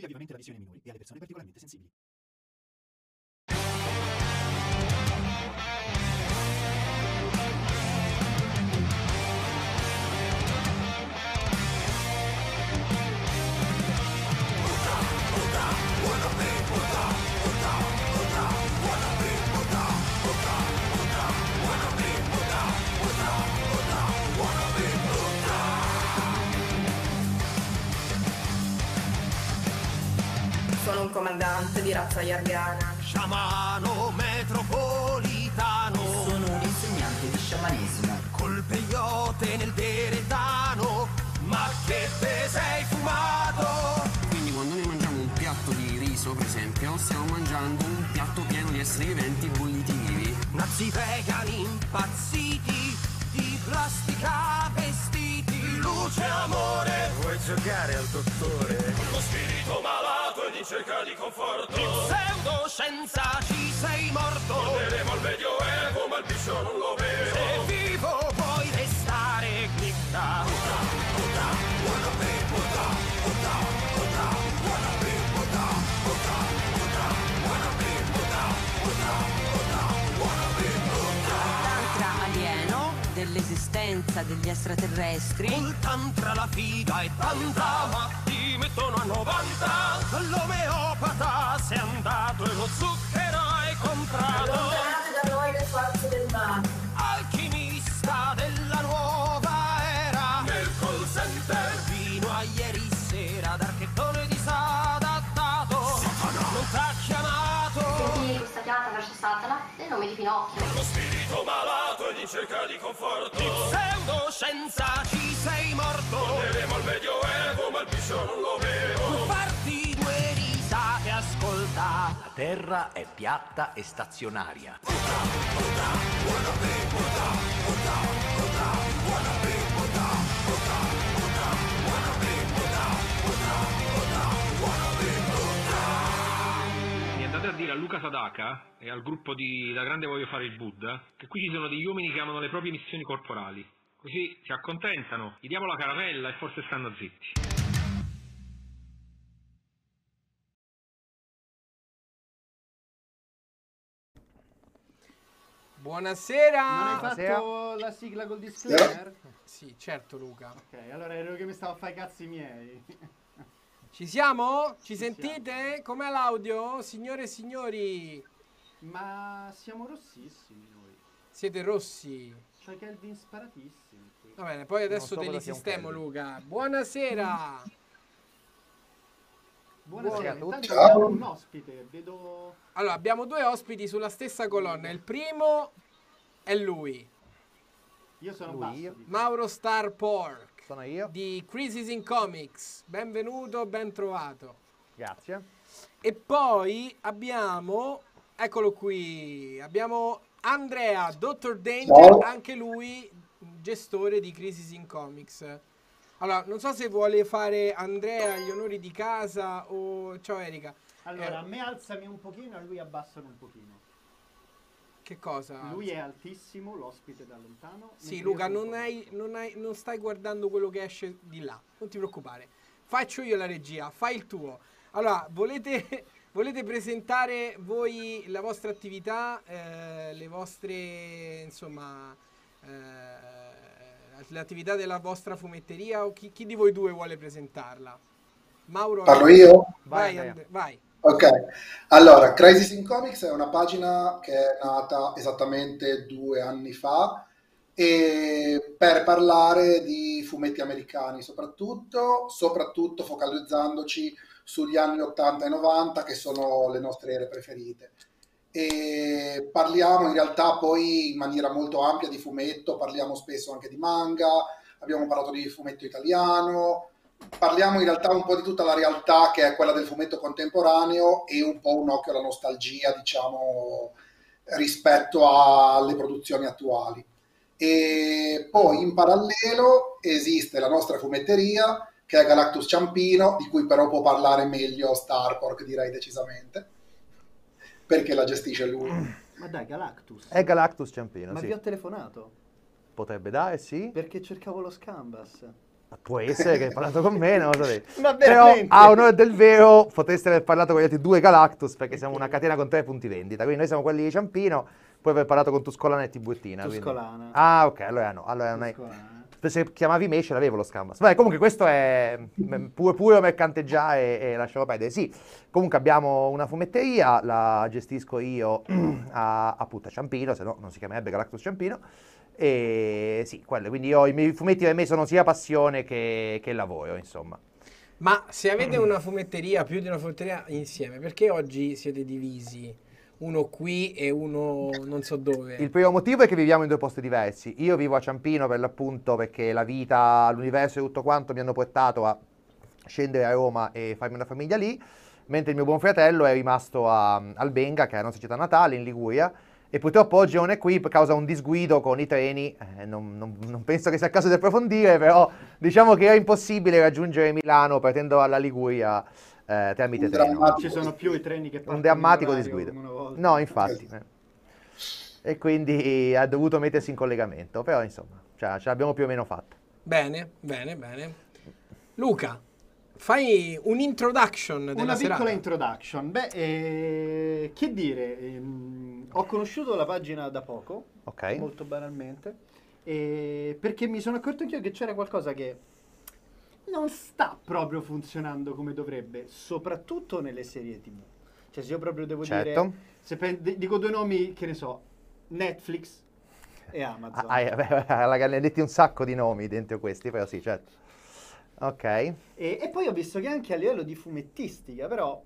Consiglia vivamente la visione minori e alle persone particolarmente sensibili. danza iargana. Sciamano metropolitano. Sono un insegnante di sciamanesimo. Col peyote nel deretano. Ma che te sei fumato? Quindi quando noi mangiamo un piatto di riso, per esempio, stiamo mangiando un piatto pieno di esseri viventi bollitivi. Nazi vegani impazziti di plastica vestiti. Luce amore. Vuoi giocare al dottore? cerca di conforto Pseudoscienza, ci sei morto Torneremo eh, al medioevo, ma il bisogno non lo vero dell'esistenza degli extraterrestri. Un tantra la figa è tanta, ma ti mettono a 90. L'omeopata si è andato e lo zucchero hai comprato. Allontanate da noi le forze del mare. Alchimista della nuova era. Nel call center. Fino a ieri sera, d'archettone disadattato. Satana. Non ha chiamato. Quindi questa pianta, Satana. nel nome di Pinocchio medico malato ed in cerca di conforto. pseudoscienza ci sei morto. Torneremo al medioevo, ma il piscio non lo bevo. Farti due risate, ascolta. La terra è piatta e stazionaria. Puta, puta, wanna be, puta, puta, puta, wanna puta, puta. andate a dire a Luca Sadaka e al gruppo di Da Grande Voglio Fare il Buddha che qui ci sono degli uomini che amano le proprie missioni corporali. Così si accontentano, gli diamo la caramella e forse stanno zitti. Buonasera! Non hai fatto la sigla col disclaimer? Sì, certo Luca. Ok, allora ero che mi stavo a fare i cazzi miei. Ci siamo? Ci, Ci sentite? Siamo. Com'è l'audio? Signore e signori. Ma siamo rossissimi noi. Siete rossi. C'è cioè Kelvin sparatissimi. Qui. Va bene, poi adesso te li sistemo Luca. Buonasera. Buonasera Buona. a tutti. Abbiamo un ospite, vedo... Allora, abbiamo due ospiti sulla stessa colonna. Il primo è lui. Io sono lui, Mauro Starpor. Sono io. Di Crisis in Comics. Benvenuto, ben trovato. Grazie. E poi abbiamo, eccolo qui, abbiamo Andrea, Dottor Danger, Ciao. anche lui gestore di Crisis in Comics. Allora, non so se vuole fare Andrea gli onori di casa o... Ciao Erika. Allora, eh... a me alzami un pochino, a lui abbassano un pochino. Che cosa? Lui è altissimo, l'ospite da lontano. Sì, Luca, non, hai, non, hai, non stai guardando quello che esce di là, non ti preoccupare. Faccio io la regia, fai il tuo. Allora, volete, volete presentare voi la vostra attività, eh, le vostre, insomma, eh, l'attività della vostra fumetteria o chi, chi, di voi due vuole presentarla? Mauro? Parlo io? Vai, vai. vai. Ok, allora Crisis in Comics è una pagina che è nata esattamente due anni fa e per parlare di fumetti americani soprattutto, soprattutto focalizzandoci sugli anni 80 e 90 che sono le nostre ere preferite. E parliamo in realtà poi in maniera molto ampia di fumetto, parliamo spesso anche di manga, abbiamo parlato di fumetto italiano, parliamo in realtà un po' di tutta la realtà che è quella del fumetto contemporaneo e un po' un occhio alla nostalgia, diciamo, rispetto alle produzioni attuali. E poi in parallelo esiste la nostra fumetteria che è Galactus Ciampino, di cui però può parlare meglio Starpork, direi decisamente, perché la gestisce lui. Mm. Ma dai, Galactus. È Galactus Ciampino. Ma sì. vi ho telefonato? Potrebbe dare, sì. Perché cercavo lo Scambas può essere che hai parlato con me, non lo sapete. Però a onore del vero potresti aver parlato con gli altri due Galactus perché siamo una catena con tre punti vendita, quindi noi siamo quelli di Ciampino, poi aver parlato con Tuscolana e Tiburtina. Tuscolana. Quindi... Ah ok, allora no, allora non è... Se chiamavi me ce l'avevo lo scambio. Vabbè, comunque questo è pure, pure mercanteggiare e, e lasciarlo perdere. Sì, comunque abbiamo una fumetteria, la gestisco io a, a Putta Ciampino, se no non si chiamerebbe Galactus Ciampino. E sì, quello. Quindi io, i miei fumetti per me sono sia passione che, che lavoro, insomma. Ma se avete una fumetteria, più di una fumetteria insieme, perché oggi siete divisi? Uno qui e uno non so dove. Il primo motivo è che viviamo in due posti diversi. Io vivo a Ciampino per l'appunto perché la vita, l'universo e tutto quanto mi hanno portato a scendere a Roma e farmi una famiglia lì, mentre il mio buon fratello è rimasto a Albenga, che è una società natale in Liguria, e purtroppo oggi non è qui, causa un disguido con i treni, eh, non, non, non, penso che sia il caso di approfondire, però diciamo che era impossibile raggiungere Milano partendo dalla Liguria eh, tramite un treno. Non ci sono più i treni che partono. Un drammatico disguido. No, infatti. Eh. E quindi ha dovuto mettersi in collegamento, però insomma, ce l'abbiamo più o meno fatta. Bene, bene, bene. Luca, Fai un'introduction della Una serata. piccola introduction. Beh, eh, che dire, ehm, ho conosciuto la pagina da poco, Ok. molto banalmente, eh, perché mi sono accorto anch'io che c'era qualcosa che non sta proprio funzionando come dovrebbe, soprattutto nelle serie TV. Cioè, se io proprio devo Certo. dire, se pen- di- dico due nomi, che ne so, Netflix e ah, Amazon. Ah, hai- hai- hai- hai detti un sacco di nomi dentro questi, però sì, certo. Ok. E, e poi ho visto che anche a livello di fumettistica, però,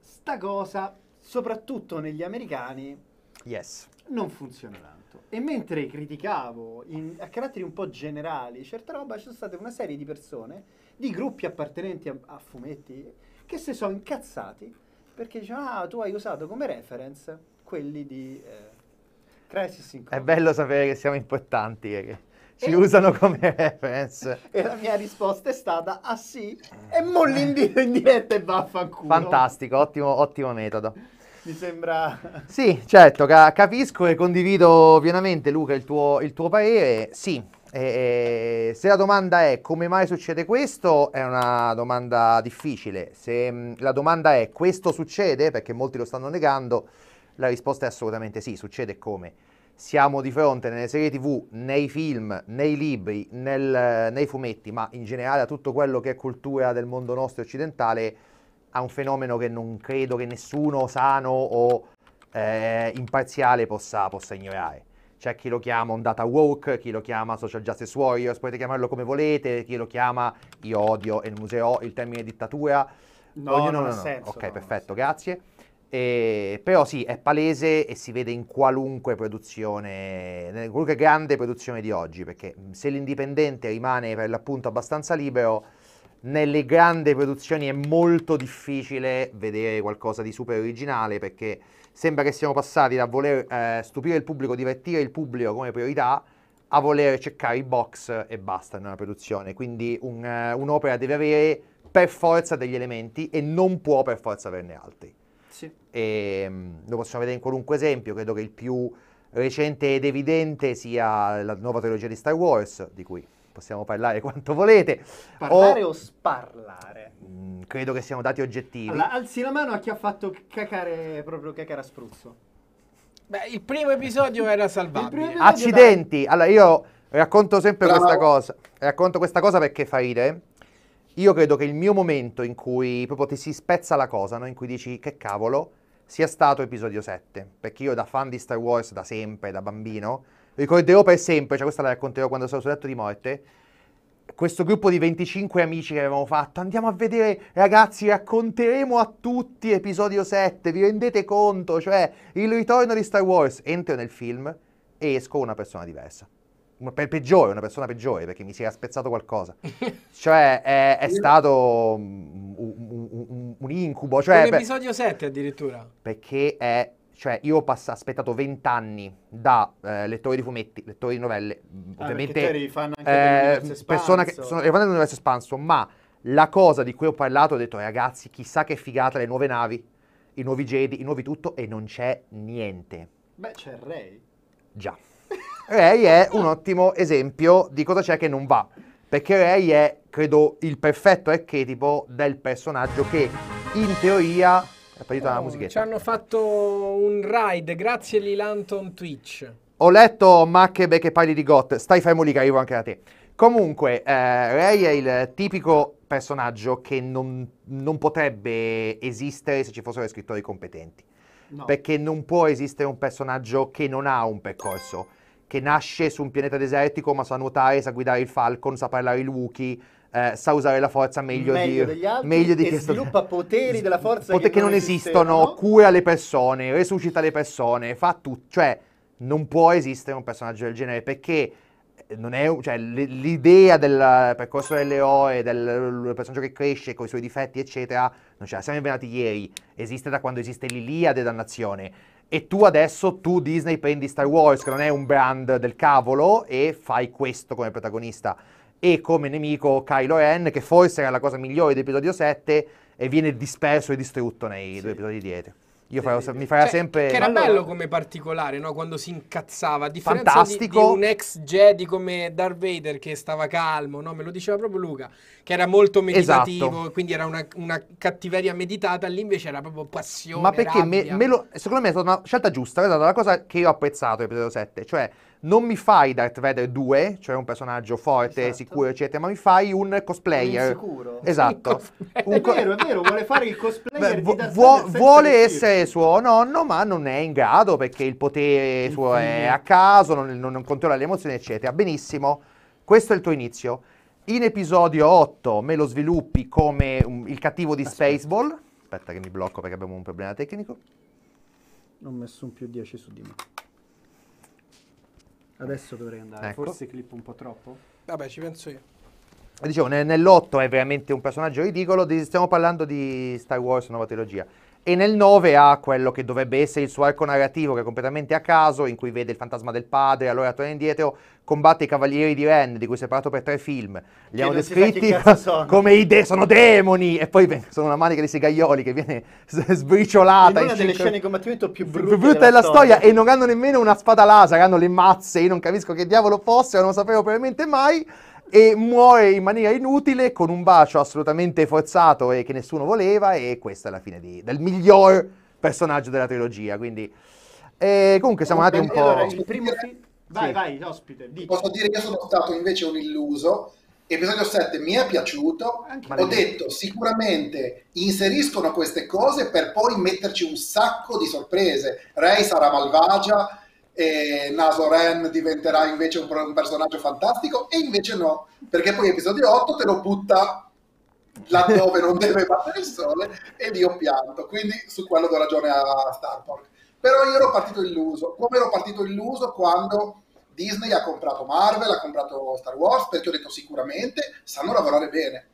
sta cosa, soprattutto negli americani, yes. non funziona tanto. E mentre criticavo in, a caratteri un po' generali certa roba, ci sono state una serie di persone, di gruppi appartenenti a, a fumetti, che si sono incazzati perché dicevano, ah, tu hai usato come reference quelli di... Eh, Crisis È bello sapere che siamo importanti. Eh ci e usano come reference. E la mia risposta è stata, ah sì, e molli in diretta e vaffanculo. Fantastico, ottimo, ottimo metodo mi sembra... Sì, certo, capisco e condivido pienamente, Luca, il tuo, il tuo parere. Sì, eh, se la domanda è come mai succede questo, è una domanda difficile. Se mh, mm, la domanda è questo succede, perché molti lo stanno negando, la risposta è assolutamente sì, succede come? siamo di fronte nelle serie tv, nei film, nei libri, nel, nei fumetti, ma in generale a tutto quello che è cultura del mondo nostro occidentale, a un fenomeno che non credo che nessuno sano o eh, imparziale possa, possa ignorare. C'è chi lo chiama ondata woke, chi lo chiama social justice warriors, potete chiamarlo come volete, chi lo chiama, io odio e il museo, il termine dittatura. No, Ognuno, non no, no, no. Ok, no, perfetto, grazie. E, eh, però sì, è palese e si vede in qualunque produzione, in qualunque grande produzione di oggi, perché se l'indipendente rimane per l'appunto abbastanza libero, nelle grandi produzioni è molto difficile vedere qualcosa di super originale, perché sembra che siamo passati da voler eh, stupire il pubblico, divertire il pubblico come priorità, a voler cercare i box e basta in una produzione. Quindi un, uh, un'opera deve avere per forza degli elementi e non può per forza averne altri. Sì. E, ehm, lo possiamo vedere in qualunque esempio, credo che il più recente ed evidente sia la nuova trilogia di Star Wars, di cui possiamo parlare quanto volete. Parlare o, o sparlare? Mm, credo che siano dati oggettivi. Allora, alzi la mano a chi ha fatto cacare proprio cacare a spruzzo. Beh, il primo episodio era salvabile. Episodio Accidenti! Da... Allora, io racconto sempre Bravo. questa cosa. Racconto questa cosa perché fa ridere. Io credo che il mio momento in cui proprio ti si spezza la cosa, no? in cui dici che cavolo, sia stato episodio 7. Perché io da fan di Star Wars da sempre, da bambino, ricorderò per sempre, cioè questa la racconterò quando sono sul letto di morte, questo gruppo di 25 amici che avevamo fatto, andiamo a vedere ragazzi, racconteremo a tutti episodio 7, vi rendete conto? Cioè, il ritorno di Star Wars, entro nel film e esco una persona diversa pe- peggiore, una persona peggiore perché mi si era spezzato qualcosa. cioè è, è stato mm, un, un, un, incubo. Cioè, un episodio per... 7 addirittura. Perché è... Cioè, io ho pass- aspettato vent'anni da eh, lettore di fumetti, lettore di novelle, mm, ah, ovviamente eri fan anche eh, persona che sono fan dell'universo espanso, ma la cosa di cui ho parlato ho detto ragazzi, chissà che figata le nuove navi, i nuovi Jedi, i nuovi tutto e non c'è niente. Beh, c'è Ray. Già. Ray è un ottimo esempio di cosa c'è che non va, perché Ray è, credo, il perfetto archetipo del personaggio che in teoria... È partita oh, la ehm, musichetta. Ci hanno fatto un ride, grazie Lilanton Twitch. Ho letto Macchebe che parli di Got, stai fermo lì che arrivo anche da te. Comunque, eh, lei è il tipico personaggio che non, non, potrebbe esistere se ci fossero scrittori competenti. No. Perché non può esistere un personaggio che non ha un percorso che nasce su un pianeta desertico ma sa nuotare, sa guidare il Falcon, sa parlare il Wookiee, eh, sa usare la forza meglio, meglio di, degli altri meglio di e sviluppa poteri della forza Poter che, non, non esistono, esistono, cura le persone, resuscita le persone, fa tutto, cioè non può esistere un personaggio del genere perché eh, non è, cioè, l'idea del percorso dell'eroe, del personaggio che cresce con i suoi difetti, eccetera, non ce la siamo inventati ieri. Esiste da quando esiste l'Iliade, dannazione. E tu adesso, tu Disney, prendi Star Wars, che non è un brand del cavolo, e fai questo come protagonista. E come nemico Kylo Ren, che forse era la cosa migliore dell'episodio 7, e viene disperso e distrutto nei sì. due episodi dietro. Io farò, mi fai cioè, sempre. Che era allora... bello come particolare, no? Quando si incazzava. A differenza Di, di, un ex Jedi come Darth Vader che stava calmo, no? Me lo diceva proprio Luca, che era molto meditativo, esatto. quindi era una, una, cattiveria meditata. Lì invece era proprio passione. Ma perché me, me lo, secondo me è stata una scelta giusta. È stata la cosa che io ho apprezzato, episodio 7. Cioè, non mi fai Darth Vader 2, cioè un personaggio forte, esatto. sicuro, eccetera, ma mi fai un cosplayer. sicuro. Esatto. Un co- è vero, è vero, vuole fare il cosplayer Beh, vu- vu- Vuole essere il suo nonno, ma non è in grado perché il potere il suo figlio. è a caso, non, non, non controlla le emozioni, eccetera. Benissimo, questo è il tuo inizio. In episodio 8 me lo sviluppi come un, il cattivo di Aspetta. Spaceball. Aspetta che mi blocco perché abbiamo un problema tecnico. Non ho messo un più 10 su di me. Adesso dovrei andare. Ecco. Forse clip un po' troppo? Vabbè, ci penso io. Eh, dicevo, nell'otto è veramente un personaggio ridicolo. stiamo parlando di Star Wars, nuova trilogia e nel 9 ha quello che dovrebbe essere il suo arco narrativo che è completamente a caso, in cui vede il fantasma del padre, allora torna indietro, combatte i cavalieri di Ren, di cui si è parlato per tre film, li hanno descritti come i de- sono demoni, e poi sono una manica di segaioli che viene s- sbriciolata. È una delle scene di combattimento più brutte, più della, della storia. storia. e non hanno nemmeno una spada laser, hanno le mazze, io non capisco che diavolo fosse, non lo sapevo probabilmente mai, e muore in maniera inutile con un bacio assolutamente forzato e che nessuno voleva e questa è la fine di, del miglior personaggio della trilogia, quindi... Eh, comunque siamo andati un po'... Allora, il primo film... Vai, sì. vai, ospite. Dici. Posso dire che io sono stato invece un illuso. Episodio 7 mi è piaciuto. Anche Ho maledetto. detto sicuramente inseriscono queste cose per poi metterci un sacco di sorprese. Ray sarà malvagia, e Naso Ren diventerà invece un, un, personaggio fantastico e invece no, perché poi episodio 8 te lo butta laddove non deve battere il sole e lì ho pianto, quindi su quello do ragione a Starport. Però io ero partito illuso, come ero partito illuso quando Disney ha comprato Marvel, ha comprato Star Wars, perché ho detto sicuramente sanno lavorare bene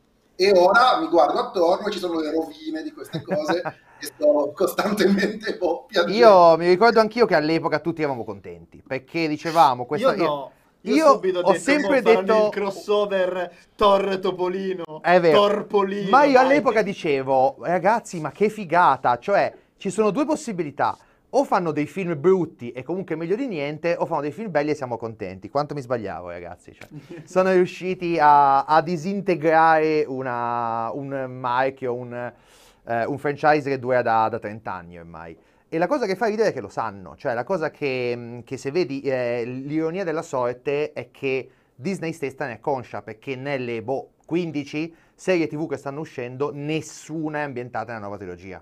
e ora mi guardo attorno e ci sono le rovine di queste cose che sto costantemente boh, Io mi ricordo anch'io che all'epoca tutti eravamo contenti perché dicevamo questa. Io no. Io, io ho detto, sempre detto il crossover Tor Topolino, è vero. Torpolino. Ma io all'epoca dicevo, ragazzi, ma che figata, cioè ci sono due possibilità o fanno dei film brutti e comunque meglio di niente, o fanno dei film belli e siamo contenti. Quanto mi sbagliavo, eh, ragazzi. Cioè, sono riusciti a, a disintegrare una, un marchio, un, eh, un, franchise che dura da, da 30 anni ormai. E la cosa che fa ridere è che lo sanno, cioè la cosa che, mm, che se vedi eh, l'ironia della sorte è che Disney stessa ne è conscia perché nelle boh, 15 serie tv che stanno uscendo nessuna è ambientata nella nuova trilogia.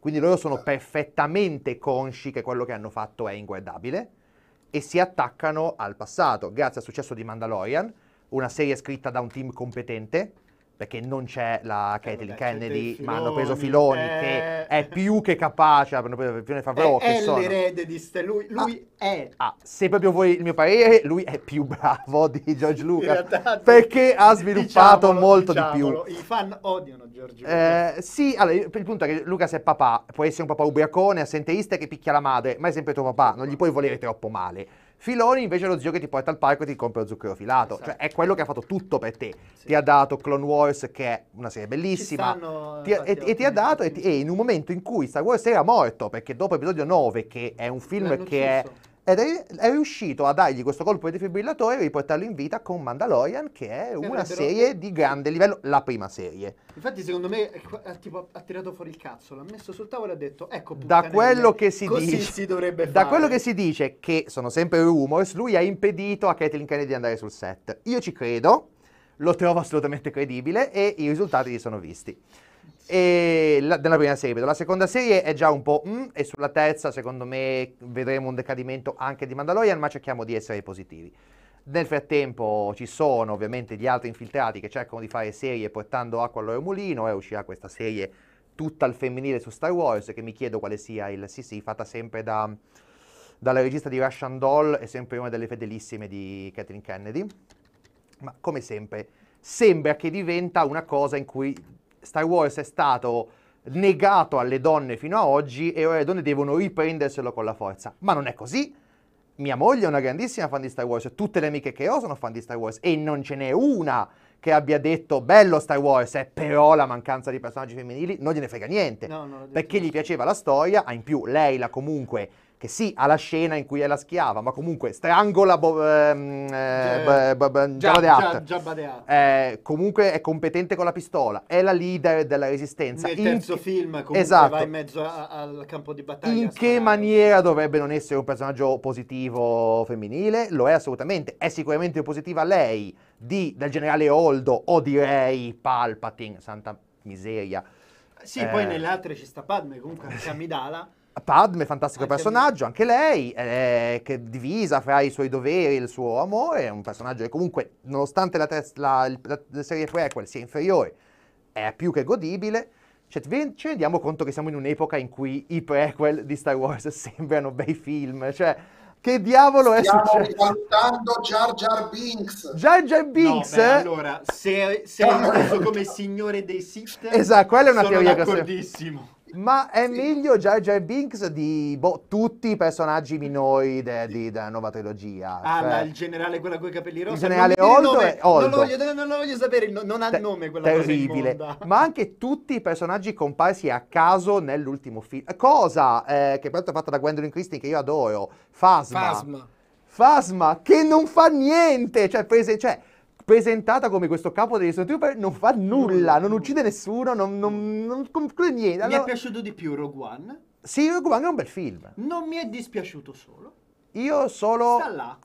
Quindi loro sono perfettamente consci che quello che hanno fatto è inguardabile e si attaccano al passato. Grazie al successo di Mandalorian, una serie scritta da un team competente, perché non c'è la eh, Kathleen eh, Kennedy, ma hanno preso Filoni, eh, che è più che capace, hanno preso Filoni Favreau, è, che è sono... l'erede di Star lui, lui ah, è... Ah, se proprio vuoi il mio parere, lui è più bravo di George Lucas, realtà, perché ha sviluppato diciamolo, molto diciamolo, di più. I fan odiano George eh, Lucas. Eh, sì, allora, il punto è che Lucas è papà, può essere un papà ubriacone, assenteista che picchia la madre, ma è sempre tuo papà, non gli puoi volere troppo male. Filoni invece è lo zio che ti porta al parco e ti compra lo zucchero filato. Esatto. Cioè è quello che ha fatto tutto per te. Sì. Ti ha dato Clone Wars che è una serie bellissima. ti, e, e, ti ha dato e, e, in un momento in cui Star Wars era morto perché dopo episodio 9 che è un film che ucciso. è ed è, è, riuscito a dargli questo colpo di defibrillatore e riportarlo in vita con Mandalorian, che è sì, una serie di grande livello, la prima serie. Infatti, secondo me, tipo, ha tirato fuori il cazzo, l'ha messo sul tavolo e ha detto: Ecco, da quello che si dice, si da quello che si dice, che sono sempre rumors, lui ha impedito a Kathleen Kennedy di andare sul set. Io ci credo, lo trovo assolutamente credibile e i risultati li sono visti. E la, della prima serie, la seconda serie è già un po' mm, e sulla terza secondo me vedremo un decadimento anche di Mandalorian, ma cerchiamo di essere positivi. Nel frattempo ci sono ovviamente gli altri infiltrati che cercano di fare serie portando acqua al loro mulino e uscirà questa serie tutta al femminile su Star Wars che mi chiedo quale sia il... sì sì, fatta sempre da, dalla regista di Russian Doll e sempre una delle fedelissime di Kathleen Kennedy. Ma come sempre sembra che diventa una cosa in cui Star Wars è stato negato alle donne fino ad oggi e ora le donne devono riprenderselo con la forza. Ma non è così. Mia moglie è una grandissima fan di Star Wars, tutte le amiche che ho sono fan di Star Wars e non ce n'è una che abbia detto bello Star Wars, eh, però la mancanza di personaggi femminili non gliene frega niente, no, no, perché gli piaceva la storia, in più lei la comunque che sì, ha la scena in cui è la schiava, ma comunque strangola bo- ehm, eh, cioè, eh comunque è competente con la pistola, è la leader della resistenza. Nel terzo in... film comunque esatto. va in mezzo a- al campo di battaglia. In che maniera dovrebbe non essere un personaggio positivo femminile? Lo è assolutamente, è sicuramente positiva lei di, del generale Oldo o direi Rey Palpatine, santa miseria. Sì, eh... poi nelle altre ci sta Padme, comunque anche Amidala. Padme, fantastico anche personaggio, anche lei, eh, che divisa fra i suoi doveri e il suo amore, è un personaggio che comunque, nonostante la, tes- la, la, la serie prequel sia inferiore, è più che godibile. Cioè, ci rendiamo conto che siamo in un'epoca in cui i prequel di Star Wars sembrano bei film, cioè... Che diavolo è Stiamo successo? Stiamo valutando Jar Jar Binks. Jar Jar Binks? No, beh, allora, se, se è inteso come signore dei Sith... Esatto, quella è una teoria Sono d'accordissimo. Ma è sì. meglio Jar Jar Binks di boh, tutti i personaggi minori de, de, della nuova trilogia. Ah, cioè... il generale, quella con i capelli rossi. Il generale Oldo, il Oldo. Non, lo voglio, non lo voglio sapere, non, non ha Te- nome quella terribile. cosa Terribile. Ma anche tutti i personaggi comparsi a caso nell'ultimo film. Cosa eh, che peraltro è fatta da Gwendolyn Christie, che io adoro. Fasma. Fasma. Fasma, che non fa niente. Cioè, prese, cioè presentata come questo capo degli stormtrooper non fa nulla, non uccide nessuno, non, non, non conclude niente. Allora... Mi è piaciuto di più Rogue One. Sì, Rogue One è un bel film. Non mi è dispiaciuto solo. Io solo...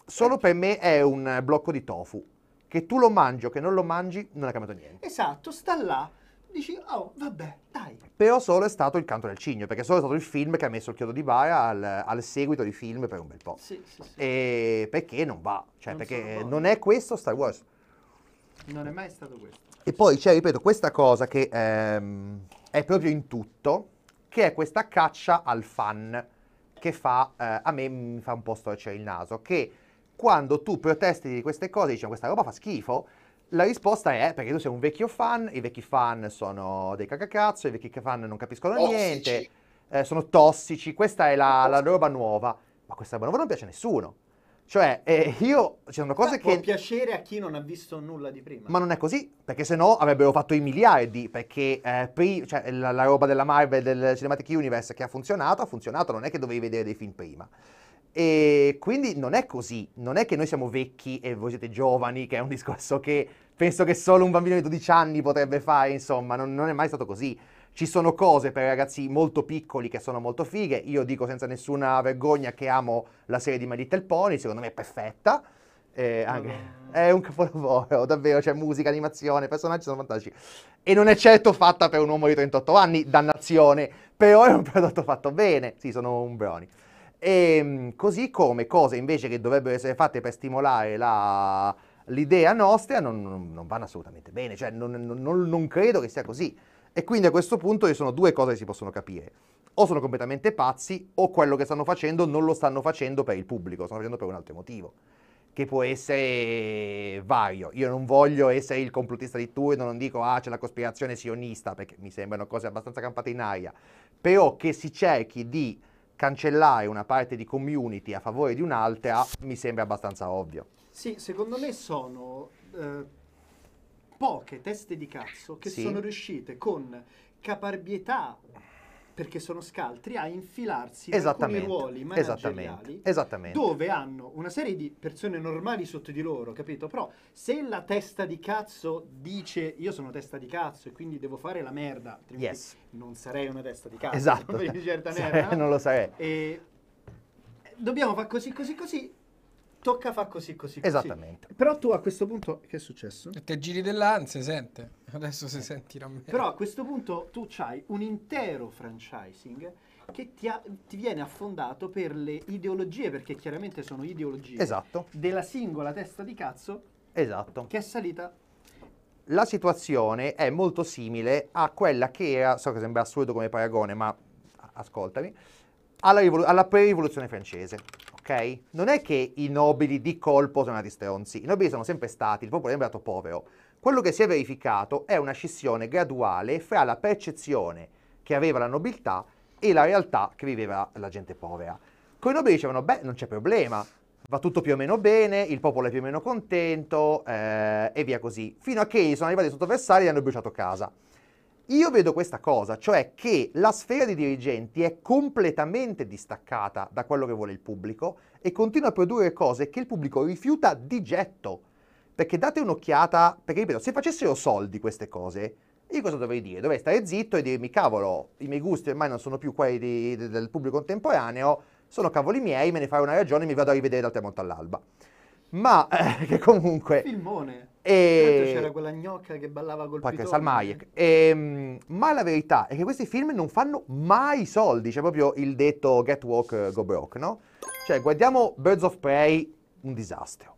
Solo eh. per me è un blocco di tofu. Che tu lo mangi o che non lo mangi, non ha cambiato niente. Esatto, sta là dici, oh, vabbè, dai. Però solo è stato il canto del cigno, perché solo è stato il film che ha messo il chiodo di Baia al, al seguito di film per un bel po'. Sì, sì, sì. E perché non va, cioè non perché non è questo Star Wars. Non è mai stato questo. E poi c'è, cioè, ripeto, questa cosa che ehm, è proprio in tutto, che è questa caccia al fan che fa, eh, a me mi fa un po' storcere il naso, che quando tu protesti di queste cose, diciamo questa roba fa schifo, la risposta è perché tu sei un vecchio fan, i vecchi fan sono dei cacacazzo, i vecchi fan non capiscono tossici. niente, eh, sono tossici, questa è la, la roba nuova, ma questa roba nuova non piace a nessuno. Cioè, eh, io ci sono cose Beh, che. Può piacere a chi non ha visto nulla di prima. Ma non è così, perché se no avrebbero fatto i miliardi. Perché eh, pri... cioè, la, la, roba della Marvel, del Cinematic Universe che ha funzionato, ha funzionato, non è che dovevi vedere dei film prima. E quindi non è così. Non è che noi siamo vecchi e voi siete giovani, che è un discorso che penso che solo un bambino di 12 anni potrebbe fare, insomma, non, non è mai stato così. Ci sono cose per ragazzi molto piccoli che sono molto fighe, io dico senza nessuna vergogna che amo la serie di My Little Pony, secondo me è perfetta. Eh, è un capolavoro, davvero, c'è cioè, musica, animazione, personaggi sono fantastici. E non è certo fatta per un uomo di 38 anni, dannazione, però è un prodotto fatto bene. Sì, sono un broni. E, ehm, così come cose invece che dovrebbero essere fatte per stimolare la, l'idea nostra non, non, non vanno assolutamente bene, cioè non, non credo che sia così. E quindi a questo punto ci sono due cose che si possono capire. O sono completamente pazzi, o quello che stanno facendo non lo stanno facendo per il pubblico, lo stanno facendo per un altro motivo, che può essere vario. Io non voglio essere il complottista di turno, non dico ah c'è la cospirazione sionista, perché mi sembrano cose abbastanza campate in aria, però che si cerchi di cancellare una parte di community a favore di un'altra mi sembra abbastanza ovvio. Sì, secondo me sono... Eh poche teste di cazzo che sì. sono riuscite con caparbietà perché sono scaltri a infilarsi in alcuni ruoli manageriali esattamente, esattamente. dove hanno una serie di persone normali sotto di loro, capito? Però se la testa di cazzo dice io sono testa di cazzo e quindi devo fare la merda, altrimenti yes. non sarei una testa di cazzo, esatto. certa merda, non lo sarei. E eh, dobbiamo fare così, così, così tocca far così, così, così. Esattamente. Però tu a questo punto, che è successo? Te giri dell'ansia, sente. Adesso si sentirà meglio. Però a questo punto tu hai un intero franchising che ti, ha, ti, viene affondato per le ideologie, perché chiaramente sono ideologie. Esatto. Della singola testa di cazzo. Esatto. Che è salita la situazione è molto simile a quella che era, so che sembra assurdo come paragone, ma ascoltami, alla, rivolu- alla pre-rivoluzione francese, ok? Non è che i nobili di colpo sono andati stronzi, i nobili sono sempre stati, il popolo è andato povero. Quello che si è verificato è una scissione graduale fra la percezione che aveva la nobiltà e la realtà che viveva la gente povera. Con i nobili dicevano, beh, non c'è problema, va tutto più o meno bene, il popolo è più o meno contento eh, e via così, fino a che sono arrivati i sottoversari e hanno bruciato casa. Io vedo questa cosa, cioè che la sfera di dirigenti è completamente distaccata da quello che vuole il pubblico e continua a produrre cose che il pubblico rifiuta di getto. Perché date un'occhiata, perché ripeto, se facessero soldi queste cose, io cosa dovrei dire? Dovrei stare zitto e dirmi cavolo, i miei gusti ormai non sono più quelli di, del pubblico contemporaneo, sono cavoli miei, me ne fai una ragione e mi vado a rivedere dal tramonto all'alba ma eh, che comunque... Filmone. E... Eh, c'era quella gnocca che ballava col Perché Salmayek. E, ma la verità è che questi film non fanno mai soldi, c'è proprio il detto get walk, go broke, no? Cioè, guardiamo Birds of Prey, un disastro.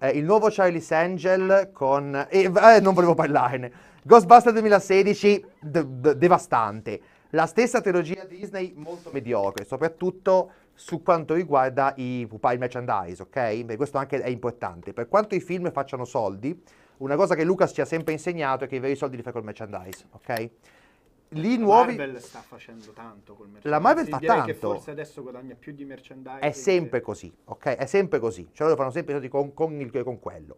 Eh, il nuovo Charlie's Angel con... Eh, eh, non volevo parlarne. Ghostbusters 2016, d- d- devastante. La stessa trilogia Disney, molto mediocre, soprattutto su quanto riguarda i pupai merchandise, ok? Perché questo anche è importante. Per quanto i film facciano soldi, una cosa che Lucas ci ha sempre insegnato è che i veri soldi li fai col merchandise, ok? Lì la nuovi... Marvel sta facendo tanto col merchandise. La Marvel fa tanto. che forse adesso guadagna più di merchandise. È sempre che... così, ok? È sempre così. Cioè loro fanno sempre soldi con, con, il, con quello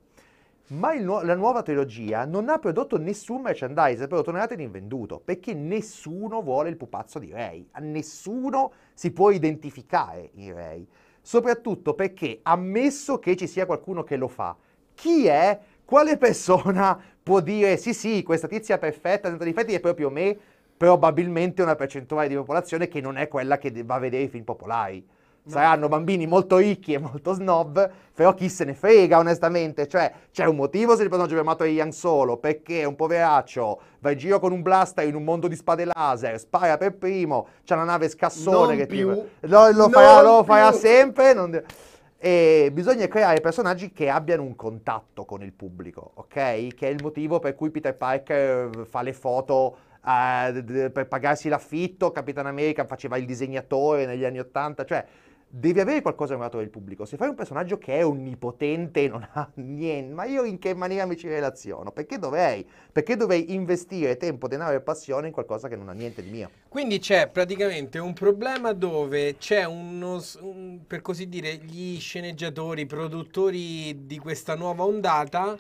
ma nu- la nuova trilogia non ha prodotto nessun merchandise, però tornate in invenduto, perché nessuno vuole il pupazzo di Ray, a nessuno si può identificare in Ray, soprattutto perché ammesso che ci sia qualcuno che lo fa, chi è, quale persona può dire sì sì, questa tizia è perfetta, senza difetti è proprio me, probabilmente una percentuale di popolazione che non è quella che va a vedere i film popolari saranno bambini molto ricchi e molto snob, però chi se ne frega onestamente, cioè c'è un motivo se il personaggio è chiamato Ian Solo, perché è un poveraccio, va in giro con un blaster in un mondo di spade laser, spara per primo, c'è una nave scassone non che più. ti... Lo, lo farà, lo farà sempre, non... E bisogna creare personaggi che abbiano un contatto con il pubblico, ok? Che è il motivo per cui Peter Parker eh, fa le foto eh, per pagarsi l'affitto, Capitan America faceva il disegnatore negli anni Ottanta, cioè devi avere qualcosa che è del pubblico. Se fai un personaggio che è onnipotente e non ha niente, ma io in che maniera mi ci relaziono? Perché dovrei? Perché dovrei investire tempo, denaro e passione in qualcosa che non ha niente di mio? Quindi c'è praticamente un problema dove c'è uno, un, per così dire, gli sceneggiatori, i produttori di questa nuova ondata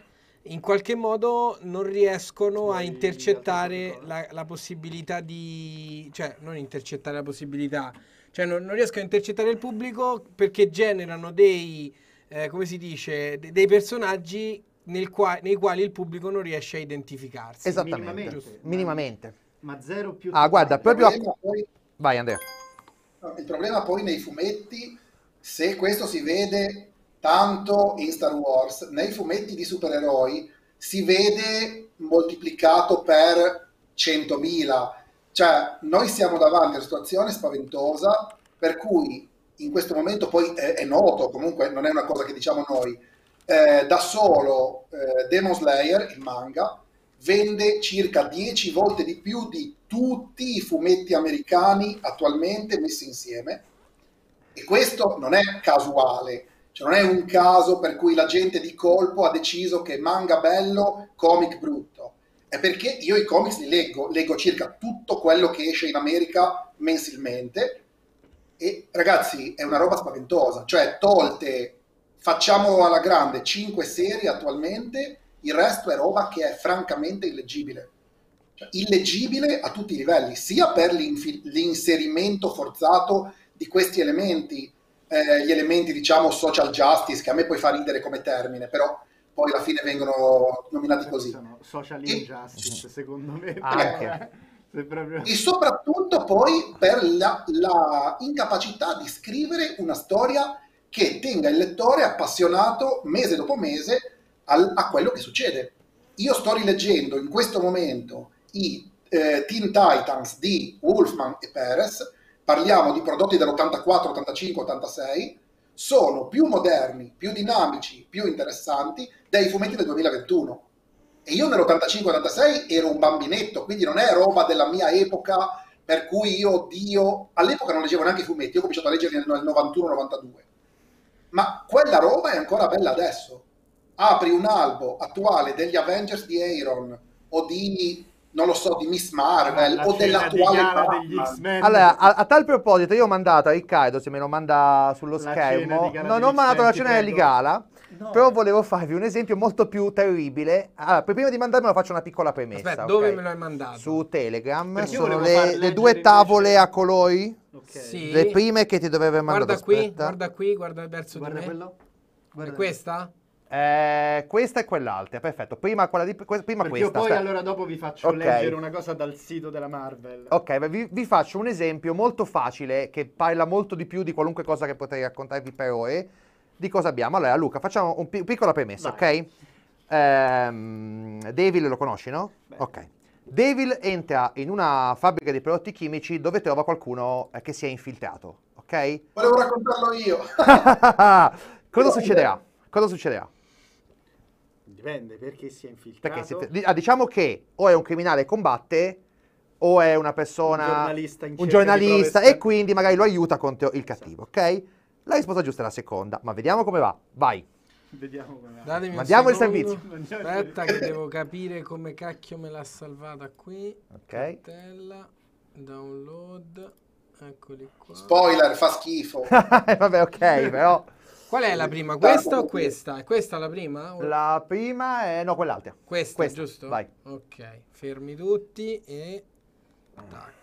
in qualche modo non riescono a intercettare la, la possibilità di... cioè non intercettare la possibilità cioè non, non riescono a intercettare il pubblico perché generano dei, eh, come si dice, de- dei personaggi qua- nei quali il pubblico non riesce a identificarsi. Esattamente. Minimamente. Minimamente. Ma, zero più... Ah, guarda, proprio... A... Poi... Vai Andrea. il problema poi nei fumetti, se questo si vede tanto in Star Wars, nei fumetti di supereroi si vede moltiplicato per 100.000 cioè, noi siamo davanti a una situazione spaventosa per cui in questo momento poi è, è noto, comunque non è una cosa che diciamo noi, eh, da solo eh, Demon Slayer, il manga, vende circa 10 volte di più di tutti i fumetti americani attualmente messi insieme. E questo non è casuale, cioè non è un caso per cui la gente di colpo ha deciso che manga bello, comic brutto è perché io i comics li leggo, leggo circa tutto quello che esce in America mensilmente e ragazzi è una roba spaventosa, cioè tolte, facciamo alla grande cinque serie attualmente, il resto è roba che è francamente illeggibile, cioè, illeggibile a tutti i livelli, sia per l'inserimento forzato di questi elementi, eh, gli elementi diciamo social justice, che a me puoi far ridere come termine, però poi alla fine vengono nominati così. Sono social injustice, e... secondo me. Ah, proprio... E soprattutto poi per la, la incapacità di scrivere una storia che tenga il lettore appassionato mese dopo mese al, a quello che succede. Io sto rileggendo in questo momento i eh, Teen Titans di Wolfman e Perez, parliamo di prodotti dell'84, 85, 86, sono più moderni, più dinamici, più interessanti dei fumetti del 2021. E io nell'85-86 ero un bambinetto, quindi non è roba della mia epoca per cui io Dio, all'epoca non leggevo neanche i fumetti, io ho cominciato a leggerli nel 91-92. Ma quella roba è ancora bella adesso. Apri un albo attuale degli Avengers di Aaron o di non lo so, di Miss Marvel la o dell'attuale X-Men. Allora, a, a, tal proposito, io ho mandato a Riccardo, se me lo manda sullo la schermo, non ho mandato la cena di Gala, no. però volevo farvi un esempio molto più terribile. Allora, prima di mandarmelo faccio una piccola premessa. Aspetta, okay? dove me l'hai mandato? Su Telegram, Perché sono le, le, due tavole invece. a colori, okay. sì. le prime che ti dovevo mandare. Guarda qui, guarda qui, guarda verso guarda di me. Guarda questa? Eh, questa e quell'altra, perfetto. Prima quella di questa, prima Perché questa. Io poi sta... allora dopo vi faccio okay. leggere una cosa dal sito della Marvel. Ok, vi, vi, faccio un esempio molto facile che parla molto di più di qualunque cosa che potrei raccontarvi per ore. Di cosa abbiamo? Allora, Luca, facciamo una pi- piccola premessa, Vai. ok? Ehm, Devil lo conosci, no? Beh. Ok. Devil entra in una fabbrica di prodotti chimici dove trova qualcuno eh, che si è infiltrato, ok? Volevo raccontarlo io. cosa succederà? Cosa succederà? Dipende perché si è infiltrato. Si è... Ah, diciamo che o è un criminale e combatte o è una persona... Un giornalista. Un giornalista e quindi magari lo aiuta contro il esatto. cattivo, esatto. ok? La risposta giusta è la seconda, ma vediamo come va. Vai. Vediamo come va. Datemi Mandiamo il servizio. Aspetta che devo capire come cacchio me l'ha salvata qui. Ok. Cartella, download. Eccoli qua. Spoiler, fa schifo. Eh, vabbè, ok, però... Qual è la prima? Questa o questa? È questa la prima? La prima è... no, quell'altra. Questa, questa. giusto? Vai. Ok, fermi tutti e... Attacco.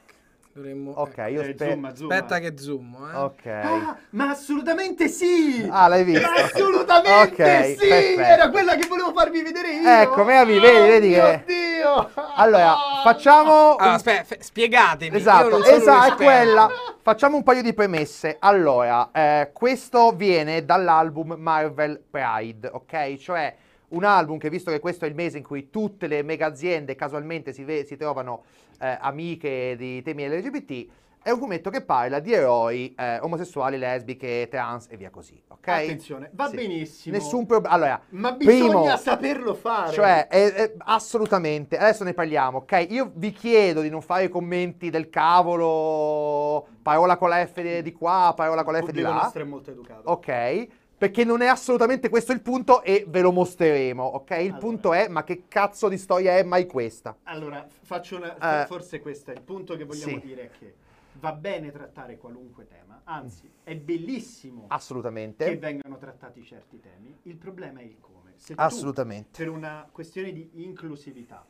Dovremmo... Eh. Ok, ecco. io eh, spe... zoom, zoom. aspetta eh. che zoom. Eh. Ok. Ah, ma assolutamente sì! Ah, l'hai visto? Ma assolutamente okay, sì! Perfetto. Era quella che volevo farvi vedere io! Ecco, eh, vedi, vedi, oh, vedi che... Oddio! Allora, facciamo... Ah, aspetta, spiegatemi. Esatto, esatto, è quella. Facciamo un paio di premesse. Allora, eh, questo viene dall'album Marvel Pride, ok? Cioè un album che visto che questo è il mese in cui tutte le mega aziende casualmente si, ve- si trovano eh, amiche di temi LGBT, è un fumetto che parla di eroi eh, omosessuali, lesbiche, trans e via così, ok? Attenzione, va sì. benissimo. Nessun problema. Allora, ma bisogna primo, saperlo fare. Cioè, è, è, assolutamente. Adesso ne parliamo, ok? Io vi chiedo di non fare i commenti del cavolo, parola con la F di, qua, parola con la F di là. è molto educato. Ok? Perché non è assolutamente questo il punto e ve lo mostreremo, ok? Il allora. punto è, ma che cazzo di storia è mai questa? Allora, faccio una... Uh, forse questo è il punto che vogliamo sì. dire è che va bene trattare qualunque tema, anzi è bellissimo assolutamente che vengano trattati certi temi, il problema è il come. Se assolutamente. Tu, per una questione di inclusività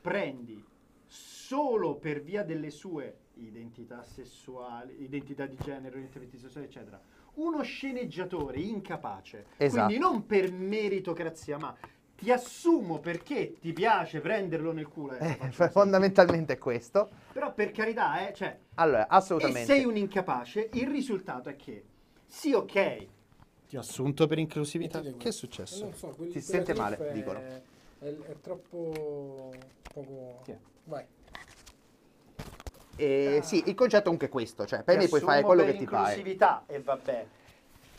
prendi solo per via delle sue identità sessuali, identità di genere, orientamenti sessuali, eccetera, uno sceneggiatore incapace, esatto. quindi non per meritocrazia, ma ti assumo perché ti piace prenderlo nel culo. Eh, eh, fondamentalmente è questo. Però per carità, eh, cioè, allora, assolutamente. se sei un incapace, il risultato è che sì, ok. Ti ho assunto per inclusività. Che è successo? Non so, quelli, si sente male, è, dicono. È, è, troppo poco. Vai. Eh, sì, il concetto comunque è questo, cioè per me puoi fare quello che ti pare. Inclusività e vabbè.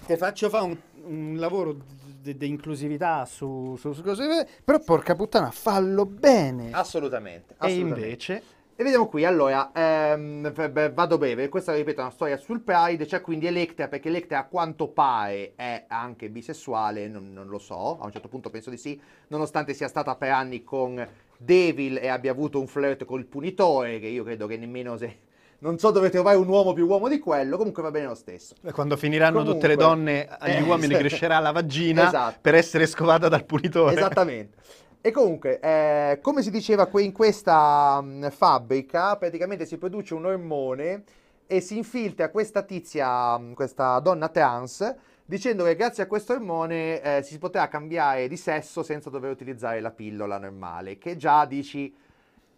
Te faccio fare un, un lavoro di inclusività su, su, su cose, però porca puttana, fallo bene. Assolutamente. E invece... E vediamo qui, allora, ehm, beh, vado breve, questa ripeto è una storia sul Pride, c'è cioè, quindi Electra, perché Electra a quanto pare è anche bisessuale, non, non, lo so, a un certo punto penso di sì, nonostante sia stata per anni con Devil e abbia avuto un flirt col punitore, che io credo che nemmeno se... Non so dove trovare un uomo più uomo di quello, comunque va bene lo stesso. E quando finiranno comunque, tutte le donne, agli eh, uomini esatto. crescerà la vagina esatto. per essere scovata dal punitore. Esattamente. E comunque, eh, come si diceva qui in questa mh, mm, fabbrica, praticamente si produce un ormone e si infiltra questa tizia, mh, mm, questa donna trans, dicendo che grazie a questo ormone eh, si poteva cambiare di sesso senza dover utilizzare la pillola normale, che già dici,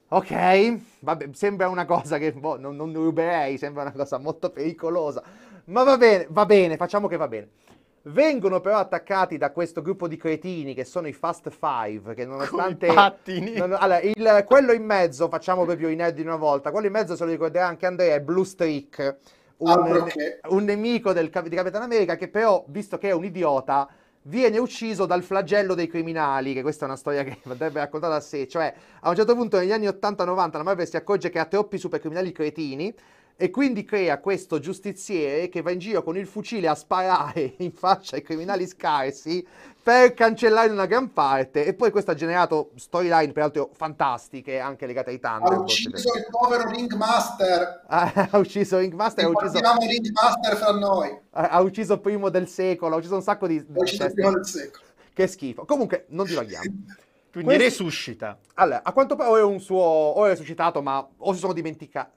ok, vabbè, sembra una cosa che boh, non, non ruberei, sembra una cosa molto pericolosa, ma va bene, va bene, facciamo che va bene. Vengono però attaccati da questo gruppo di cretini che sono i Fast Five, che nonostante... Non, allora, il, quello in mezzo, facciamo proprio i nerd di una volta, quello in mezzo se lo ricorderà anche Andrea, è Blue Streak un, che... un nemico del, di Capitan America che però, visto che è un idiota, viene ucciso dal flagello dei criminali, che questa è una storia che andrebbe raccontata a sé, cioè a un certo punto negli anni 80-90 la Marvel si accorge che ha troppi supercriminali cretini e quindi crea questo giustiziere che va in giro con il fucile a sparare in faccia ai criminali scarsi per cancellare una gran parte e poi questo ha generato storyline peraltro fantastiche anche legate ai Thunder ha ucciso il povero Ringmaster ha, ha ucciso Ringmaster ha ucciso... Ringmaster fra noi ha, ha, ucciso primo del secolo ha ucciso un sacco di ha ucciso primo del secolo che schifo comunque non divaghiamo Quindi Questi... resuscita. Allora, a quanto pare o è un suo. o è resuscitato, ma o si sono dimenticati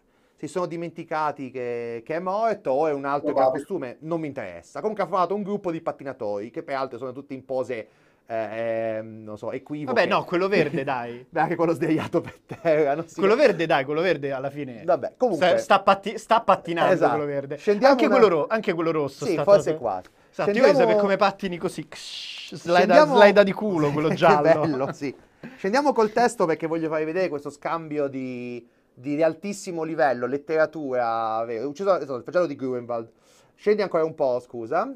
si sono dimenticati che, che è morto o è un altro esatto. che ha costume, non mi interessa. Comunque ha formato un gruppo di pattinatori che peraltro sono tutti in pose eh, ehm, non so, equivoche. Vabbè, no, quello verde, dai. Beh, anche quello sdraiato per terra. Quello verde, dai, quello verde alla fine. Vabbè, comunque. Sta, sta, patti- sta pattinando esatto. quello verde. Scendiamo anche, una... quello ro- anche quello rosso. Sì, forse qua. Esatto, Scendiamo... io sapere come pattini così. Slida, Scendiamo... slida di culo quello giallo. bello, sì. Scendiamo col testo perché voglio farvi vedere questo scambio di di, di altissimo livello, letteratura, vero, ucciso il flagello di Grunwald. Scendi ancora un po', scusa,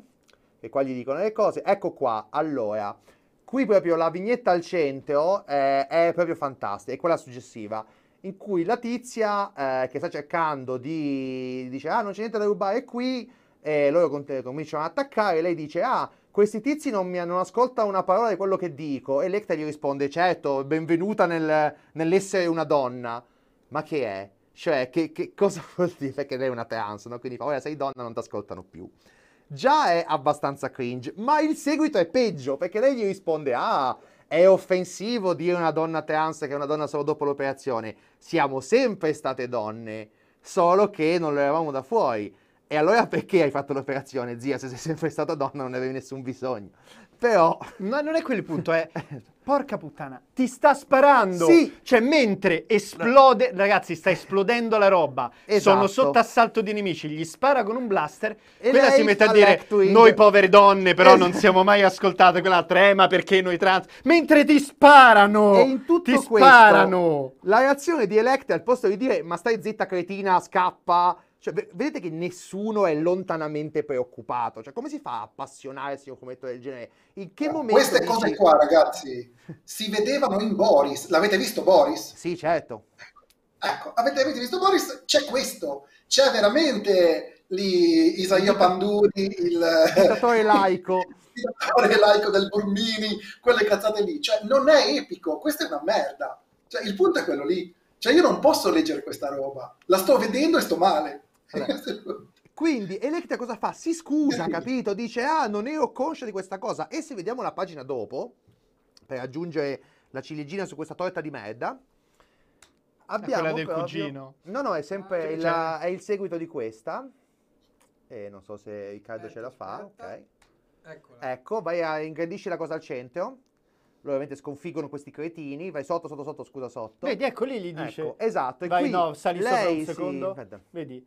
e qua gli dicono le cose. Ecco qua, allora, qui proprio la vignetta al centro eh, è proprio fantastica, è quella successiva, in cui la tizia eh, che sta cercando di... dice, ah, non c'è niente da rubare qui, e loro cominciano ad attaccare, lei dice, ah, questi tizi non, mi, non ascoltano una parola di quello che dico, e Lecta gli risponde, certo, benvenuta nel, nell'essere una donna ma che è? Cioè, che, che cosa vuol dire che lei è una trans, no? Quindi fa, ora sei donna, non ti ascoltano più. Già è abbastanza cringe, ma il seguito è peggio, perché lei gli risponde, ah, è offensivo dire una donna trans che è una donna solo dopo l'operazione. Siamo sempre state donne, solo che non lo eravamo da fuori. E allora perché hai fatto l'operazione, zia? Se sei sempre stata donna non avevi nessun bisogno. Però... Ma non è quel punto, è... Porca puttana, ti sta sparando! Sì! Cioè, mentre esplode, ragazzi, sta esplodendo la roba. Esatto. Sono sotto assalto di nemici, gli spara con un blaster. E quella si mette a dire: Noi povere donne, però esatto. non siamo mai ascoltate. Quella trema eh, perché noi trans. Mentre ti sparano! E in tutto ti questo, sparano! La reazione di Elect al posto di dire: Ma stai zitta, cretina, scappa cioè, vedete che nessuno è lontanamente preoccupato. Cioè, come si fa a appassionarsi a un fumetto del genere? In che eh, momento. Queste dici... cose qua, ragazzi, si vedevano in Boris. L'avete visto Boris? Sì, certo. Ecco, avete, avete visto Boris? C'è questo. C'è veramente lì Isaiah Panduri, il dittatore laico. il dittatore laico del Burmini, quelle cazzate lì. Cioè, non è epico, questa è una merda. Cioè, il punto è quello lì. Cioè, io non posso leggere questa roba. La sto vedendo e sto male. Quindi Electra cosa fa? Si scusa, capito? Dice, ah, non ero conscia di questa cosa. E se vediamo la pagina dopo, per aggiungere la ciliegina su questa torta di merda, abbiamo... È quella del proprio... cugino. No, no, è sempre ah, la... è il seguito di questa. E eh, non so se Riccardo aspetta, ce la fa, ok. Eccola. Ecco, vai a ingrandisci la cosa al centro. Loro ovviamente sconfiggono questi cretini. Vai sotto, sotto, sotto, scusa, sotto. Vedi, ecco lì gli dice. Ecco, esatto. E vai, qui no, sali lei sopra un secondo. Si... Vedi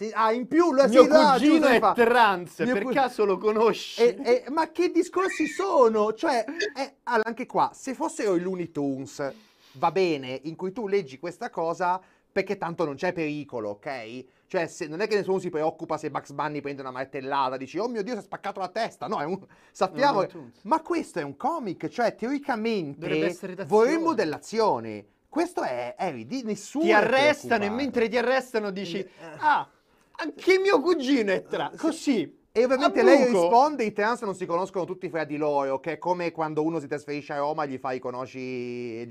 sì, ah, in più la mio sì, cugino là, è fa. trans, mio per cug... caso lo conosci? E, e, ma che discorsi sono? Cioè, è, eh, anche qua, se fossero i Looney Tunes, va bene, in cui tu leggi questa cosa perché tanto non c'è pericolo, ok? Cioè, se, non è che nessuno si preoccupa se Bugs Bunny prende una martellata, dici, oh mio Dio, si è spaccato la testa. No, è un... sappiamo... no, ma questo è un comic, cioè, teoricamente vorremmo dell'azione. Questo è, è di nessuno. Ti arrestano e mentre ti arrestano dici, eh. ah, anche mio cugino è trans. Ah, così. E ovviamente lei risponde, i trans non si conoscono tutti fra di loro, che è come quando uno si trasferisce a Roma, gli fai conosci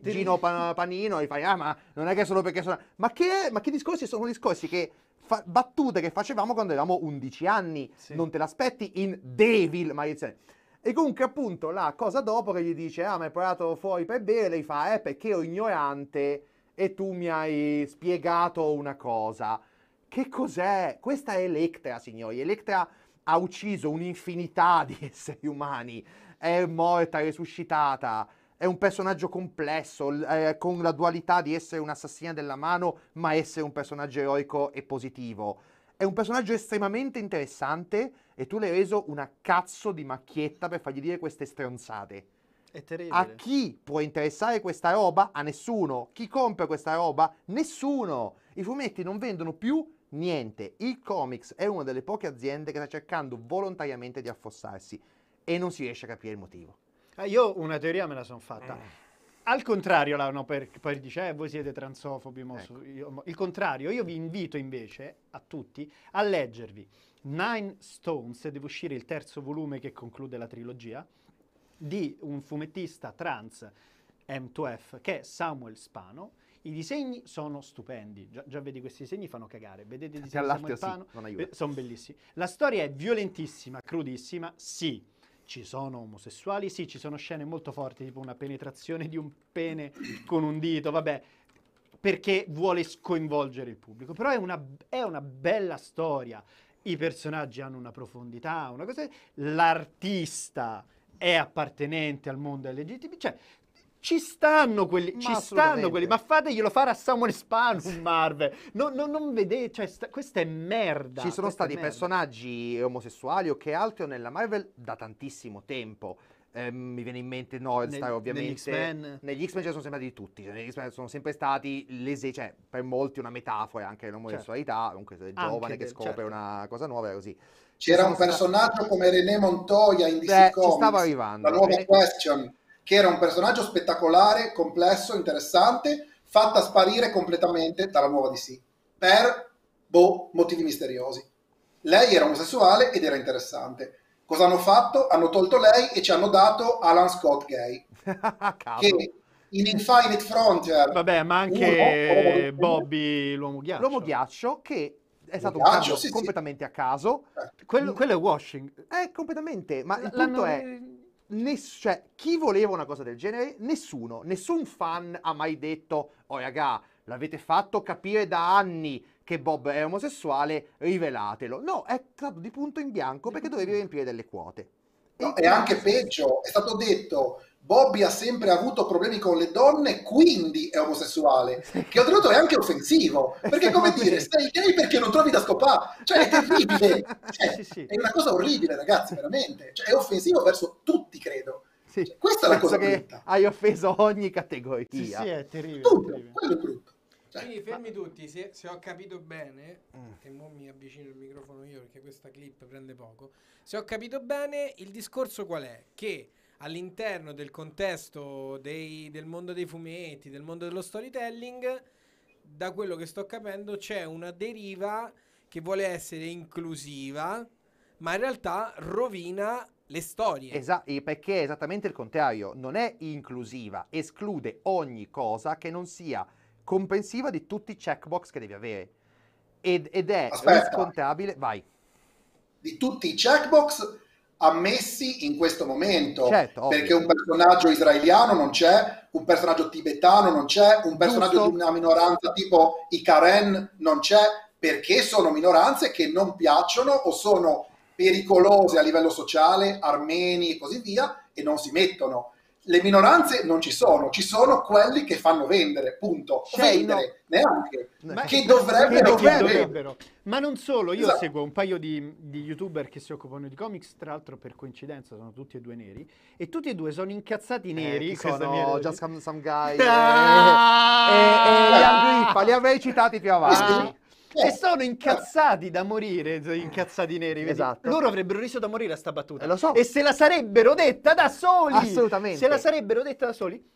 Gino Panino, gli fai, ah ma non è che solo perché sono... Ma che, ma che discorsi sono discorsi che Fa- battute che facevamo quando avevamo 11 anni. Sì. Non te l'aspetti in Devil, maledizione. E comunque, appunto, la cosa dopo che gli dice: Ah, ma hai portato fuori per bere, lei fa: Eh, perché ero ignorante e tu mi hai spiegato una cosa. Che cos'è? Questa è Electra, signori. Electra ha ucciso un'infinità di esseri umani, è morta, risuscitata, è un personaggio complesso, eh, con la dualità di essere un'assassina della mano, ma essere un personaggio eroico e positivo. È un personaggio estremamente interessante e tu l'hai reso una cazzo di macchietta per fargli dire queste stronzate. È terribile. A chi può interessare questa roba? A nessuno. Chi compra questa roba? Nessuno. I fumetti non vendono più niente. Il comics è una delle poche aziende che sta cercando volontariamente di affossarsi e non si riesce a capire il motivo. Ah, io una teoria me la sono fatta. Eh. Al contrario, là, no, per, poi dice, eh, voi siete transofobi. Mo, ecco. io, mo, il contrario, io vi invito invece a tutti a leggervi Nine Stones, deve uscire il terzo volume che conclude la trilogia, di un fumettista trans M2F che è Samuel Spano, i disegni sono stupendi, Gi- già, vedi questi disegni fanno cagare, vedete i disegni di Samuel sì, Be- eh, sono bellissimi. La storia è violentissima, crudissima, sì. Ci sono omosessuali, sì, ci sono scene molto forti, tipo una penetrazione di un pene con un dito, vabbè, perché vuole sconvolgere il pubblico. Però è una, è una bella storia, i personaggi hanno una profondità, una cosa... L'artista è appartenente al mondo LGTB, cioè ci stanno quelli, ma ci stanno quelli, ma fateglielo fare a Samuel Spano su Marvel. No, no, non vedete, cioè, sta, questa è merda. Ci sono stati personaggi omosessuali o che altro nella Marvel da tantissimo tempo. Eh, mi viene in mente Noel Star, ovviamente. Negli X-Men. negli ce ne sono sempre di tutti. Cioè, negli X-Men sono sempre stati lese, cioè, per molti una metafora anche l'omosessualità. Certo. Comunque, se è giovane del, che scopre certo. una cosa nuova, è così. C'era un personaggio come René Montoya in DC Beh, ci stava arrivando. La nuova René... Eh. question che era un personaggio spettacolare, complesso, interessante, fatta sparire completamente dalla nuova DC per boh, motivi misteriosi. Lei era omosessuale ed era interessante. Cosa hanno fatto? Hanno tolto lei e ci hanno dato Alan Scott gay. che in Infinite Frontier. Cioè, Vabbè, ma anche uno, Bobby, l'uomo ghiaccio. L'uomo ghiaccio che è stato ghiaccio, un cambio sì, completamente sì. a caso. Eh. Quello, quello, è Washington. È completamente, ma il punto è Ness- cioè, chi voleva una cosa del genere? Nessuno, nessun fan ha mai detto, oh raga, l'avete fatto capire da anni che Bob è omosessuale, rivelatelo. No, è stato di punto in bianco perché dovevi riempire delle quote. No, e, anche peggio, è stato detto, Bobby ha sempre avuto problemi con le donne, quindi è omosessuale, che oltretutto è anche offensivo, perché come dire, sei gay perché non trovi da scopare. cioè è terribile, cioè, sì, sì. è una cosa orribile ragazzi, veramente, cioè, è offensivo verso tutti credo. Sì. Cioè, questa è la cosa che brutta. hai offeso ogni categoria. Sì, sì è terribile. Tutto, terribile. quello è brutto. Cioè, Quindi fermi ma... tutti, se, se, ho capito bene, mm. e mo mi avvicino il microfono io perché questa clip prende poco, se ho capito bene il discorso qual è? Che all'interno del contesto dei, del mondo dei fumetti, del mondo dello storytelling, da quello che sto capendo c'è una deriva che vuole essere inclusiva, ma in realtà rovina le storie. Esatto, perché è esattamente il contrario, non è inclusiva, esclude ogni cosa che non sia comprensiva di tutti i checkbox che devi avere. Ed, ed è Aspetta. riscontrabile, vai. Di tutti i checkbox ammessi in questo momento certo, perché un personaggio israeliano non c'è un personaggio tibetano non c'è un personaggio Giusto. di una minoranza tipo i Karen non c'è perché sono minoranze che non piacciono o sono pericolose a livello sociale armeni e così via e non si mettono le minoranze non ci sono, ci sono quelli che fanno vendere, punto. Cioè, vendere, no. neanche. Ma che dovrebbero, che dovrebbero. Ma non solo, io esatto. seguo un paio di, di, youtuber che si occupano di comics, tra l'altro per coincidenza sono tutti e due neri, e tutti e due sono incazzati eh, neri. Eh, sono mia... Just Some, some Guy eh, eh, ah! e, e, e ah! Li, li avrei citati più avanti. Ah! Eh, e sono eh. incazzati da morire, incazzati neri. Vedi? Esatto. Loro avrebbero riso da morire a sta battuta. Eh, lo so. E se la sarebbero detta da soli. Assolutamente. Se la sarebbero detta da soli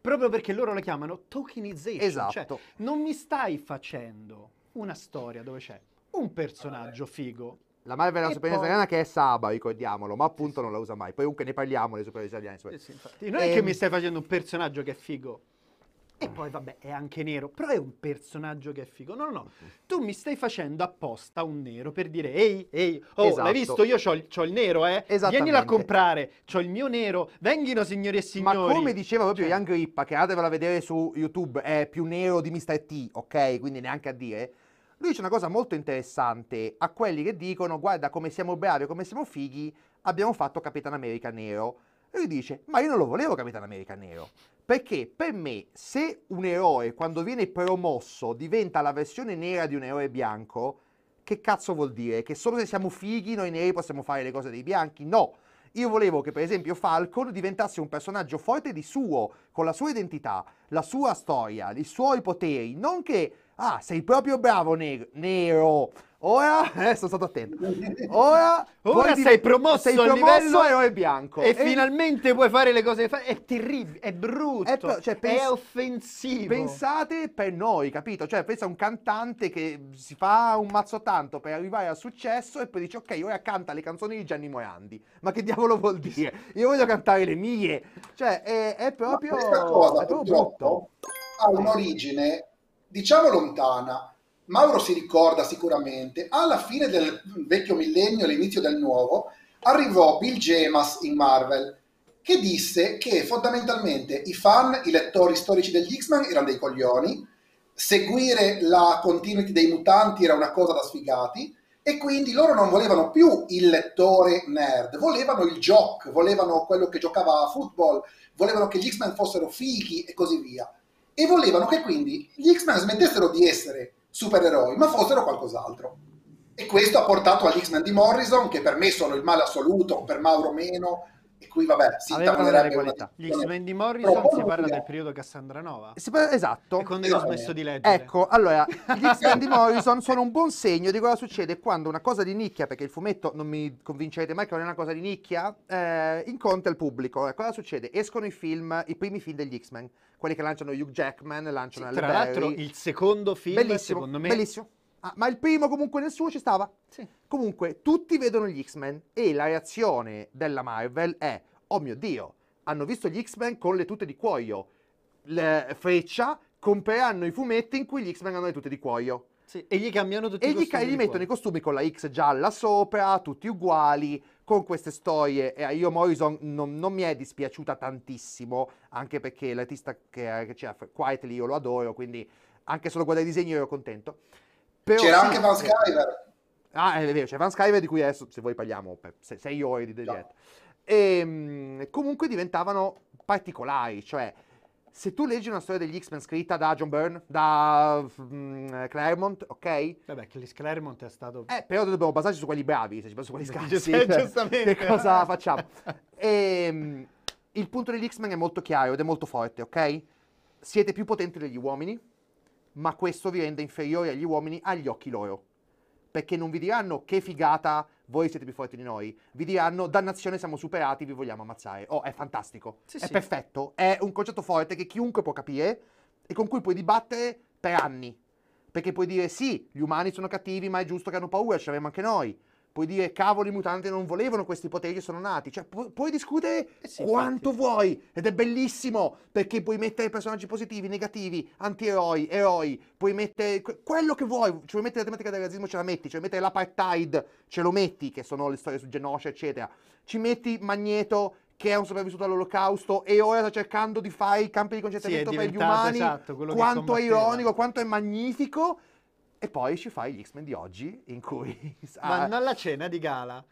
proprio perché loro la chiamano tokenization. Cioè, esatto. Cioè, non mi stai facendo una storia dove c'è un personaggio figo. La Marvel è una supereroe poi... italiana che è Saba, ricordiamolo, ma appunto non la usa mai. Poi comunque ne parliamo le superiori italiane. Super... sì, infatti. non e... è che ehm mi stai facendo un personaggio che è figo e poi vabbè, è anche nero, però è un personaggio che è figo. No, no, no. Tu mi stai facendo apposta un nero per dire ehi, ehi, oh, esatto. l'hai visto? Io ho il nero, eh. Vienilo a comprare, ho il mio nero. Venghino, signori e signori. Ma come diceva proprio cioè... Young Grippa, che andatevela a vedere su YouTube, è più nero di Mr. T, ok? Quindi neanche a dire. Lui dice una cosa molto interessante a quelli che dicono guarda come siamo bravi, come siamo fighi, abbiamo fatto Capitan America nero e lui dice, ma io non lo volevo Capitan America nero, perché per me se un eroe quando viene promosso diventa la versione nera di un eroe bianco, che cazzo vuol dire? Che solo se siamo fighi noi neri possiamo fare le cose dei bianchi? No, io volevo che, per esempio, Falcon diventasse un personaggio forte di suo, con la sua identità, la sua storia, i suoi poteri, non che, ah, sei proprio bravo ne- nero, Ora, eh, sono stato attento. Ora, Ora sei div- promosso sei promosso livello eroe bianco. E, e, finalmente puoi fare le cose che fai. È terribile, è brutto, è, pro- cioè, pens- è, offensivo. Pensate per noi, capito? Cioè, pensa a un cantante che si fa un mazzo tanto per arrivare al successo e poi dice, ok, ora canta le canzoni di Gianni Morandi. Ma che diavolo vuol dire? Io voglio cantare le mie. Cioè, è, è proprio... questa cosa, è proprio brutto. Ha un'origine, diciamo lontana, Mauro si ricorda sicuramente, alla fine del vecchio millennio, all'inizio del nuovo, arrivò Bill James in Marvel, che disse che fondamentalmente i fan, i lettori storici degli X-Men erano dei coglioni, seguire la continuity dei mutanti era una cosa da sfigati e quindi loro non volevano più il lettore nerd, volevano il jock, volevano quello che giocava a football, volevano che gli X-Men fossero fighi e così via. E volevano che quindi gli X-Men smettessero di essere supereroi, ma fossero qualcos'altro. E questo ha portato agli X-Men di Morrison, che per me sono il male assoluto, per Mauro meno, e qui vabbè si intavolerebbe una gli X-Men di Morrison Però, si parla del periodo Cassandranova parla, esatto e quando io ho smesso di leggere ecco allora gli X-Men di Morrison sono un buon segno di cosa succede quando una cosa di nicchia perché il fumetto non mi convincerete mai che non è una cosa di nicchia eh, incontra il pubblico e cosa succede escono i film i primi film degli X-Men quelli che lanciano Hugh Jackman lanciano sì, tra l'altro il secondo film bellissimo, secondo me bellissimo Ah, ma il primo comunque nel suo ci stava? Sì. Comunque, tutti vedono gli X-Men e la reazione della Marvel è, oh mio Dio, hanno visto gli X-Men con le tute di cuoio. Le freccia compreranno i fumetti in cui gli X-Men hanno le tute di cuoio. Sì, e gli cambiano tutti e i costumi. E gli, gli mettono i costumi con la X gialla sopra, tutti uguali, con queste storie. E io Morrison non, non mi è dispiaciuta tantissimo, anche perché l'artista che, che c'era Quietly io lo adoro, quindi anche solo guardare i disegni ero contento. Però, C'era sì, anche Van Skyver. Ah, è vero, c'è Van Skyver di cui adesso, se voi parliamo, per 6 ore di The Jet. E ehm, comunque diventavano particolari, cioè se tu leggi una storia degli X-Men scritta da John Byrne, da mm, Claremont, ok? Vabbè, Chris Claremont è stato... Eh, però dobbiamo basarci su quelli bravi, se ci baso su quelli scarsi. Giustamente. Che cosa facciamo? e, ehm, il punto degli X-Men è molto chiaro ed è molto forte, ok? Siete più potenti degli uomini, ma questo vi rende inferiori agli uomini agli occhi loro. Perché non vi diranno che figata, voi siete più forti di noi, vi diranno dannazione siamo superati, vi vogliamo ammazzare. Oh, è fantastico, sì, è sì. perfetto, è un concetto forte che chiunque può capire e con cui puoi dibattere per anni. Perché puoi dire sì, gli umani sono cattivi, ma è giusto che hanno paura, ce l'abbiamo anche noi puoi dire cavoli mutanti non volevano questi poteri, sono nati, cioè pu- puoi discutere eh sì, quanto infatti. vuoi ed è bellissimo perché puoi mettere personaggi positivi, negativi, antieroi, eroi, puoi mettere quello che vuoi, ci cioè, vuoi mettere la tematica del razzismo ce la metti, ci cioè, vuoi mettere l'apartheid ce lo metti, che sono le storie su Genosha eccetera, ci metti Magneto che è un sopravvissuto all'olocausto e ora sta cercando di fare i campi di concentramento sì, per gli umani, esatto, quanto è ironico, quanto è magnifico e poi ci fai gli X-Men di oggi in cui... Vanno alla cena di gala.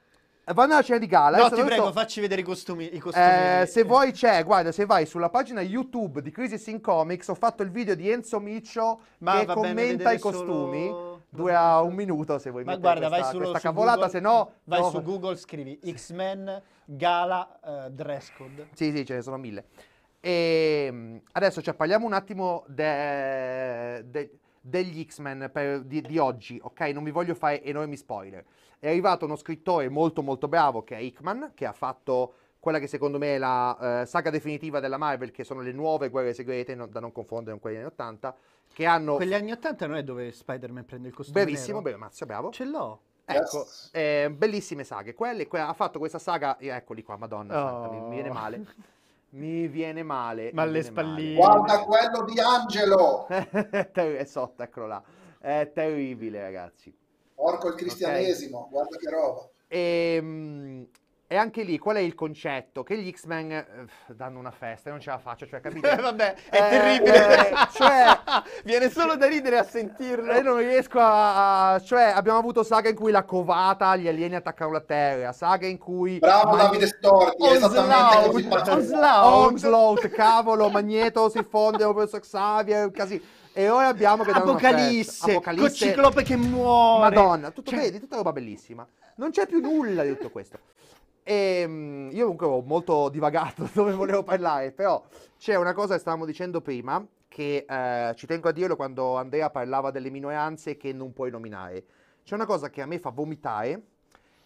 Eh, vanno alla cena di gala. No, ti prego, detto... facci vedere i costumi. I costumi. Eh, se vuoi c'è, guarda, se vai sulla pagina YouTube di Crisis in Comics, ho fatto il video di Enzo Miccio Ma che commenta i costumi. Solo... a un minuto se vuoi Ma guarda, questa, vai solo questa cavolata, se no... Vai no. su Google, scrivi X-Men, Gala, uh, eh, Dress Code. Sì, sì, ce ne sono mille. E ehm, adesso cioè, parliamo un attimo de... de degli X-Men per, di, di, oggi, ok? Non vi voglio fare enormi spoiler. È arrivato uno scrittore molto molto bravo che è Hickman, che ha fatto quella che secondo me è la eh, saga definitiva della Marvel, che sono le nuove guerre segrete, no, da non confondere con quelli anni 80, che hanno... Quegli anni 80 non è dove Spider-Man prende il costume Bravissimo, nero. Mazio, bravo. Ce l'ho. Ecco, yes. eh, bellissime saghe. Quelle, que- ha fatto questa saga, eh, eccoli qua, madonna, oh. santa, mi, mi viene male. mi viene male. Ma le spalline. Male. Guarda quello di Angelo! è sotto, eccolo là. È terribile, ragazzi. Porco il cristianesimo, okay. guarda che roba. E, ehm, e anche lì qual è il concetto? Che gli X-Men eh, danno una festa, e non ce la faccio, cioè capite? Eh, vabbè, è eh, terribile, eh, cioè viene solo da ridere a sentirlo. Io non riesco a, a, cioè abbiamo avuto saga in cui la covata, gli alieni attaccano la Terra, saga in cui Bravo man... Davide Storti, esattamente Onslaught, cavolo, Magneto si fonde Professor Xavier, casi e ora abbiamo che danno Apocalisse, Con Ciclope che muore. Madonna, tutto cioè... vedi, tutta roba bellissima. Non c'è più nulla di tutto questo. E ehm, io comunque ho molto divagato dove volevo parlare, però c'è una cosa che stavamo dicendo prima, che eh, ci tengo a dirlo quando Andrea parlava delle minoranze che non puoi nominare. C'è una cosa che a me fa vomitare,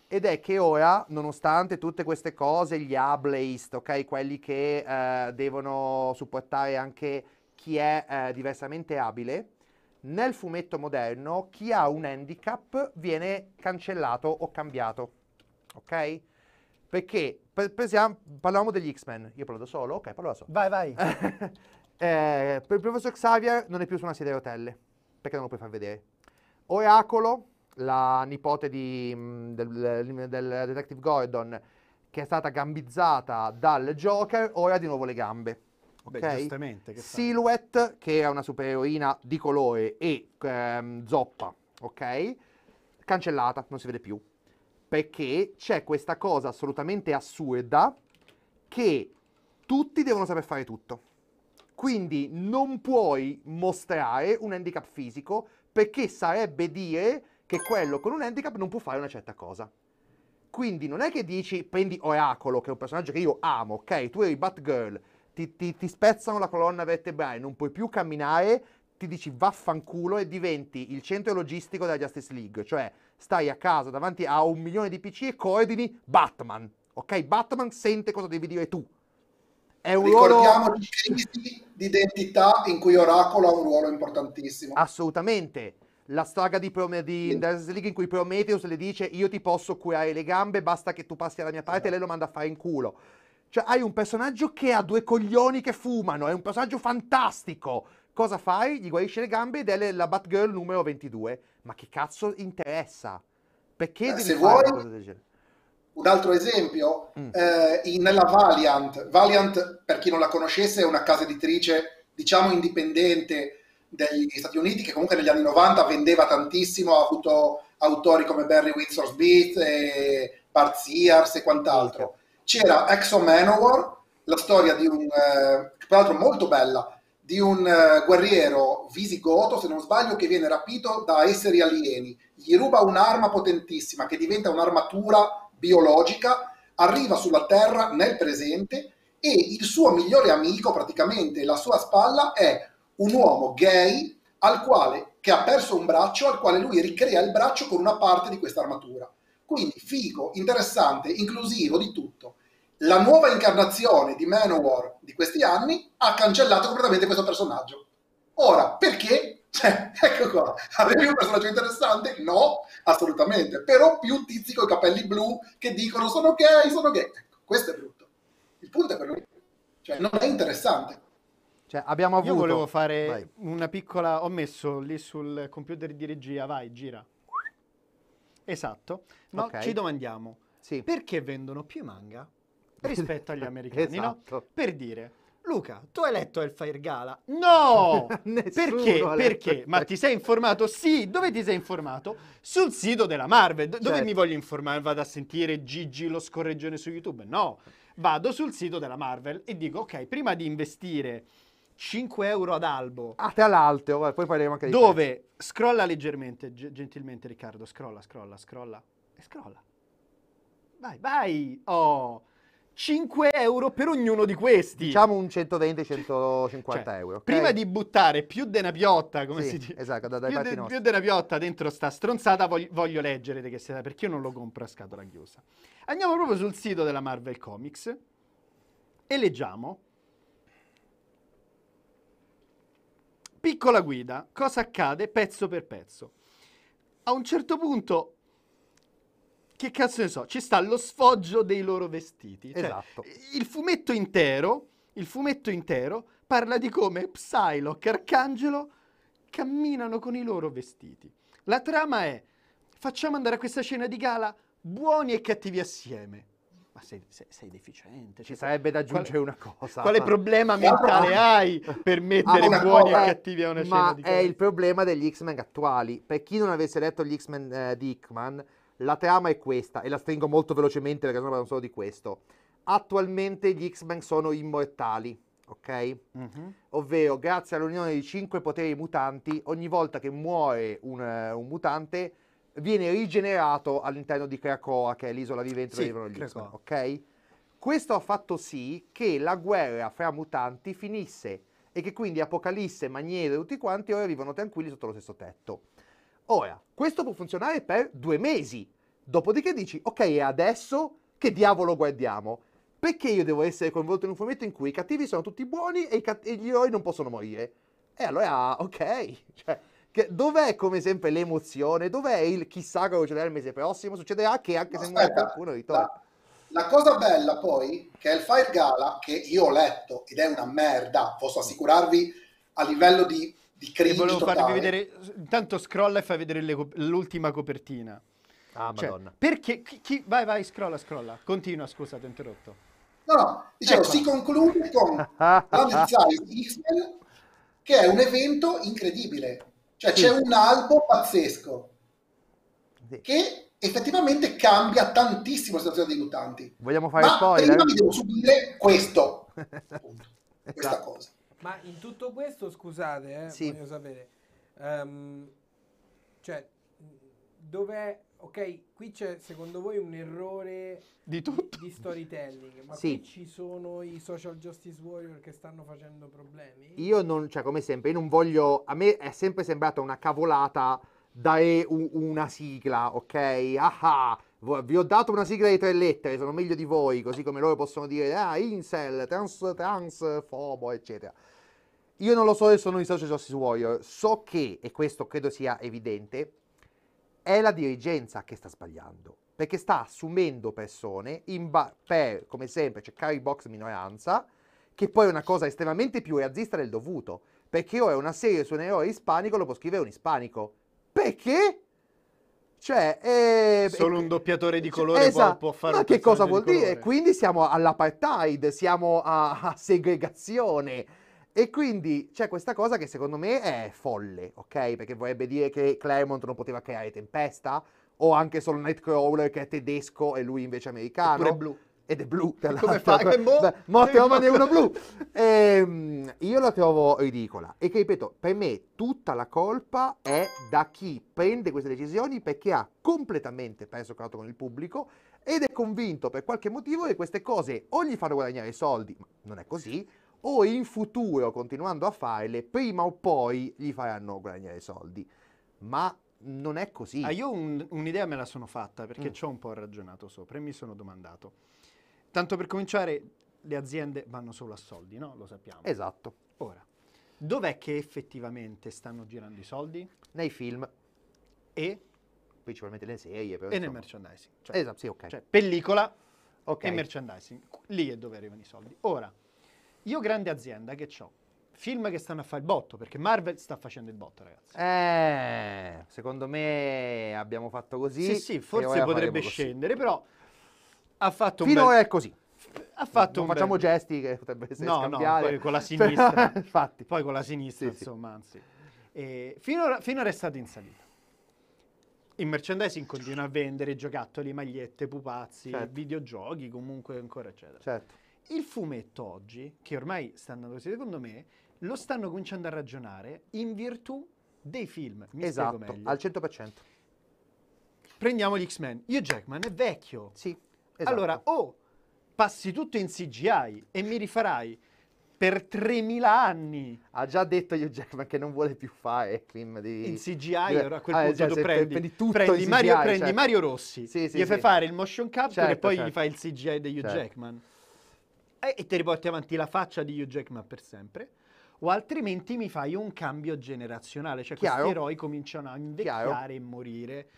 ed è che ora, nonostante tutte queste cose, gli ableist, ok, quelli che eh, devono supportare anche chi è eh, diversamente abile, nel fumetto moderno chi ha un handicap viene cancellato o cambiato, ok? Perché per, parlavamo degli X-Men, io parlo da solo, ok, parlo da solo. Vai, vai. eh, per il professor Xavier non è più su una sedia a rotelle, perché non lo puoi far vedere. Oracolo, la nipote di, mm, del, del, del detective Gordon, che è stata gambizzata dal Joker, ora ha di nuovo le gambe. Okay? Beh, che Silhouette, fa? che era una supereroina di colore e ehm, zoppa, ok? Cancellata, non si vede più perché c'è questa cosa assolutamente assurda che tutti devono saper fare tutto. Quindi non puoi mostrare un handicap fisico perché sarebbe dire che quello con un handicap non può fare una certa cosa. Quindi non è che dici prendi Oracolo, che è un personaggio che io amo, ok? Tu eri Batgirl, ti, ti, ti spezzano la colonna vertebrale, non puoi più camminare, ti dici vaffanculo e diventi il centro logistico della Justice League, cioè stai a casa davanti a un milione di PC e coordini Batman. Ok? Batman sente cosa devi dire tu. È un Ricordiamoci ruolo... crisi di identità in cui Oracolo ha un ruolo importantissimo. Assolutamente. La saga di, Prome- di sì. League in cui Prometheus le dice io ti posso curare le gambe, basta che tu passi alla mia parte e lei lo manda a fare in culo. Cioè hai un personaggio che ha due coglioni che fumano, è un personaggio fantastico Cosa fai? Gli guarisce le gambe ed è la Batgirl numero 22. Ma che cazzo interessa? Perché eh, devi se fare vuoi... cosa del genere? Un altro esempio, mm. eh, nella Valiant, Valiant per chi non la conoscesse è una casa editrice diciamo indipendente degli Stati Uniti che comunque negli anni 90 vendeva tantissimo, ha avuto autori come Barry Windsor Smith e Bart Sears e quant'altro. C'era Exo Manowar, la storia di un, eh, tra l'altro molto bella, di un eh, guerriero visigoto, se non sbaglio, che viene rapito da esseri alieni, gli ruba un'arma potentissima che diventa un'armatura biologica, arriva sulla Terra nel presente e il suo migliore amico, praticamente la sua spalla, è un uomo gay al quale, che ha perso un braccio, al quale lui ricrea il braccio con una parte di questa armatura. Quindi figo, interessante, inclusivo, di tutto la nuova incarnazione di Manowar di questi anni ha cancellato completamente questo personaggio. Ora, perché? Cioè, ecco qua, avevi un personaggio interessante? No, assolutamente. Però più tizi con i capelli blu che dicono sono gay, sono gay. Ecco, questo è brutto. Il punto è per lui. Cioè, non è interessante. Cioè, abbiamo avuto... Io volevo fare vai. una piccola... Ho messo lì sul computer di regia, vai, gira. Esatto. Ma okay. ci domandiamo, sì. perché vendono più manga rispetto agli americani, esatto. no? Per dire, Luca, tu hai letto Hellfire Gala? No! perché? Perché? Ma ti sei informato? Sì! Dove ti sei informato? Sul sito della Marvel. D- dove mi certo. voglio informare? Vado a sentire Gigi lo scorreggione su YouTube? No! Vado sul sito della Marvel e dico, ok, prima di investire 5 euro ad albo... Ah, te all'alto, poi parliamo anche di Dove? Prezzo. Scrolla leggermente, ge- gentilmente Riccardo, scrolla, scrolla, scrolla e scrolla. Vai, vai! Oh! 5 euro per ognuno di questi. Diciamo un 120-150 cioè, cioè, euro. Okay? Prima di buttare più di una piotta, come sì, si dice? Esatto, da, dai più, de, una piotta dentro sta stronzata, voglio, voglio leggere di che siete, perché io non lo compro a scatola chiusa. Andiamo proprio sul sito della Marvel Comics e leggiamo. Piccola guida, cosa accade pezzo per pezzo. A un certo punto che cazzo ne so, ci sta lo sfoggio dei loro vestiti. Cioè, esatto. Il fumetto intero, il fumetto intero parla di come Psylocke e Arcangelo camminano con i loro vestiti. La trama è, facciamo andare a questa scena di gala buoni e cattivi assieme. Ma sei, sei, sei deficiente. Ci cioè, sarebbe da aggiungere quale, una cosa. Quale ma... problema mentale hai per mettere ah, buoni cosa, e eh, cattivi a una scena di gala? Ma è il problema degli X-Men attuali. Per chi non avesse letto gli X-Men eh, di Hickman, la trama è questa, e la stringo molto velocemente perché sono non solo di questo. Attualmente gli X-Men sono immortali, ok? Mm-hmm. Ovvero, grazie all'unione di cinque poteri mutanti, ogni volta che muore un, uh, un mutante viene rigenerato all'interno di Krakoa, che è l'isola vivente sì, dove vivono gli X-Men, ok? Questo ha fatto sì che la guerra fra mutanti finisse e che quindi Apocalisse, Magneto e tutti quanti ora vivono tranquilli sotto lo stesso tetto. Ora, questo può funzionare per due mesi, dopodiché dici, ok, e adesso che diavolo guardiamo? Perché io devo essere coinvolto in un fumetto in cui i cattivi sono tutti buoni e, cat- e gli eroi non possono morire? E allora, ok, cioè, che, dov'è come sempre l'emozione? Dov'è il chissà cosa succederà il mese prossimo? Succederà che anche no, se muore qualcuno ritorna. La, la cosa bella poi, che è il Fire Gala, che io ho letto ed è una merda, posso assicurarvi a livello di di cringe volevo totale. farvi vedere, intanto scrolla e fai vedere co- l'ultima copertina. Ah, cioè, madonna. Perché, chi, chi, vai, vai, scrolla, scrolla. Continua, scusa, ti ho interrotto. No, no, dicevo, si conclude con l'avversario di X-Men, che è un evento incredibile. Cioè sì. c'è un albo pazzesco sì. che effettivamente cambia tantissimo la situazione dei mutanti. Vogliamo fare Ma spoiler? prima vi devo subire questo. esatto. Questa cosa. Ma in tutto questo, scusate, eh, sì. voglio sapere, um, cioè, dov'è, ok, qui c'è secondo voi un errore di, di storytelling, ma sì. qui ci sono i social justice warrior che stanno facendo problemi? Io non, cioè come sempre, io non voglio, a me è sempre sembrata una cavolata da e una sigla, ok? Aha! Vi ho dato una sigla di tre lettere, sono meglio di voi, così come loro possono dire ah, incel, trans, trans, fobo, eccetera. Io non lo so se sono i social Justice Warrior, so che, e questo credo sia evidente, è la dirigenza che sta sbagliando, perché sta assumendo persone ba- per, come sempre, cercare i box minoranza, che poi è una cosa estremamente più razzista del dovuto, perché ora una serie su un eroe ispanico lo può scrivere un ispanico. Perché? Cioè, eh, eh solo un doppiatore di cioè, colore esatto. può, può fare Ma che cosa vuol di dire? Quindi siamo all'apartheid, siamo a, a segregazione, e quindi c'è questa cosa che secondo me è folle, ok? Perché vorrebbe dire che Claremont non poteva creare Tempesta, o anche solo Nightcrawler che è tedesco e lui invece è americano. Oppure blu ed è blu tra l'altro. Come fa? Che boh, Beh, mo te ne boh. uno blu. Ehm, io la trovo ridicola e che ripeto, per me tutta la colpa è da chi prende queste decisioni perché ha completamente perso contatto con il pubblico ed è convinto per qualche motivo che queste cose o gli fanno guadagnare soldi, ma non è così, o in futuro, continuando a farle, prima o poi gli faranno guadagnare soldi. Ma non è così. Ah, io un, un'idea me la sono fatta perché mm. ci ho un po' ragionato sopra e mi sono domandato. Tanto per cominciare, le aziende vanno solo a soldi, no? Lo sappiamo. Esatto. Ora, dov'è che effettivamente stanno girando i soldi? Nei film. E? Principalmente nelle serie. Però, e insomma. nel merchandising. Cioè, esatto, sì, ok. Cioè, pellicola okay. e merchandising. Lì è dove arrivano i soldi. Ora, io grande azienda che ho film che stanno a fare il botto, perché Marvel sta facendo il botto, ragazzi. Eh, secondo me abbiamo fatto così. Sì, sì, forse potrebbe scendere, però ha fatto Fino un Finora è così. Ha fatto non un facciamo bel... gesti che potrebbe essere no, scambiare. No, poi con la sinistra. Infatti. Poi con la sinistra, sì, insomma, sì. anzi. E finora, finora è stato in salita. Il merchandising continua a vendere giocattoli, magliette, pupazzi, certo. videogiochi, comunque ancora eccetera. Certo. Il fumetto oggi, che ormai sta andando così secondo me, lo stanno cominciando a ragionare in virtù dei film. Mi esatto, meglio. al 100%. Prendiamo gli X-Men. Hugh Jackman è vecchio. Sì, esatto. Allora, o oh, passi tutto in CGI e mi rifarai per 3000 anni. Ha già detto Hugh Jackman che non vuole più fare film di... In CGI, allora eh, a quel ah, punto cioè, tu prendi, prendi, tutto prendi, CGI, Mario, cioè. prendi Mario Rossi, sì, sì, gli sì. fai fare il motion capture certo, e poi certo. gli fai il CGI di Hugh certo. Jackman e ti riporti avanti la faccia di Hugh Jackman per sempre o altrimenti mi fai un cambio generazionale, cioè Chiaro. questi eroi cominciano a invecchiare Chiaro. e morire.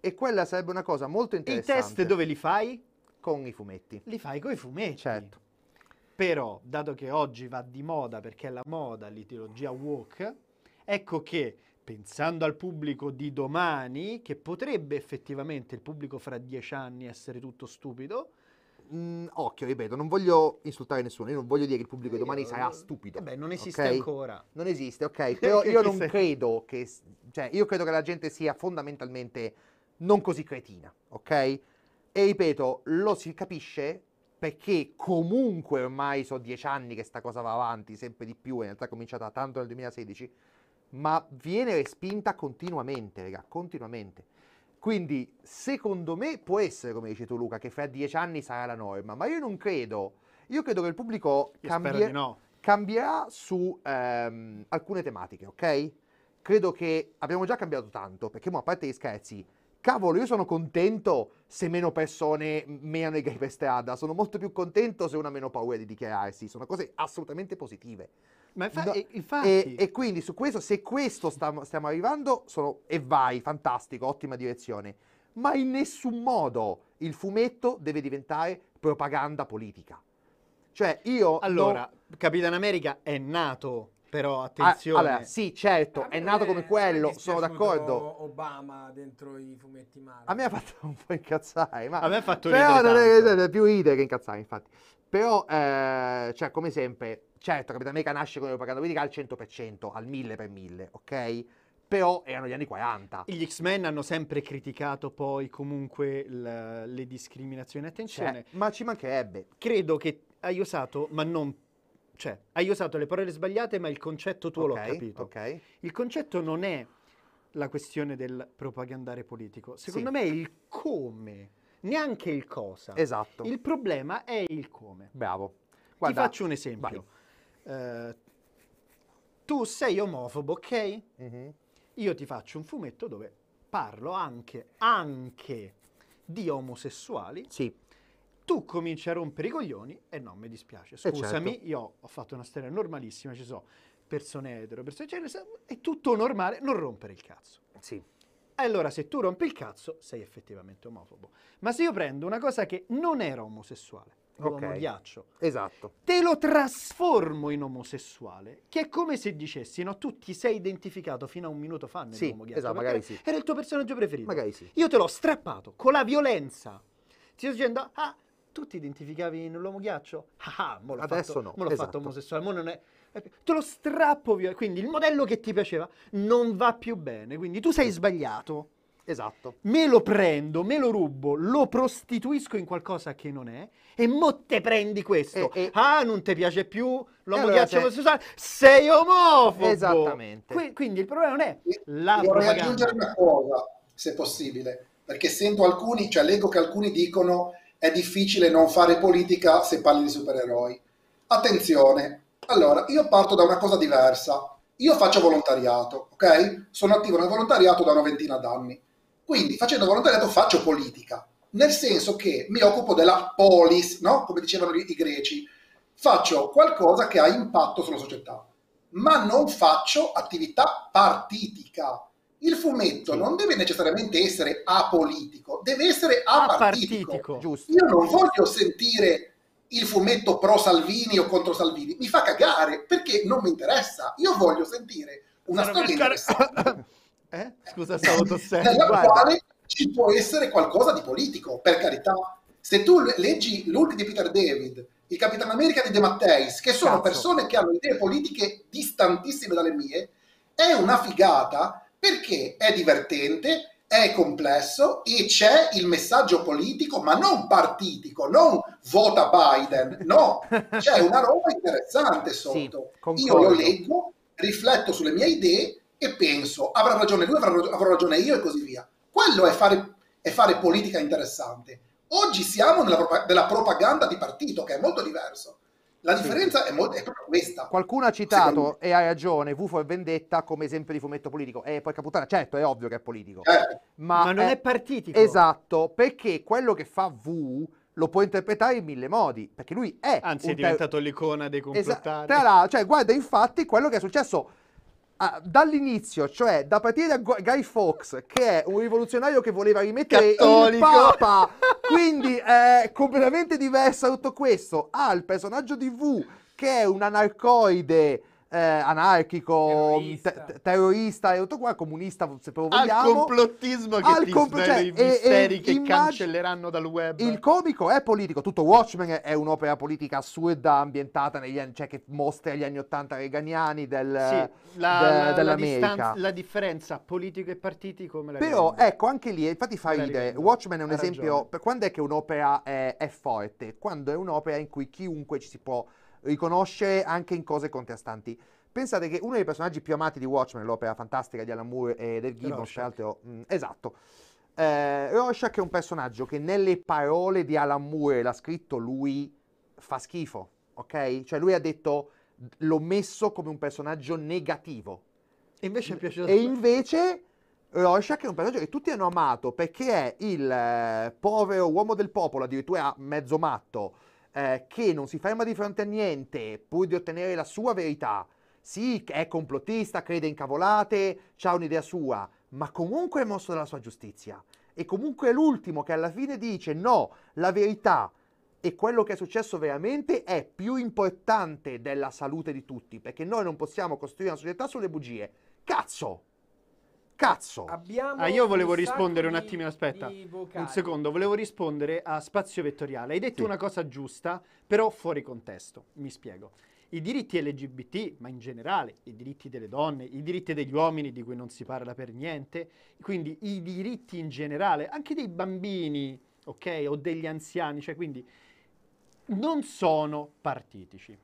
E quella sarebbe una cosa molto interessante. I test dove li fai? Con i fumetti. Li fai con i fumetti. Certo. Però, dato che oggi va di moda perché è la moda l'ideologia woke, ecco che pensando al pubblico di domani, che potrebbe effettivamente il pubblico fra dieci anni essere tutto stupido, mh, mm, occhio, ripeto, non voglio insultare nessuno, io non voglio dire che il pubblico di domani sarà stupido. Vabbè, non esiste okay? ancora. Non esiste, ok, però io non credo che, cioè, io credo che la gente sia fondamentalmente non così cretina, ok? E ripeto, lo si capisce perché comunque ormai sono dieci anni che sta cosa va avanti, sempre di più, in realtà è cominciata tanto nel 2016, ma viene respinta continuamente, raga, continuamente. Quindi, secondo me, può essere, come dici tu Luca, che fra dieci anni sarà la norma, ma io non credo. Io credo che il pubblico cambier- no. cambierà su ehm, alcune tematiche, ok? Credo che abbiamo già cambiato tanto, perché mo, a parte gli scherzi, cavolo, io sono contento se meno persone meano i gay per strada, sono molto più contento se una meno paura di dichiararsi, sono cose assolutamente positive infa- no, e, e, quindi su questo, se questo stiamo, stiamo arrivando, sono, e vai, fantastico, ottima direzione. Ma in nessun modo il fumetto deve diventare propaganda politica. Cioè, io. Allora, non... Capitan America è nato però ah, attenzione. Ah, allora, sì, certo, è nato come quello, sono d'accordo. Obama dentro i fumetti Marvel. A me ha fatto un po' incazzare, ma A me ha fatto ridere. Però non è, più ridere che incazzare, infatti. Però, eh, cioè, come sempre, certo, Capitan America nasce con propaganda politica al 100%, al 1000 per 1000, ok? Però erano gli anni 40. Gli X-Men hanno sempre criticato poi comunque l- le discriminazioni. Cioè, Attenzione. Cioè, ma ci mancherebbe. Credo che hai usato, ma non cioè, hai usato le parole sbagliate, ma il concetto tuo okay, l'ho capito. Okay. Il concetto non è la questione del propagandare politico. Secondo sì. me è il come neanche il cosa. Esatto. Il problema è il come. Bravo. Guarda, Ti faccio un esempio. Uh, tu sei omofobo, ok? Mm-hmm. Io ti faccio un fumetto dove parlo anche, anche di omosessuali. Sì. Tu cominci a rompere i coglioni e non mi dispiace. Eh, Scusami, certo. io ho fatto una storia normalissima, ci sono persone etero, persone genere, è tutto normale, non rompere il cazzo. Sì allora se tu rompi il cazzo sei effettivamente omofobo. Ma se io prendo una cosa che non era omosessuale, l'uomo ghiaccio. Esatto. Te lo trasformo in omosessuale, che è come se dicessi, no, tu ti sei identificato fino a un minuto fa nell'uomo sì, ghiaccio. Esatto, magari era, sì. Era il tuo personaggio preferito. Magari sì. Io te l'ho strappato con la violenza. Ti sto dicendo, ah, tu ti identificavi nell'uomo ghiaccio? Ah, ah mo l'ho Adesso fatto, no. Mo l'ho esatto. fatto omosessuale, mo non è te lo strappo via. Quindi il modello che ti piaceva non va più bene, quindi tu sei sbagliato. Esatto. Me lo prendo, me lo rubo, lo prostituisco in qualcosa che non è e mo te prendi questo. E, e... ah, non ti piace più l'uomo allora sei... sei omofobo. Esattamente. Que- quindi il problema non è la Vorrei propaganda. aggiungere una cosa, se possibile, perché sento alcuni, cioè leggo che alcuni dicono è difficile non fare politica se parli di supereroi. Attenzione, allora, io parto da una cosa diversa. Io faccio volontariato, ok? Sono attivo nel volontariato da una ventina d'anni. Quindi, facendo volontariato, faccio politica, nel senso che mi occupo della polis, no? Come dicevano i greci. Faccio qualcosa che ha impatto sulla società, ma non faccio attività partitica. Il fumetto non deve necessariamente essere apolitico, deve essere apartitico. apartitico. Giusto. Io non voglio sentire il fumetto pro Salvini o contro Salvini, mi fa cagare perché non mi interessa. Io voglio sentire una Sono storia interessante. eh? Scusa, stavo tossendo. Nella guarda. quale ci può essere qualcosa di politico, per carità. Se tu leggi l'Hulk di Peter David, il Capitano America di De Matteis, che sono Cazzo. persone che hanno idee politiche distantissime dalle mie, è una figata perché è divertente è complesso e c'è il messaggio politico, ma non partitico, non vota Biden, no, c'è una roba interessante sotto. Sì, io lo leggo, rifletto sulle mie idee e penso, avrà ragione lui, avrà, avrò ragione io e così via. Quello è fare, è fare politica interessante. Oggi siamo nella, nella propaganda di partito, che è molto diverso. La differenza sì. è, molto, è, proprio questa. Qualcuno ha citato, e hai ragione, Vufo e Vendetta come esempio di fumetto politico. E eh, poi Caputana, certo, è ovvio che è politico. Eh. Ma, ma, non è, è partitico. Esatto, perché quello che fa V lo può interpretare in mille modi, perché lui è... Anzi, è diventato ter... l'icona dei complottari. Esa- tra l'altro, cioè, guarda, infatti, quello che è successo Ah, dall'inizio, cioè da partire da Guy Fawkes, che è un rivoluzionario che voleva rimettere Cattolico. il Papa, quindi è eh, completamente diversa tutto questo, al ah, personaggio di V che è un anarcoide eh, anarchico, terrorista. Te- terrorista e tutto qua, comunista se proprio vogliamo. Al complottismo che al ti compl- cioè, i misteri che immag- cancelleranno dal web. Il comico è politico, tutto Watchmen è un'opera politica assurda ambientata negli anni, cioè che mostra gli anni 80 reganiani del, sì, la, de, la, dell'America. La, distanza, la, differenza politico e partiti come la Però rivendo. ecco, anche lì, infatti fa ridere, Watchmen è un ha esempio, per quando è che un'opera è, è forte? Quando è un'opera in cui chiunque ci si può riconoscere anche in cose contrastanti. Pensate che uno dei personaggi più amati di Watchmen, l'opera fantastica di Alan Moore e del Gibbons, tra l'altro, mm, esatto. Eh, Rorschach è un personaggio che nelle parole di Alan Moore, l'ha scritto lui, fa schifo, ok? Cioè lui ha detto, l'ho messo come un personaggio negativo. E invece è piaciuto. E invece Rorschach è un personaggio che tutti hanno amato perché è il eh, povero uomo del popolo, addirittura mezzo matto, eh, che non si ferma di fronte a niente pur di ottenere la sua verità. Sì, è complottista, crede in cavolate, ha un'idea sua, ma comunque è mosso dalla sua giustizia. E comunque è l'ultimo che alla fine dice no, la verità e quello che è successo veramente è più importante della salute di tutti, perché noi non possiamo costruire una società sulle bugie. Cazzo! Cazzo! Abbiamo ah, io volevo rispondere un attimo, aspetta. Un secondo, volevo rispondere a spazio vettoriale. Hai detto sì. una cosa giusta, però fuori contesto. Mi spiego. I diritti LGBT, ma in generale i diritti delle donne, i diritti degli uomini di cui non si parla per niente, quindi i diritti in generale, anche dei bambini, ok, o degli anziani, cioè quindi non sono partitici.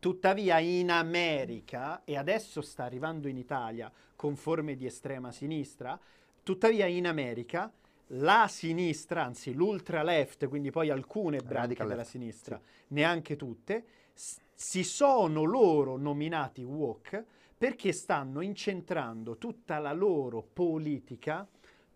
Tuttavia in America, e adesso sta arrivando in Italia con forme di estrema sinistra, tuttavia in America la sinistra, anzi l'ultra left, quindi poi alcune branche della left. sinistra, sì. neanche tutte, s- si sono loro nominati woke perché stanno incentrando tutta la loro politica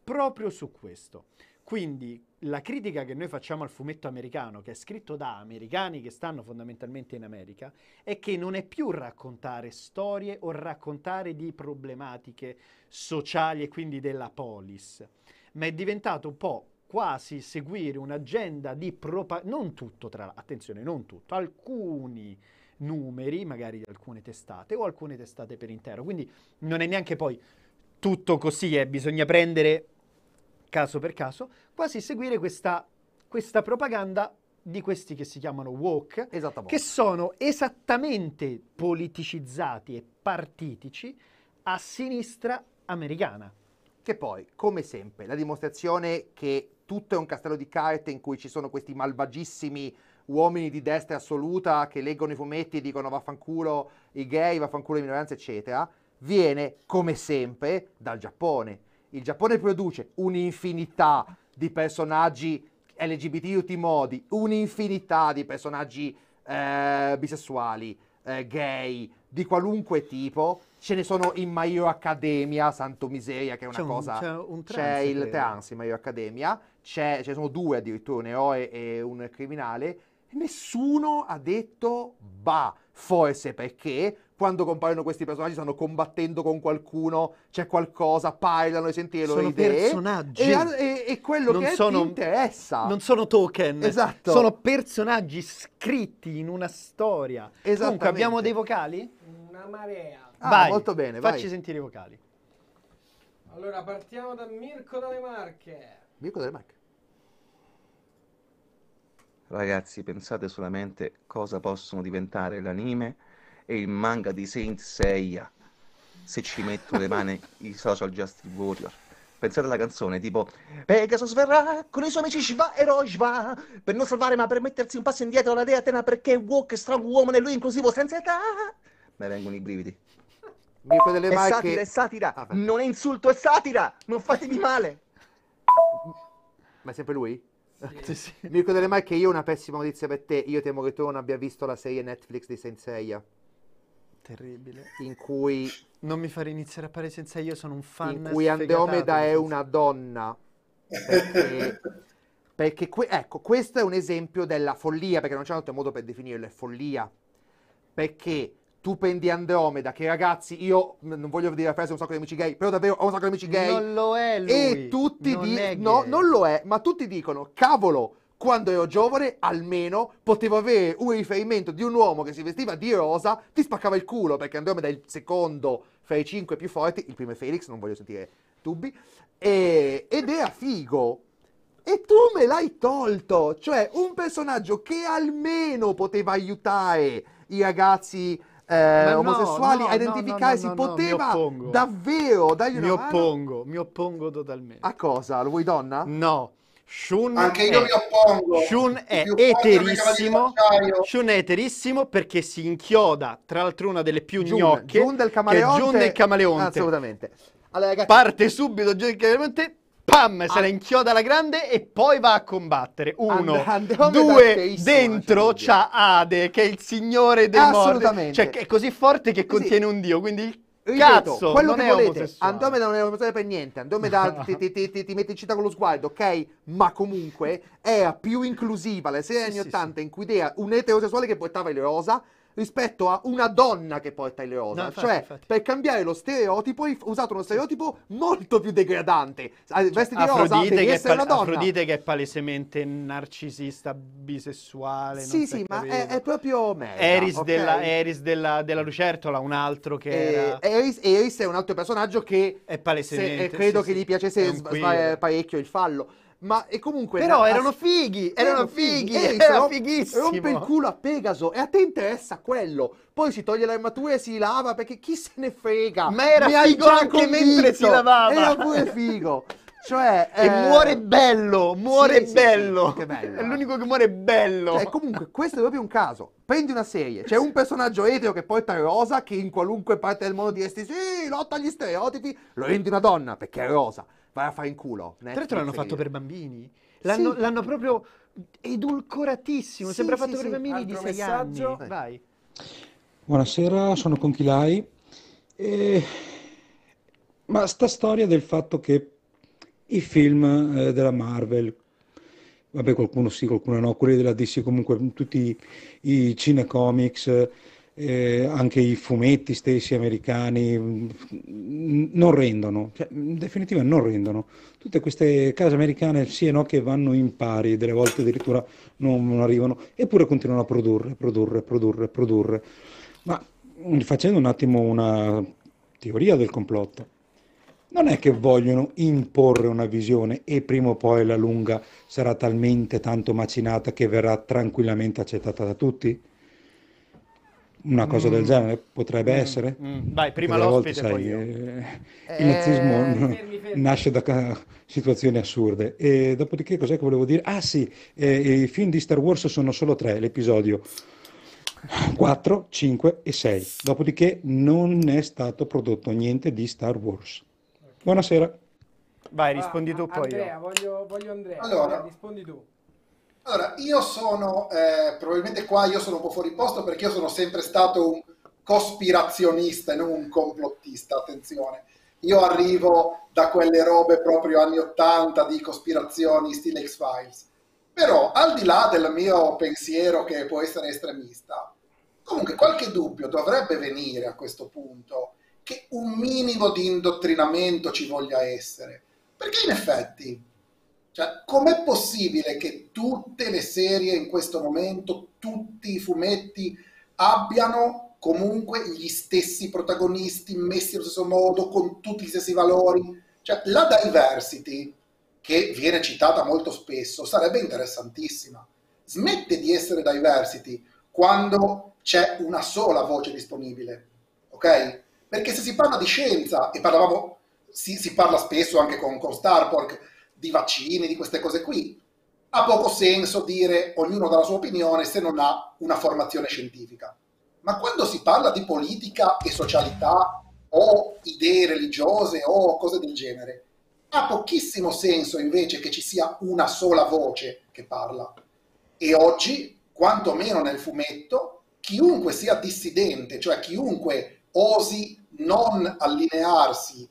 proprio su questo. Quindi la critica che noi facciamo al fumetto americano, che è scritto da americani che stanno fondamentalmente in America, è che non è più raccontare storie o raccontare di problematiche sociali e quindi della polis, ma è diventato un po' quasi seguire un'agenda di propaganda, non tutto tra attenzione, non tutto, alcuni numeri, magari di alcune testate o alcune testate per intero, quindi non è neanche poi tutto così, eh, bisogna prendere caso per caso, quasi seguire questa, questa propaganda di questi che si chiamano woke, che sono esattamente politicizzati e partitici a sinistra americana. Che poi, come sempre, la dimostrazione che tutto è un castello di carte in cui ci sono questi malvagissimi uomini di destra assoluta che leggono i fumetti e dicono vaffanculo i gay, vaffanculo le minoranze, eccetera, viene, come sempre, dal Giappone il Giappone produce un'infinità di personaggi LGBT in tutti i modi, un'infinità di personaggi eh, bisessuali, eh, gay, di qualunque tipo. Ce ne sono in My Hero Academia, santo miseria, che è una c'è cosa... Un, c'è, un trans, c'è il trans in My Hero Academia, c'è, ce ne sono due addirittura, un eroe e un criminale. Nessuno ha detto, bah, forse perché quando compaiono questi personaggi stanno combattendo con qualcuno, c'è qualcosa, parlano e senti le loro sono idee. personaggi. E, e, e quello non che sono, ti interessa. Non sono token. Esatto. Sono personaggi scritti in una storia. Comunque abbiamo dei vocali? Una marea. Ah, vai, molto bene, vai. Facci sentire i vocali. Allora partiamo da Mirko dalle Marche. Mirko dalle Marche. Ragazzi, pensate solamente cosa possono diventare l'anime e il manga di Saint Seiya se ci metto le mani i social Justin Warrior pensate alla canzone tipo Pegasus verrà con i suoi amici Shva e Rojva per non salvare ma per mettersi un passo indietro alla dea Atena perché è è strong woman e lui inclusivo senza età mi vengono i brividi mi fai delle è marche... satira, è satira ah, non è insulto, è satira non fatemi male ma è sempre lui? Sì. sì. Mirko Delle Marche, io ho una pessima notizia per te. Io temo che tu non abbia visto la serie Netflix di Senseiya Terribile. In cui... Non mi fare iniziare a parlare senza io, sono un fan. In cui Andromeda è una donna. Perché, perché que- ecco, questo è un esempio della follia, perché non c'è un altro modo per definirlo, è follia. Perché tu prendi Andromeda, che ragazzi, io non voglio dire la frase un sacco di amici gay, però davvero ho un sacco di amici gay. Non lo è lui. E tutti dicono, no, non lo è, ma tutti dicono, cavolo, quando ero giovane, almeno potevo avere un riferimento di un uomo che si vestiva di rosa, ti spaccava il culo perché Andromeda è il secondo fra i cinque più forti, il primo è Felix, non voglio sentire dubbi, e, ed era figo. E tu me l'hai tolto, cioè un personaggio che almeno poteva aiutare i ragazzi eh, omosessuali no, a identificarsi, no, no, poteva davvero dargli una mi oppongo, Mi oppongo totalmente. A cosa? Lo vuoi donna? No. Shun Anche io è, mi oppongo. Shun è, eterissimo, Shun è eterissimo perché si inchioda, tra l'altro una delle più Jun, gnocche, Jun del camaleonte. Jun del camaleonte. Assolutamente. Allora, ragazzi... Parte subito Jun del camaleonte, pam, se la ah. inchioda alla grande e poi va a combattere. Uno, and, and due, dentro cioè, c'ha Ade, che è il signore dei morti. Cioè, è così forte che sì. contiene un dio, quindi il Ripeto, Cazzo, quello che volete, Andromeda non è omosessuale per niente, Andromeda ti, ti, ti, ti, mette in città con lo sguardo, ok? Ma comunque era più inclusiva la serie sì, anni sì, 80 sì. in cui era un eterosessuale che portava il rosa rispetto a una donna che porta il rosa. No, cioè, infatti, cioè, infatti. per cambiare lo stereotipo, hai usato uno stereotipo molto più degradante. Ah, Vesti di Afrodite rosa, devi essere pal- una donna. Afrodite che è palesemente narcisista, bisessuale. Sì, sì, ma è, è, proprio merda. Eris, okay? della, Eris della, della, Lucertola, un altro che eh, era... Eris, Eris, è un altro personaggio che... È palesemente... Se, eh, credo sì, che sì. gli piacesse s- eh, parecchio il fallo. Ma e comunque. Però erano fighi! Erano fighi! fighi eh, esatto. era no, fighissimo! Rompe il culo a Pegaso e a te interessa quello. Poi si toglie l'armatura e si lava perché chi se ne frega! Ma era Mi figo anche mentre si lavava! Era pure figo! Cioè, e eh... muore bello, muore sì, bello. Sì, sì, bello. È l'unico che muore bello. cioè, comunque, questo è proprio un caso. Prendi una serie, c'è un personaggio etero che porta rosa, che in qualunque parte del mondo diresti sì, lotta agli stereotipi, lo rendi una donna perché è rosa vai a fare in culo. Netflix Tra l'altro l'hanno fatto per bambini. L'hanno, sì. l'hanno proprio edulcoratissimo, sì, sembra sì, fatto per bambini di 6 anni. Vai. Buonasera, sono Conchilai. E... Ma sta storia del fatto che i film eh, della Marvel, vabbè qualcuno sì, qualcuno no, quelli della DC comunque tutti i cinecomics eh, anche i fumetti stessi americani mm, non rendono, cioè, in definitiva non rendono. Tutte queste case americane sì e no che vanno in pari, delle volte addirittura non, non arrivano, eppure continuano a produrre, produrre, produrre, produrre. Ma mm, facendo un attimo una teoria del complotto, non è che vogliono imporre una visione e prima o poi la lunga sarà talmente tanto macinata che verrà tranquillamente accettata da tutti? Una cosa mm. del genere potrebbe mm. essere? Mm. Vai, prima Perché l'ospite volte, poi sai, eh, il nazismo eh, fermi, nasce da situazioni assurde. E dopodiché cos'è che volevo dire? Ah sì, eh, i film di Star Wars sono solo tre, l'episodio 4, 5 e 6. Dopodiché non è stato prodotto niente di Star Wars. Buonasera. Vai, rispondi tu ah, poi. Andrea, voglio, voglio, Andrea. Allora, rispondi tu. Allora, io sono, eh, probabilmente qua io sono un po' fuori posto perché io sono sempre stato un cospirazionista e non un complottista, attenzione. Io arrivo da quelle robe proprio anni 80 di cospirazioni, stile X-Files. Però, al di là del mio pensiero che può essere estremista, comunque qualche dubbio dovrebbe venire a questo punto che un minimo di indottrinamento ci voglia essere. Perché in effetti cioè, com'è possibile che tutte le serie in questo momento, tutti i fumetti abbiano comunque gli stessi protagonisti messi allo stesso modo, con tutti gli stessi valori? Cioè, la diversity, che viene citata molto spesso, sarebbe interessantissima. Smette di essere diversity quando c'è una sola voce disponibile, ok? Perché se si parla di scienza, e parlavamo, si, si parla spesso anche con, con Starpork, di vaccini, di queste cose qui, ha poco senso dire ognuno dà la sua opinione se non ha una formazione scientifica. Ma quando si parla di politica e socialità o idee religiose o cose del genere, ha pochissimo senso invece che ci sia una sola voce che parla. E oggi, quantomeno nel fumetto, chiunque sia dissidente, cioè chiunque osi non allinearsi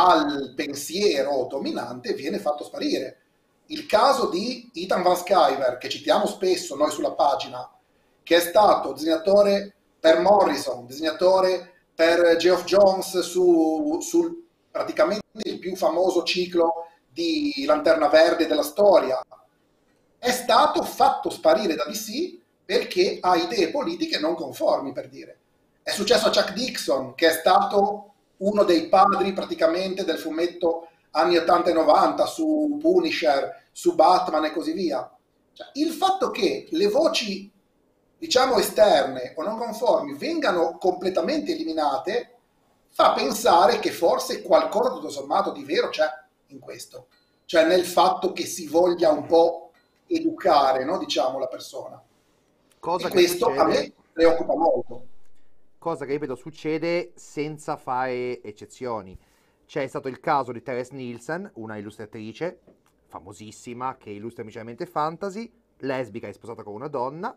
al pensiero dominante viene fatto sparire. Il caso di Ethan Van Skyver, che citiamo spesso noi sulla pagina, che è stato disegnatore per Morrison, disegnatore per Geoff Jones su, su praticamente il più famoso ciclo di Lanterna Verde della storia, è stato fatto sparire da DC perché ha idee politiche non conformi, per dire. È successo a Chuck Dixon, che è stato uno dei padri praticamente del fumetto anni 80 e 90 su Punisher, su Batman e così via. Cioè, il fatto che le voci, diciamo, esterne o non conformi vengano completamente eliminate fa pensare che forse qualcosa tutto sommato di vero c'è in questo, cioè nel fatto che si voglia un po' educare, no? diciamo, la persona. Cosa e questo succede? a me preoccupa molto cosa che ripeto succede senza fare eccezioni. C'è stato il caso di Teres Nielsen, una illustratrice famosissima che illustra amicisamente fantasy, lesbica e sposata con una donna,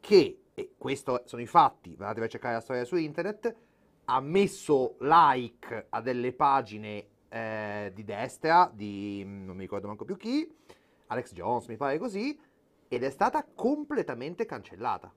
che, e questi sono i fatti, andate a cercare la storia su internet, ha messo like a delle pagine eh, di destra, di non mi ricordo manco più chi, Alex Jones mi pare così, ed è stata completamente cancellata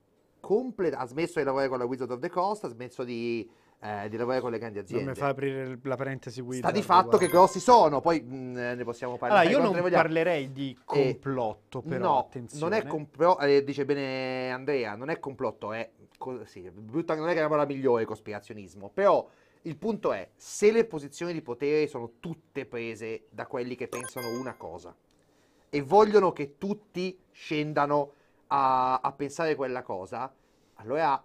comple- ha smesso di lavorare con la Wizard of the Coast, ha smesso di, eh, di lavorare con le grandi aziende. Non mi fa aprire la parentesi Wizard. Sta di fatto guarda. che grossi sono, poi mh, mm, ne possiamo parlare. Allora, io non parlerei di eh, complotto, eh, però, no, attenzione. non è complotto, eh, dice bene Andrea, non è complotto, è... Co- sì, brutta, non è che è la parola migliore, cospirazionismo, però... Il punto è, se le posizioni di potere sono tutte prese da quelli che pensano una cosa e vogliono che tutti scendano a, a pensare quella cosa, allora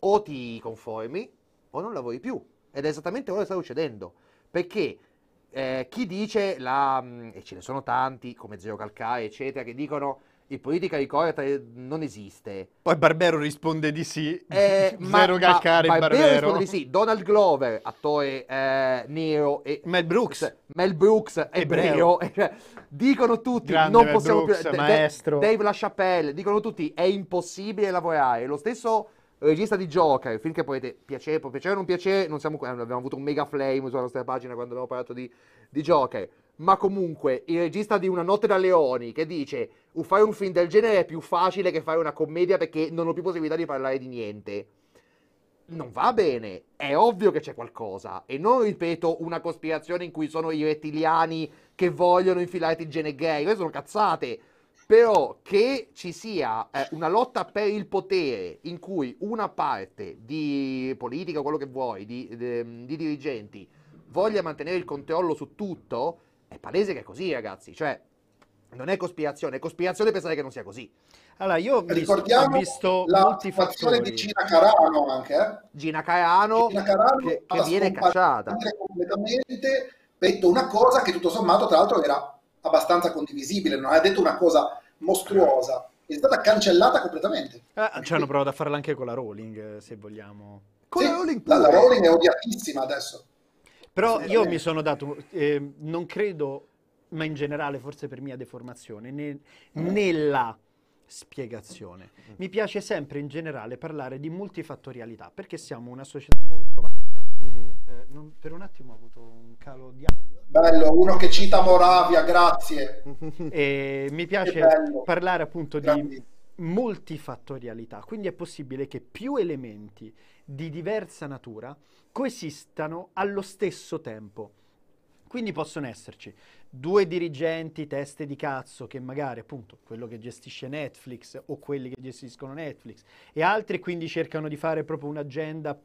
o ti conformi o non lavori più. Ed è esattamente quello che sta succedendo. Perché eh, chi dice, la, mm, e ce ne sono tanti, come Zero Calcare, eccetera, che dicono in politica ricorda non esiste. Poi Barbero risponde di sì, eh, zero calcare ma, Barbero. Barbero risponde di sì, Donald Glover, attore eh, nero e... Mel Brooks. Mel Brooks, ebreo. dicono tutti, Grande non Mel possiamo Brooks, più... Maestro. Dave LaChapelle, dicono tutti, è impossibile lavorare. Lo stesso regista di Joker, film che potete piacere, può piacere o non piacere, non siamo, abbiamo avuto un mega flame sulla nostra pagina quando abbiamo parlato di, di Joker ma comunque il regista di Una notte da leoni che dice fare un film del genere è più facile che fare una commedia perché non ho più possibilità di parlare di niente. Non va bene, è ovvio che c'è qualcosa. E non ripeto una cospirazione in cui sono i rettiliani che vogliono infilarti il gene gay, queste sono cazzate. Però che ci sia eh, una lotta per il potere in cui una parte di politica, quello che vuoi, di, di, ehm, di dirigenti, voglia mantenere il controllo su tutto, è palese che è così, ragazzi. Cioè, non è cospirazione, è cospirazione pensare che non sia così. Allora, io ho Ricordiamo visto, ho visto la situazione di Gina Carano anche. Eh? Gina Carano, Gina Carano che, che viene cacciata. Completamente, ha detto una cosa che tutto sommato, tra l'altro, era abbastanza condivisibile, non ha detto una cosa mostruosa. È stata cancellata completamente. Eh, ci hanno provato a farla anche con la Rowling, eh, se vogliamo. Con sì, la Rowling, pure. la Rowling è odiatissima adesso. Però io mi sono dato, eh, non credo, ma in generale forse per mia deformazione, ne, eh. nella spiegazione. Mm. Mi piace sempre in generale parlare di multifattorialità, perché siamo una società molto vasta. Mm-hmm. Eh, non, per un attimo ho avuto un calo di audio. Bello, uno che cita Moravia, grazie. E mi piace parlare appunto grazie. di multifattorialità, quindi è possibile che più elementi di diversa natura coesistano allo stesso tempo. Quindi possono esserci due dirigenti teste di cazzo che magari appunto quello che gestisce Netflix o quelli che gestiscono Netflix e altri quindi cercano di fare proprio un'agenda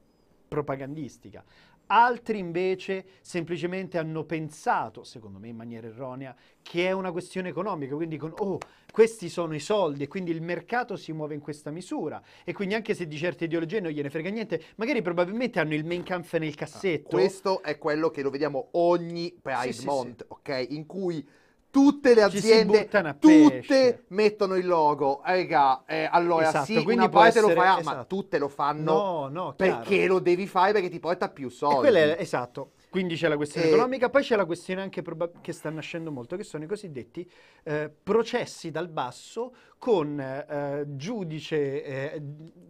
propagandistica. Altri invece semplicemente hanno pensato, secondo me in maniera erronea, che è una questione economica, quindi con oh, questi sono i soldi e quindi il mercato si muove in questa misura e quindi anche se di certe ideologie non gliene frega niente, magari probabilmente hanno il main camp nel ah, cassetto. Ah, questo è quello che lo vediamo ogni Pride sì, Month, sì, sì. ok? In cui tutte le aziende, tutte pesce. mettono il logo. Raga, eh, allora esatto, sì, quindi una parte lo fai, esatto. ma tutte lo fanno no, no, perché lo devi fare perché ti porta più soldi. È, esatto. Quindi c'è la questione e... Eh. economica, poi c'è la questione anche proba- che sta nascendo molto, che sono i cosiddetti eh, processi dal basso con eh, giudice, eh,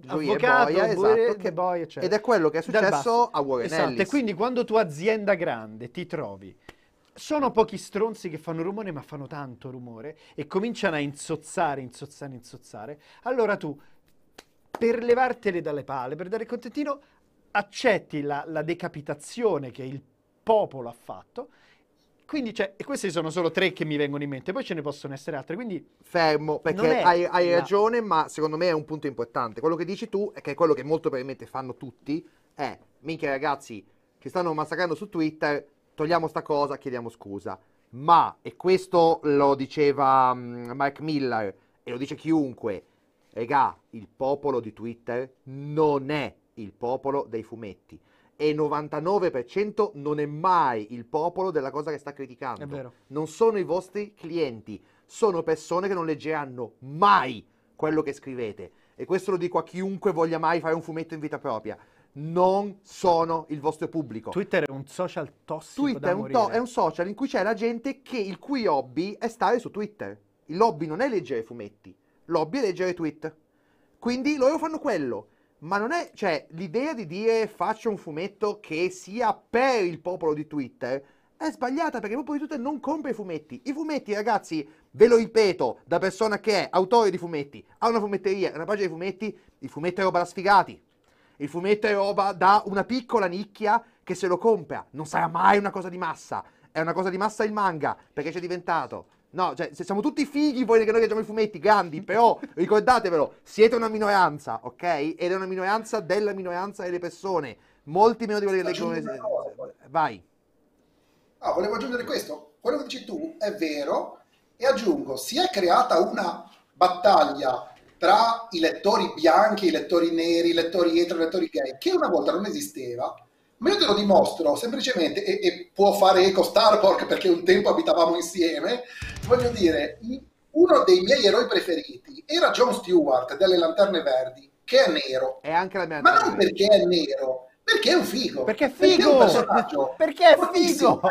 avvocato, boia, esatto, eh, che boia, cioè, ed è quello che è successo a Warren esatto, Ellis. E quindi quando tu azienda grande ti trovi sono pochi stronzi che fanno rumore, ma fanno tanto rumore e cominciano a insozzare, insozzare, insozzare. Allora tu, per levartele dalle palle, per dare il contentino, accetti la, la decapitazione che il popolo ha fatto. Quindi, cioè, e questi sono solo tre che mi vengono in mente, poi ce ne possono essere altre, Quindi. Fermo, perché hai, hai la... ragione, ma secondo me è un punto importante. Quello che dici tu, e che è quello che molto probabilmente fanno tutti, è minchia, ragazzi, che stanno massacrando su Twitter togliamo sta cosa, chiediamo scusa. Ma, e questo lo diceva mm, Mike Miller e lo dice chiunque, regà, il popolo di Twitter non è il popolo dei fumetti e 99% non è mai il popolo della cosa che sta criticando. Non sono i vostri clienti, sono persone che non leggeranno mai quello che scrivete. E questo lo dico a chiunque voglia mai fare un fumetto in vita propria non sono il vostro pubblico. Twitter è un social tossico. Twitter è un, to- è, un social in cui c'è la gente che il cui hobby è stare su Twitter. Il hobby non è leggere fumetti, l'hobby è leggere tweet. Quindi loro fanno quello. Ma non è, cioè, l'idea di dire faccio un fumetto che sia per il popolo di Twitter è sbagliata perché il popolo di Twitter non compra i fumetti. I fumetti, ragazzi, ve lo ripeto, da persona che è autore di fumetti, ha una fumetteria, una pagina di fumetti, il fumetto è roba da sfigati. Il fumetto è roba da una piccola nicchia che se lo compra. Non sarà mai una cosa di massa. È una cosa di massa il manga, perché c'è diventato. No, cioè, siamo tutti figli voi che noi leggiamo i fumetti, grandi, però ricordatevelo, siete una minoranza, ok? Ed è una minoranza della minoranza delle persone. Molti meno di quelli che leggono... Le... Vai. Ah, volevo aggiungere questo. Quello che dici tu è vero e aggiungo, si è creata una battaglia tra i lettori bianchi, i lettori neri, i lettori etero, i lettori gay, che una volta non esisteva, ma io te lo dimostro semplicemente, e, e può fare eco Starborg perché un tempo abitavamo insieme, voglio dire, uno dei miei eroi preferiti era John Stewart delle Lanterne Verdi, che è nero. È anche la mia ma non perché è nero, perché è un figo. Perché è figo! Perché è, un personaggio perché è figo!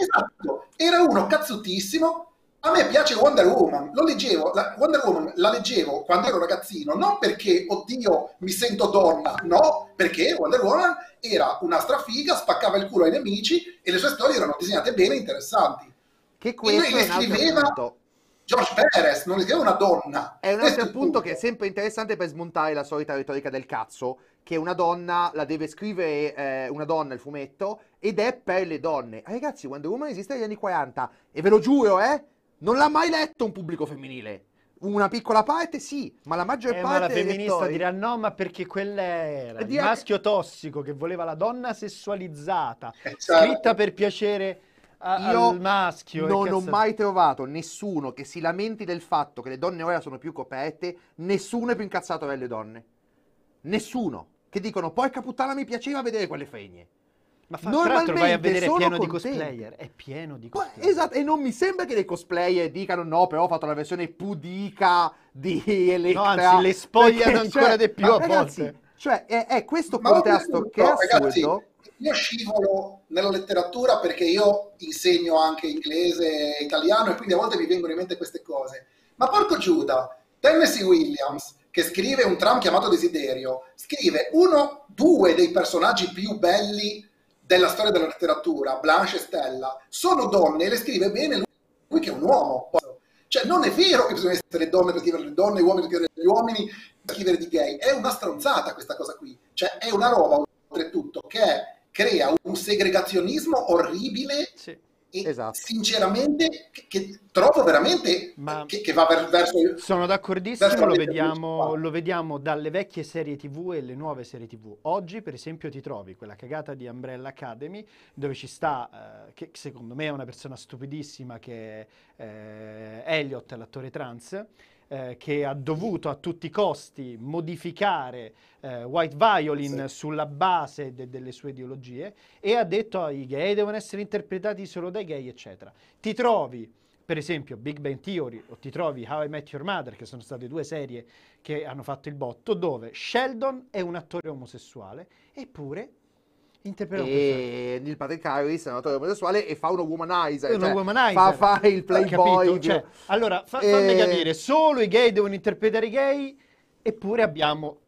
Esatto, era uno cazzutissimo a me piace Wonder Woman, lo leggevo, la, Wonder Woman la leggevo quando ero ragazzino, non perché, oddio, mi sento donna, no, perché Wonder Woman era una strafiga, spaccava il culo ai nemici e le sue storie erano disegnate bene e interessanti. Che questo e è un scriveva... punto. George Perez, non è una donna. È un altro punto, punto, che è sempre interessante per smontare la solita retorica del cazzo, che una donna la deve scrivere eh, una donna il fumetto ed è per le donne. Ragazzi, Wonder Woman esiste negli anni 40 e ve lo giuro, eh? Non l'ha mai letto un pubblico femminile. Una piccola parte sì, ma la maggior eh, parte... Ma la femminista detto... dirà no, ma perché quella era eh, il maschio tossico che voleva la donna sessualizzata, esatto. scritta certo. per piacere a, Io al maschio. Non ho mai trovato nessuno che si lamenti del fatto che le donne ora sono più coperte, nessuno è più incazzato delle donne. Nessuno. Che dicono, poi puttana mi piaceva vedere quelle fegne. Ma fa, Normalmente vai a vedere, è pieno di cosplayer, è pieno di cosplayer. Ma, esatto, e non mi sembra che dei cosplayer dicano no, però ho fatto la versione pudica di Electra. No, anzi, le spogliano ancora cioè, di più a ragazzi, volte. Cioè, è, è questo ma contesto detto, che è ragazzi, Io scivolo nella letteratura perché io insegno anche inglese e italiano e quindi a volte mi vengono in mente queste cose. Ma porco Giuda, Tennessee Williams, che scrive un tram chiamato Desiderio, scrive uno, due dei personaggi più belli della storia della letteratura, Blanche e Stella, sono donne e le scrive bene lui, che è un uomo. Cioè, non è vero che bisogna essere donne per scrivere le donne, uomini per scrivere gli uomini, per scrivere di gay. È una stronzata questa cosa qui. Cioè, è una roba, oltretutto, che crea un segregazionismo orribile sì. E esatto. sinceramente che trovo veramente Ma che, che va verso sono d'accordissimo verso lo, vediamo, lo, vediamo, dalle vecchie serie tv e le nuove serie tv oggi per esempio ti trovi quella cagata di Umbrella Academy dove ci sta eh, che secondo me è una persona stupidissima che è eh, Elliot l'attore trans eh, che ha dovuto a tutti i costi modificare eh, White Violin sì. sulla base de- delle sue ideologie e ha detto i gay devono essere interpretati solo dai gay, eccetera. Ti trovi per esempio Big Bang Theory o ti trovi How I Met Your Mother, che sono state due serie che hanno fatto il botto, dove Sheldon è un attore omosessuale, eppure e Neil Patrick Harris è un attore omosessuale e fa uno womanizer, uno cioè, womanizer. Fa, fa, il playboy cioè, allora fa, e... capire solo i gay devono interpretare i gay eppure abbiamo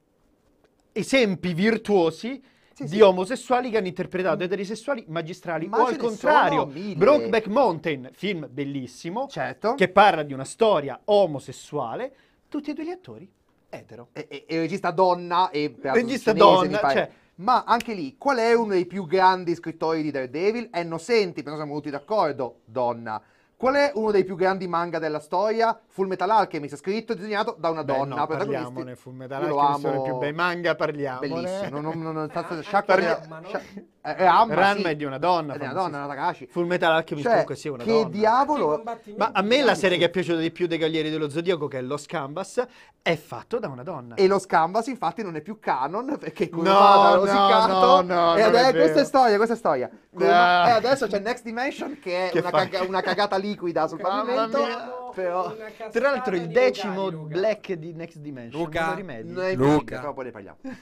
esempi virtuosi sì, di sì. omosessuali che hanno interpretato mm. eterosessuali magistrali Ma o al contrario Brokeback Mountain film bellissimo certo. che parla di una storia omosessuale tutti e due gli attori etero e, e, e regista donna e regista cinese, donna cioè ma anche lì, qual è uno dei più grandi scrittori di Daredevil? È Nocenti, penso siamo tutti d'accordo, donna. Qual è uno dei più grandi manga della storia? Full Metal Alchemist, scritto e disegnato da una Beh, donna. No, parliamone, Full Metal Alchemist amo... sono i più bei manga, parliamone. Bellissimo, non, non, non, non, non, non, non, non, non, eh, eh Amma, Ranma sì. è di una donna. È di una donna, una Takashi. Full Metal Alchemist cioè, comunque sì, una che donna. diavolo... Ma a me la serie che è piaciuta di più dei Cavalieri dello Zodiaco, che è Los Canvas, è fatto da una donna. E Los Canvas infatti non è più canon, perché Kurumada no, l'ha rosicato. No, no, e è, è questa è storia, questa è storia. No. E adesso c'è Next Dimension, che è che una, caga, una, cagata liquida sul pavimento. Però, tra l'altro il decimo Luca. black di Next Dimension Luca, Luca. Noi Luca.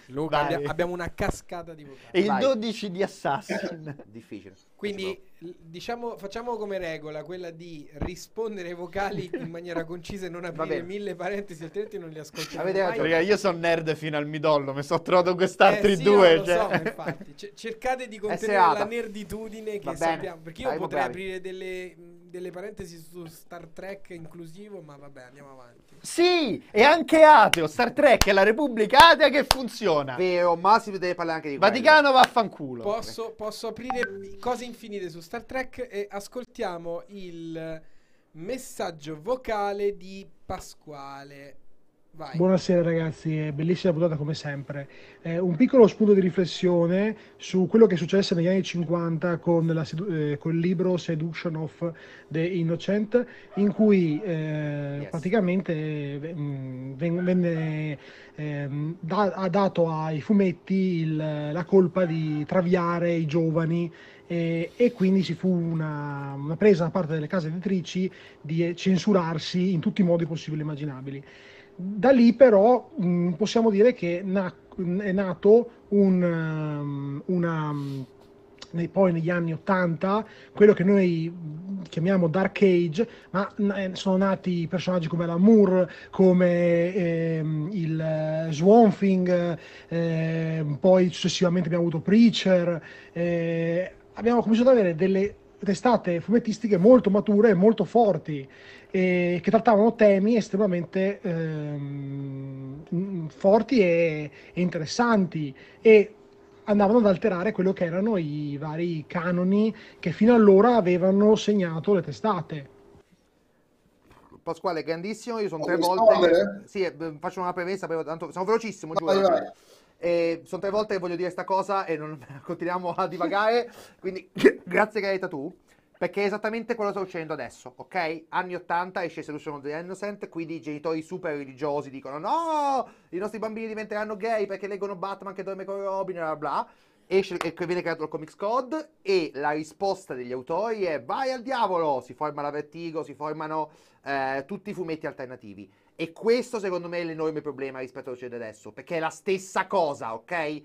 Luca abbia, abbiamo una cascata di vocali. E il 12 di assassin. Eh, difficile. Quindi diciamo, facciamo come regola quella di rispondere ai vocali in maniera concisa e non aprire mille parentesi, altrimenti non li ascoltiamo. Raga, io sono nerd fino al midollo, mi sono trovato quest'altri eh, sì, due. Cioè. So, C- cercate di eh, contenere la nerditudine che sappiamo, perché io Dai, potrei aprire delle delle parentesi su Star Trek inclusivo, ma vabbè, andiamo avanti. Sì, e anche ateo. Star Trek è la Repubblica Atea che funziona. Vero, ma si deve parlare anche di quello. Vaticano vaffanculo. Posso, posso aprire cose infinite su Star Trek e ascoltiamo il messaggio vocale di Pasquale. Vai. Buonasera ragazzi, eh, bellissima puntata come sempre. Eh, un piccolo spunto di riflessione su quello che è successo negli anni 50 con, la, eh, con il libro Seduction of the Innocent, in cui eh, yes. praticamente mh, eh, venne, ehm, da, ha dato ai fumetti il, la colpa di traviare i giovani e, e, quindi ci fu una, una presa da parte delle case editrici di eh, censurarsi in tutti i modi possibili e immaginabili. Da lì però mh, mm, possiamo dire che na- è nato un, ehm, una, mm, nei, poi negli anni 80 quello che noi chiamiamo Dark Age, ma eh, sono nati personaggi come la Moore, come ehm, il eh, Swamping, ehm, poi successivamente abbiamo avuto Preacher, eh, abbiamo cominciato ad avere delle testate fumettistiche molto mature e molto forti eh, che trattavano temi estremamente ehm, forti e, e interessanti e andavano ad alterare quello che erano i vari canoni che fino allora avevano segnato le testate. Pasquale, grandissimo, io sono tre volte... Eh? Sì, eh, faccio una premessa, tanto... sono velocissimo, giuro. Vai, vai. Eh, sono tre volte che voglio dire questa cosa e non... continuiamo a divagare, quindi grazie che hai detto tu. Perché è esattamente quello che sta succedendo adesso, ok? Anni 80 esce Solution of the Innocent, quindi i genitori super religiosi dicono no, i nostri bambini diventeranno gay perché leggono Batman che dorme con Robin e bla bla. Esce, viene creato il Comics Code e la risposta degli autori è vai al diavolo! Si forma la Vertigo, si formano eh, tutti i fumetti alternativi. E questo secondo me è l'enorme problema rispetto a quello che succede adesso, perché è la stessa cosa, ok?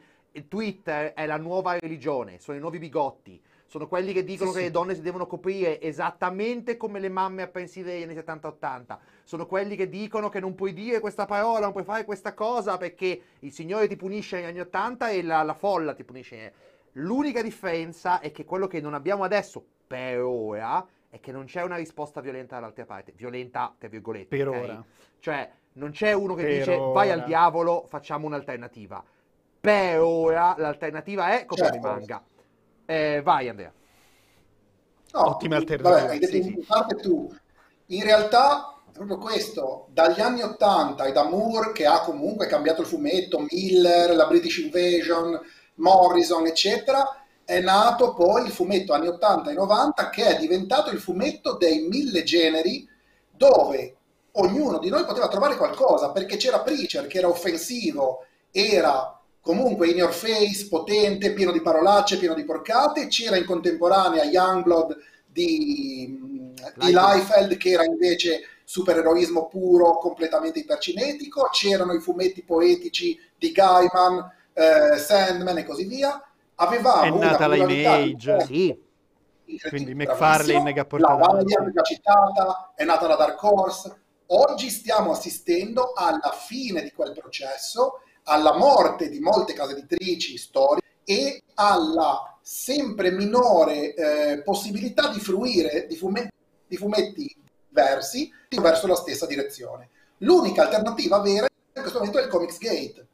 Twitter è la nuova religione, sono i nuovi bigotti sono quelli che dicono sì, che sì. le donne si devono coprire esattamente come le mamme a Pennsylvania negli 70-80. Sono quelli che dicono che non puoi dire questa parola, non puoi fare questa cosa perché il Signore ti punisce negli anni 80 e la, la folla ti punisce. L'unica differenza è che quello che non abbiamo adesso, per ora, è che non c'è una risposta violenta dall'altra parte. Violenta, tra virgolette. Per okay? ora. Cioè, non c'è uno che per dice ora. vai al diavolo, facciamo un'alternativa. Per ora l'alternativa è come certo. i eh, vai Andrea. No, Ottima alternativa. Vabbè, sì, sì. parte tu. In realtà proprio questo, dagli anni 80 e da Moore che ha comunque cambiato il fumetto, Miller, la British Invasion, Morrison, eccetera, è nato poi il fumetto anni 80 e 90 che è diventato il fumetto dei mille generi dove ognuno di noi poteva trovare qualcosa perché c'era Preacher che era offensivo, era comunque in your face, potente, pieno di parolacce, pieno di porcate, c'era in contemporanea Youngblood di, mm, di Liefeld che era invece supereroismo puro, completamente ipercinetico, c'erano i fumetti poetici di Gaiman, eh, Sandman e così via. Avevamo È nata la Image, sì. Quindi McFarlane mega ha citata, è nata la Dark Horse. Oggi stiamo assistendo alla fine di quel processo alla morte di molte case editrici storiche e alla sempre minore eh, possibilità di fruire di fumetti, di fumetti diversi verso la stessa direzione. L'unica alternativa vera in questo momento è il Comics Gate,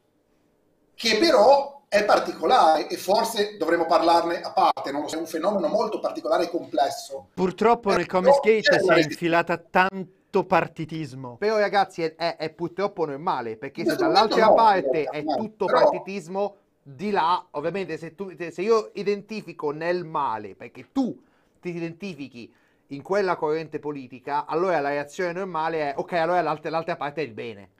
che però è particolare e forse dovremmo parlarne a parte, non lo so, è un fenomeno molto particolare e complesso. Purtroppo eh, nel Comics Gate si è infilata tanto partitismo. Però ragazzi è, è, è purtroppo normale, perché se dall'altra no, parte è tutto però... partitismo, di là ovviamente se, tu, se io identifico nel male, perché tu ti identifichi in quella corrente politica, allora la reazione normale è ok, allora l'altra, l'altra parte è il bene.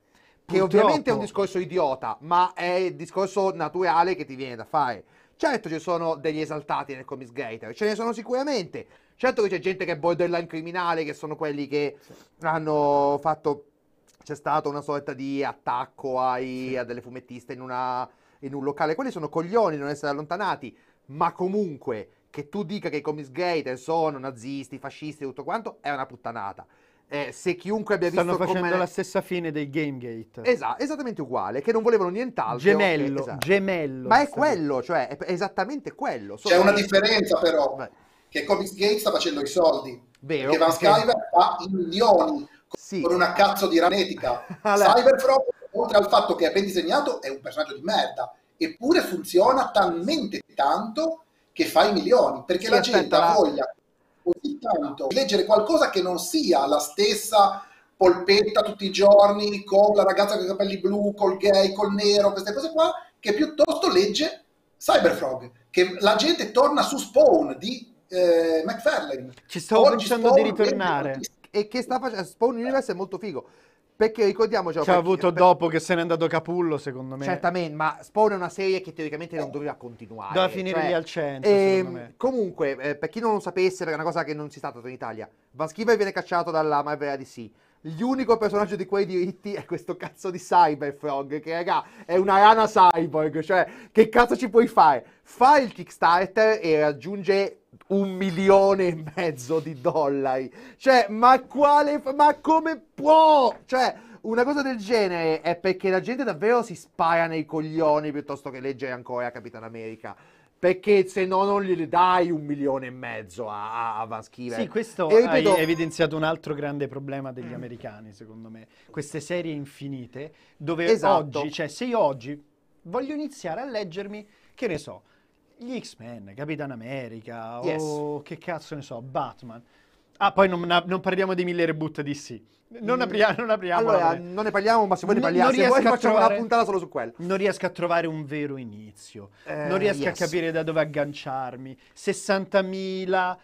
Che purtroppo... ovviamente è un discorso idiota, ma è il discorso naturale che ti viene da fare. Certo ci sono degli esaltati nel Comics Gator, ce ne sono sicuramente, Certo che c'è gente che è borderline criminale, che sono quelli che sì. hanno fatto... C'è stato una sorta di attacco ai, sì. a delle fumettiste in, una, in un locale. Quelli sono coglioni, non essere allontanati. Ma comunque, che tu dica che i comics gator sono nazisti, fascisti e tutto quanto, è una puttanata. Eh, se chiunque abbia Stanno visto facendo come... la stessa fine dei Gamegate. Esatto, esattamente uguale, che non volevano nient'altro. Gemello, che, esatto. gemello. Ma è quello, cioè, è esattamente quello. C'è una differenza però. Beh che Comics Gate sta facendo i soldi. Vero, perché Van Skyver perché... fa i milioni sì. con una cazzo di ranetica. allora. Cyberfrog, oltre al fatto che è ben disegnato, è un personaggio di merda, eppure funziona talmente tanto che fa i milioni, perché sì, la gente ha voglia così tanto di leggere qualcosa che non sia la stessa polpetta tutti i giorni con la ragazza con i capelli blu, col gay, col nero, queste cose qua, che piuttosto legge Cyberfrog, che la gente torna su Spawn di eh, McFarlane. Ci stavo Oggi pensando Spawn di ritornare. E che sta facendo? Spawn Universe è molto figo. Perché ricordiamoci... Ci avuto per... dopo che se n'è andato Capullo, secondo me. Certamente, ma Spawn è una serie che teoricamente non doveva continuare. Doveva finire cioè, lì al centro, ehm, Comunque, eh, per chi non lo sapesse, perché è una cosa che non si è stata in Italia, Van Skiver viene cacciato dalla Marvel DC. L'unico personaggio di quei diritti è questo cazzo di Cyberfrog, che raga è una rana cyborg, cioè che cazzo ci puoi fare? Fa il Kickstarter e raggiunge un milione e mezzo di dollari. Cioè, ma quale... ma come può? Cioè, una cosa del genere è perché la gente davvero si spara nei coglioni piuttosto che leggere ancora Capitan America. Perché se no non gli dai un milione e mezzo a, a Van Schiver. Sì, questo e ripeto... hai evidenziato un altro grande problema degli mm. americani, secondo me. Queste serie infinite, dove esatto. oggi, cioè se io oggi voglio iniziare a leggermi, che ne so, gli X-Men, Capitan America yes. o che cazzo ne so, Batman. Ah, poi non, non parliamo dei mille reboot DC. Non, mm. apria, non apriamo. Allora, non ne parliamo, ma se voi ne parliamo, se vuoi facciamo trovare, una puntata solo su quello. Non riesco a trovare un vero inizio. Eh, non riesco yes. a capire da dove agganciarmi. 60.000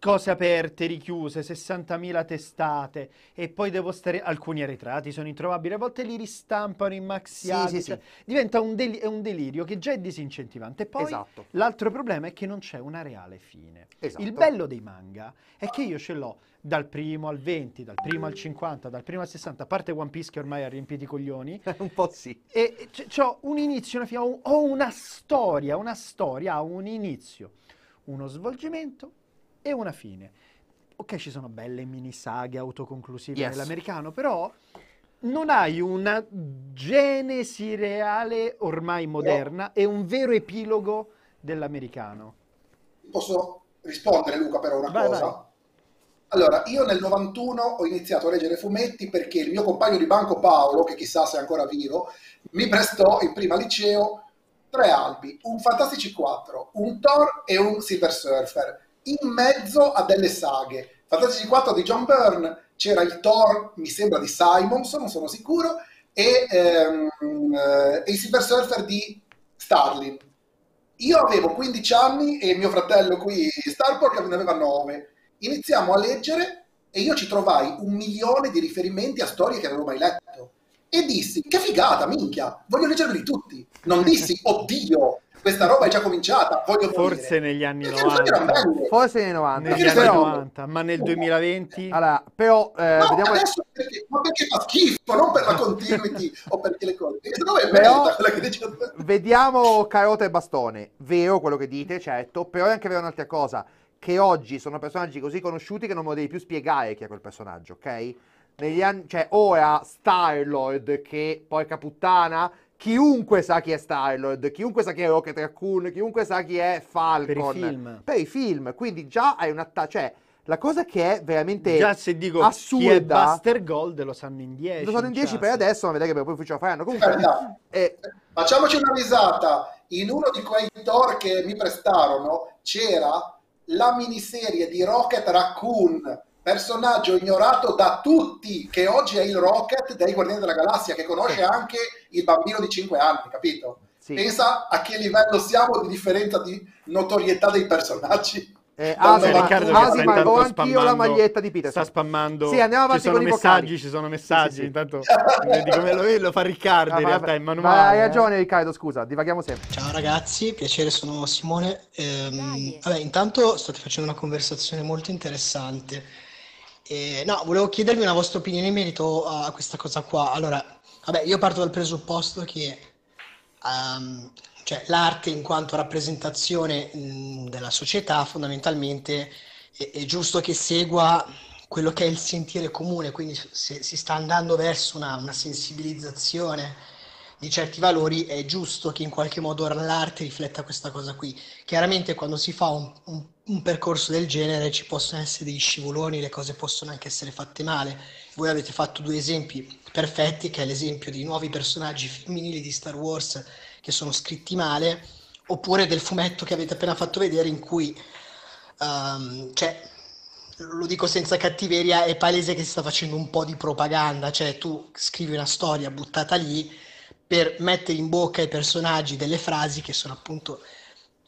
cose aperte, richiuse, 60.000 testate e poi devo stare alcuni arretrati sono introvabili, a volte li ristampano in maxiati, sì, sì, cioè, sì. diventa un, del- un, delirio che già è disincentivante. Poi esatto. l'altro problema è che non c'è una reale fine. Esatto. Il bello dei manga è che io ce l'ho dal primo al 20, dal primo al 50, dal primo al 60, a parte One Piece che ormai ha riempito i coglioni. un po' sì. E c- ho un inizio, una fine, ho una storia, una storia ha un inizio, uno svolgimento e una fine. Ok, ci sono belle mini saghe autoconclusive yes. nell'americano, però non hai una genesi reale ormai moderna no. e un vero epilogo dell'americano. Posso rispondere, Luca, però una vai, cosa? Vai. Allora, io nel 91 ho iniziato a leggere fumetti perché il mio compagno di banco Paolo, che chissà se è ancora vivo, mi prestò in prima liceo tre albi, un Fantastici 4, un Thor e un Silver Surfer in mezzo a delle saghe. Fantastici 4 di John Byrne, c'era il Thor, mi sembra, di Simonson, non sono sicuro, e, ehm, eh, e il Silver Surfer di Starlin. Io avevo 15 anni e mio fratello qui, Starport, ne aveva 9. Iniziamo a leggere e io ci trovai un milione di riferimenti a storie che avevo mai letto. E dissi, che figata, minchia, voglio leggerli tutti. Non dissi, oddio, questa roba è già cominciata. Forse dire. negli anni Perché 90, forse nei 90, negli anni però... 90 ma nel 2020. Allora, però, eh, no, vediamo... adesso perché, ma perché fa schifo? Non per la continuity o perché le cose. Però, vediamo carota e bastone. Vero quello che dite, certo, però è anche vero un'altra cosa. Che oggi sono personaggi così conosciuti che non me lo devi più spiegare chi è quel personaggio, ok? Negli anni, cioè, ora Star Lord, che porca puttana chiunque sa chi è Star-Lord, chiunque sa chi è Rocket Raccoon, chiunque sa chi è Falcon. Per i film. Per i film. quindi già hai una... Ta- cioè, la cosa che è veramente Già se dico assurda, chi è Buster Gold lo sanno in 10. Lo sanno in 10 per adesso, ma vedete che poi ce la faranno. Comunque, eh, eh, Facciamoci una risata. In uno di quei tour che mi prestarono c'era la miniserie di Rocket Raccoon personaggio ignorato da tutti, che oggi è il Rocket dei Guardiani della Galassia, che conosce anche il bambino di 5 anni, capito? Sì. Pensa a che livello siamo di differenza di notorietà dei personaggi. Eh, Asima, Asima ho anch'io la maglietta di Peter. Sta spammando. Sì, andiamo avanti ci sono con messaggi, ci sono messaggi. Sì, sì. Intanto eh, come lo, lo fa Riccardo. No, in realtà è manuale. Ma hai ragione, Riccardo. Scusa, divaghiamo sempre. Ciao ragazzi, piacere, sono Simone. Ehm, vabbè, intanto state facendo una conversazione molto interessante. Eh, no, volevo chiedervi una vostra opinione in merito a questa cosa qua. Allora, vabbè, io parto dal presupposto che um, cioè, l'arte in quanto rappresentazione mh, della società fondamentalmente è, è, giusto che segua quello che è il sentire comune, quindi se, si sta andando verso una, una sensibilizzazione di certi valori è giusto che in qualche modo l'arte rifletta questa cosa qui. Chiaramente quando si fa un, un, un, percorso del genere ci possono essere degli scivoloni, le cose possono anche essere fatte male. Voi avete fatto due esempi perfetti, che è l'esempio dei nuovi personaggi femminili di Star Wars che sono scritti male, oppure del fumetto che avete appena fatto vedere in cui... Um, cioè, lo dico senza cattiveria, è palese che si sta facendo un po' di propaganda, cioè tu scrivi una storia buttata lì per mettere in bocca ai personaggi delle frasi che sono appunto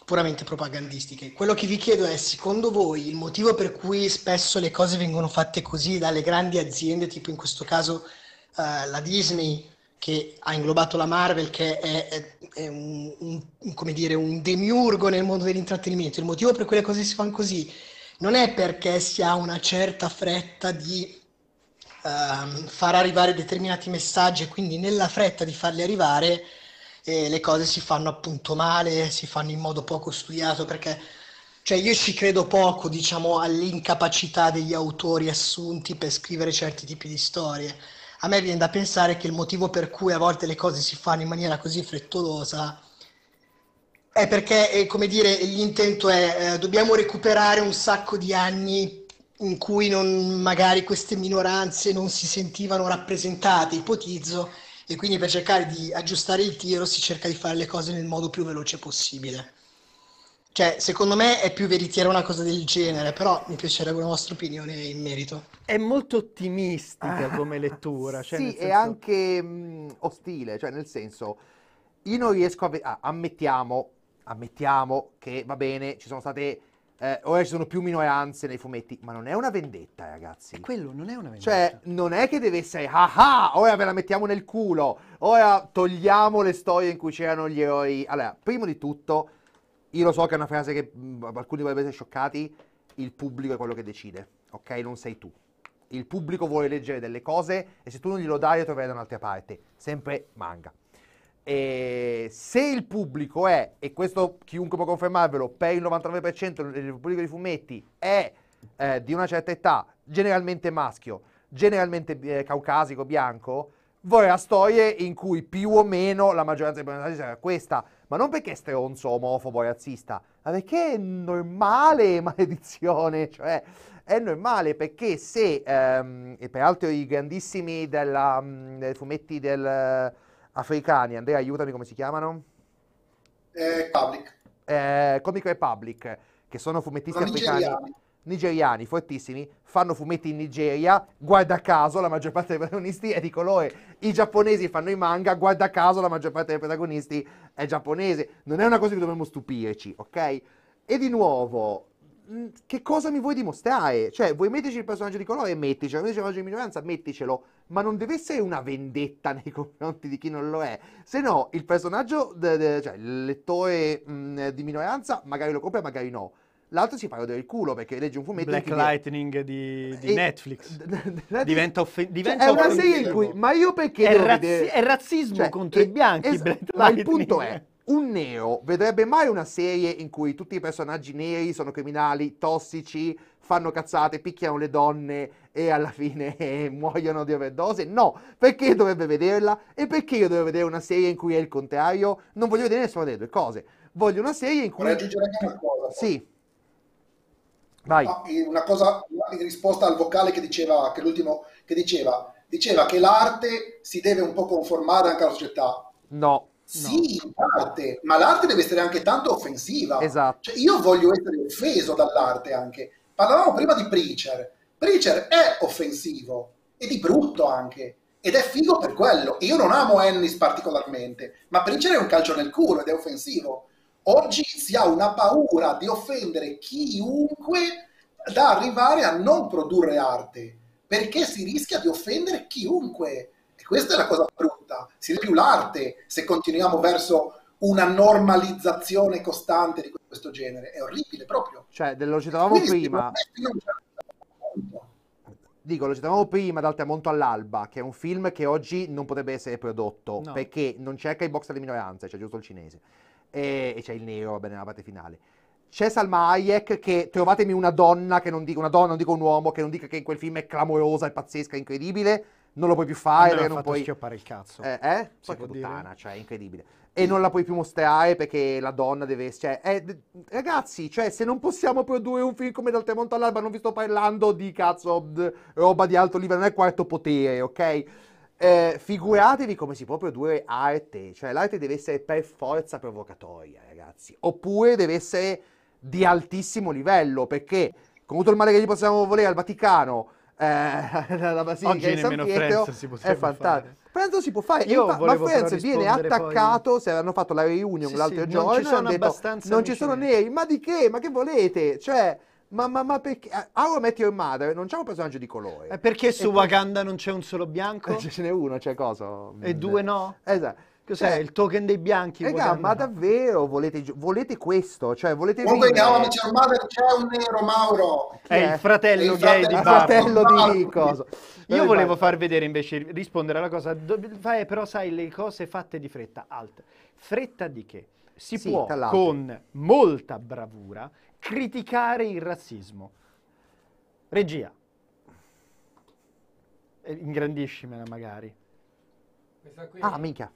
puramente propagandistiche. Quello che vi chiedo è, secondo voi, il motivo per cui spesso le cose vengono fatte così dalle grandi aziende, tipo in questo caso uh, la Disney, che ha inglobato la Marvel, che è, è, è un, un, come dire, un demiurgo nel mondo dell'intrattenimento, il motivo per cui le cose si fanno così non è perché si ha una certa fretta di Ehm, far arrivare determinati messaggi e quindi nella fretta di farli arrivare eh, le cose si fanno appunto male, si fanno in modo poco studiato perché cioè io ci credo poco, diciamo, all'incapacità degli autori assunti per scrivere certi tipi di storie. A me viene da pensare che il motivo per cui a volte le cose si fanno in maniera così frettolosa è perché, eh, come dire, l'intento è eh, dobbiamo recuperare un sacco di anni in cui non, magari queste minoranze non si sentivano rappresentate, ipotizzo, e quindi per cercare di aggiustare il tiro si cerca di fare le cose nel modo più veloce possibile. Cioè, secondo me è più veritiera una cosa del genere, però mi piacerebbe una vostra opinione in merito. È molto ottimistica ah. come lettura. Cioè sì, senso... è anche mh, mm, ostile, cioè nel senso, io non riesco a... Ve- ah, ammettiamo, ammettiamo che va bene, ci sono state eh, o ci sono più minoranze nei fumetti, ma non è una vendetta, ragazzi. E quello non è una vendetta. Cioè, non è che deve essere, ah ah, ora ve la mettiamo nel culo, ora togliamo le storie in cui c'erano gli eroi. Allora, prima di tutto, io lo so che è una frase che mh, mm, alcuni potrebbero essere scioccati, il pubblico è quello che decide, ok? Non sei tu. Il pubblico vuole leggere delle cose e se tu non glielo dai lo troverai da un'altra parte, sempre manga. E se il pubblico è, e questo chiunque può confermarvelo, per il 99% del pubblico di fumetti è eh, di una certa età, generalmente maschio, generalmente eh, caucasico, bianco, vorrà storie in cui più o meno la maggioranza dei personaggi sarà questa, ma non perché è stronzo, omofobo, razzista, ma perché è normale, maledizione, cioè è normale perché se, ehm, e peraltro i grandissimi della, mm, dei fumetti del africani, Andrea aiutami come si chiamano? Eh, Public. Eh, Comic Republic, che sono fumettisti sono africani. Nigeriani. nigeriani. fortissimi, fanno fumetti in Nigeria, guarda caso la maggior parte dei protagonisti è di colore. I giapponesi fanno i manga, guarda caso la maggior parte dei protagonisti è giapponese. Non è una cosa che dobbiamo stupirci, ok? E di nuovo, Mm, che cosa mi vuoi dimostrare? Cioè, vuoi metterci il personaggio di colore? Metticelo, vuoi metterci il personaggio di minoranza? Metticelo, ma non deve essere una vendetta nei confronti di chi non lo è. Se no, il personaggio, de, de, cioè il lettore mh, mm, di minoranza, magari lo compra, magari no. L'altro si parla del culo perché legge un fumetto. Black Lightning di, di e... Netflix. diventa offensivo. Cioè, è una serie in cui. Ma io perché. È, razzi- è razzismo cioè, contro è, i bianchi. Es- ma il punto è un nero vedrebbe mai una serie in cui tutti i personaggi neri sono criminali, tossici, fanno cazzate, picchiano le donne e alla fine eh, muoiono di overdose? No, perché dovrebbe vederla? E perché io devo vedere una serie in cui è il contrario? Non voglio vedere nessuna delle due cose. Voglio una serie in cui... Vorrei aggiungere anche una cosa. Sì. Vai. Eh, una cosa in risposta al vocale che diceva, che l'ultimo che diceva, diceva che l'arte si deve un po' conformare anche alla società. No. Sì, in parte, ma l'arte deve essere anche tanto offensiva. Esatto. Cioè, io voglio essere offeso dall'arte anche. Parlavamo prima di Preacher. Preacher è offensivo e di brutto anche. Ed è figo per quello. Io non amo Ennis particolarmente, ma Preacher è un calcio nel culo ed è offensivo. Oggi si ha una paura di offendere chiunque da arrivare a non produrre arte, perché si rischia di offendere chiunque. E questa è la cosa brutta si sia più l'arte se continuiamo verso una normalizzazione costante di questo genere. È orribile proprio. Cioè, lo citavamo Quindi, prima. Dico, lo citavamo prima dal tramonto all'alba, che è un film che oggi non potrebbe essere prodotto no. perché non cerca i box delle minoranze, c'è giusto il cinese e, e c'è il nero, vabbè, nella parte finale c'è Salma Hayek che trovatemi una donna che non dica una donna, non dico un uomo che non dica che in quel film è clamorosa, è pazzesca, è incredibile non lo puoi più fare, non, non puoi... schioppare il cazzo. Eh? eh? Poi che puttana, cioè, è incredibile. E non la puoi più mostrare perché la donna deve... Cioè, eh, ragazzi, cioè, se non possiamo produrre un film come Dal tramonto all'alba, non vi sto parlando di cazzo, d- roba di alto livello, non è quarto potere, ok? Eh, figuratevi come si può produrre arte, cioè l'arte deve essere per forza provocatoria, ragazzi, oppure deve essere di altissimo livello, perché con tutto il male che gli possiamo volere al Vaticano, eh, la Basilica di San Pietro è fantastica. Pranzo si può fare, Io fa- ma Frenz viene attaccato, poi... se avevano fatto la reunion sì, l'altro sì, giorno, non ci sono, detto, non ci sono neri, ma di che? Ma che volete? Cioè, ma, ma, ma perché? Eh, How I in madre, non c'è un personaggio di colore. Eh perché su e Wakanda poi... non c'è un solo bianco? Eh, ce n'è uno, c'è cosa? E due no? Esatto. Cos'è? Sì. Eh. Il token dei bianchi? Raga, eh, ma davvero volete, volete, questo? Cioè, volete Comunque, vivere? No, c'è un, mother, c'è un nero Mauro. È, è, il fratello gay di fratello di Nicoso. Io volevo far vedere invece, rispondere alla cosa, fai, però sai le cose fatte di fretta, alt. Fretta di che? Si sì, può con molta bravura criticare il razzismo. Regia. Eh, ingrandiscimela magari. Ah, mica.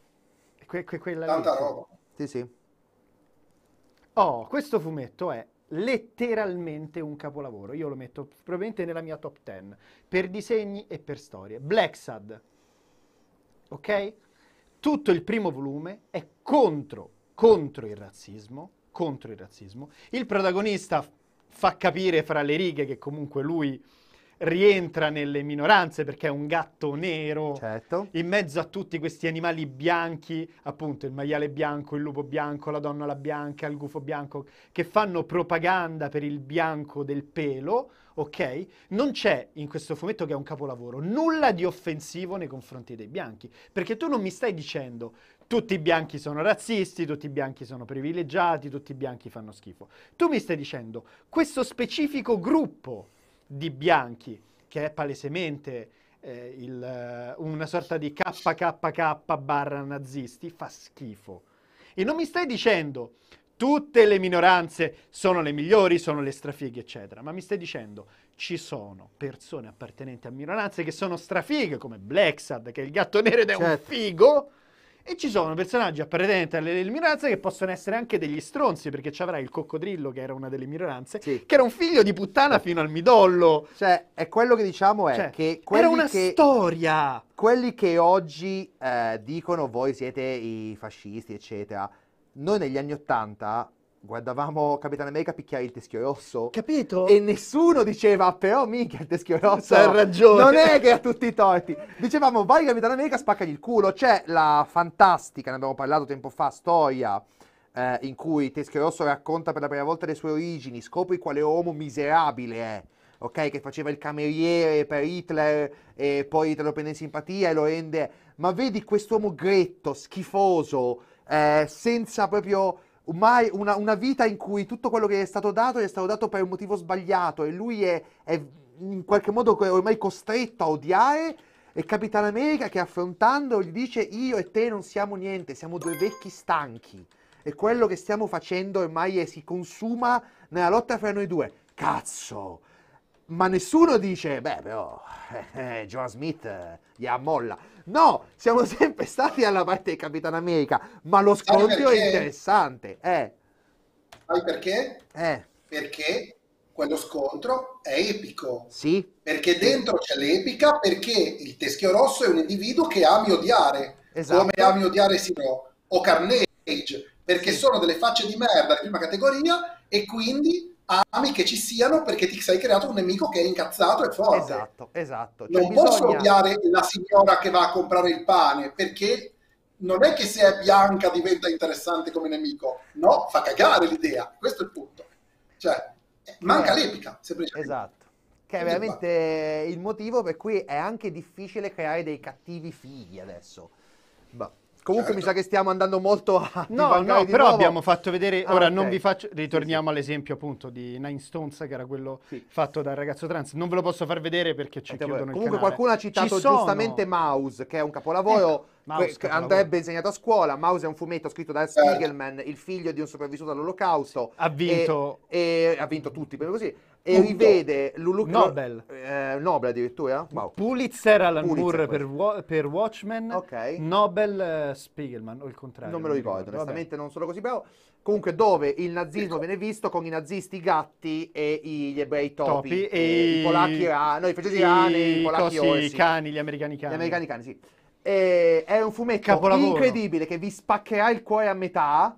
Que- que- quella Tanta lì, roba. Sì, sì. Oh, questo fumetto è letteralmente un capolavoro. Io lo metto probabilmente nella mia top 10 per disegni e per storie. Black Sad. Ok? Tutto il primo volume è contro, contro il razzismo, contro il razzismo. Il protagonista fa capire fra le righe che comunque lui rientra nelle minoranze perché è un gatto nero certo. in mezzo a tutti questi animali bianchi, appunto il maiale bianco, il lupo bianco, la donna la bianca, il gufo bianco, che fanno propaganda per il bianco del pelo, ok? Non c'è in questo fumetto che è un capolavoro nulla di offensivo nei confronti dei bianchi, perché tu non mi stai dicendo tutti i bianchi sono razzisti, tutti i bianchi sono privilegiati, tutti i bianchi fanno schifo. Tu mi stai dicendo questo specifico gruppo di Bianchi, che è palesemente eh, il, eh, una sorta di KKK barra nazisti, fa schifo. E non mi stai dicendo tutte le minoranze sono le migliori, sono le strafighe, eccetera, ma mi stai dicendo ci sono persone appartenenti a minoranze che sono strafighe, come Blacksad, che è il gatto nero ed è certo. un figo, e ci sono personaggi appartenenti alle minoranze che possono essere anche degli stronzi, perché ci avrai il coccodrillo, che era una delle minoranze, sì. che era un figlio di puttana fino al midollo. Cioè, è quello che diciamo è cioè, che... Era una che, storia! Quelli che oggi eh, dicono voi siete i fascisti, eccetera, noi negli anni Ottanta guardavamo Capitano America picchiare il teschio rosso. Capito? E nessuno diceva, però minchia il teschio rosso. Hai ragione. Non è che ha tutti i torti. Dicevamo, vai Capitano America, spaccagli il culo. C'è la fantastica, ne abbiamo parlato tempo fa, storia eh, in cui Teschio Rosso racconta per la prima volta le sue origini, scopri quale uomo miserabile è. Ok, che faceva il cameriere per Hitler e poi te lo prende in simpatia e lo rende... Ma vedi quest'uomo gretto, schifoso, eh, senza proprio mai una, una, vita in cui tutto quello che gli è stato dato gli è stato dato per un motivo sbagliato e lui è, è in qualche modo ormai costretto a odiare e Capitan America che affrontando gli dice io e te non siamo niente, siamo due vecchi stanchi e quello che stiamo facendo ormai è, si consuma nella lotta fra noi due. Cazzo! Ma nessuno dice, beh però, eh, John Smith eh, gli ammolla. No, siamo sempre stati alla parte di Capitan America, ma lo scontro è interessante. Eh. Sai perché? Eh. Perché quello scontro è epico. Sì. Perché dentro c'è l'epica, perché il teschio rosso è un individuo che ami odiare. Esatto. Come ami odiare Siro o Carnage, perché sì. sono delle facce di merda di prima categoria e quindi ami che ci siano perché ti sei creato un nemico che è incazzato e forte. Esatto, esatto. Cioè, non bisogna... posso odiare la signora che va a comprare il pane perché non è che se è bianca diventa interessante come nemico, no, fa cagare l'idea, questo è il punto. Cioè, manca eh, l'epica, semplicemente. Esatto. Che è veramente il motivo per cui è anche difficile creare dei cattivi figli adesso. Bah. Comunque certo. mi sa che stiamo andando molto a No, no, però nuovo. abbiamo fatto vedere, ah, ora okay. non vi faccio, ritorniamo sì, sì. all'esempio appunto di Nine Stones che era quello sì. fatto dal ragazzo trans, non ve lo posso far vedere perché ci Sentiamo chiudono Comunque qualcuno ha citato giustamente Mouse, che è un capolavoro, eh, che andrebbe insegnato a scuola, Mouse è un fumetto scritto da Spiegelman, il figlio di un sopravvissuto all'olocausto. Ha vinto. E, e ha vinto tutti, per così e rivede Lulu Nobel. Eh, Nobel addirittura? Wow. Pulitzer Alan Pulitzer, Moore per, per, Watchmen, okay. Nobel uh, Spiegelman o il contrario. Non me lo ricordo, ricordo. onestamente non sono così bravo. Comunque dove il nazismo viene visto con i nazisti gatti e gli ebrei topi, topi eh, e, i polacchi rani, ah, no, i francesi rani, i polacchi orsi. Oh, I cani, gli americani cani. Gli americani cani, sì. E eh, è un fumetto Capolavoro. incredibile che vi spaccherà il cuore a metà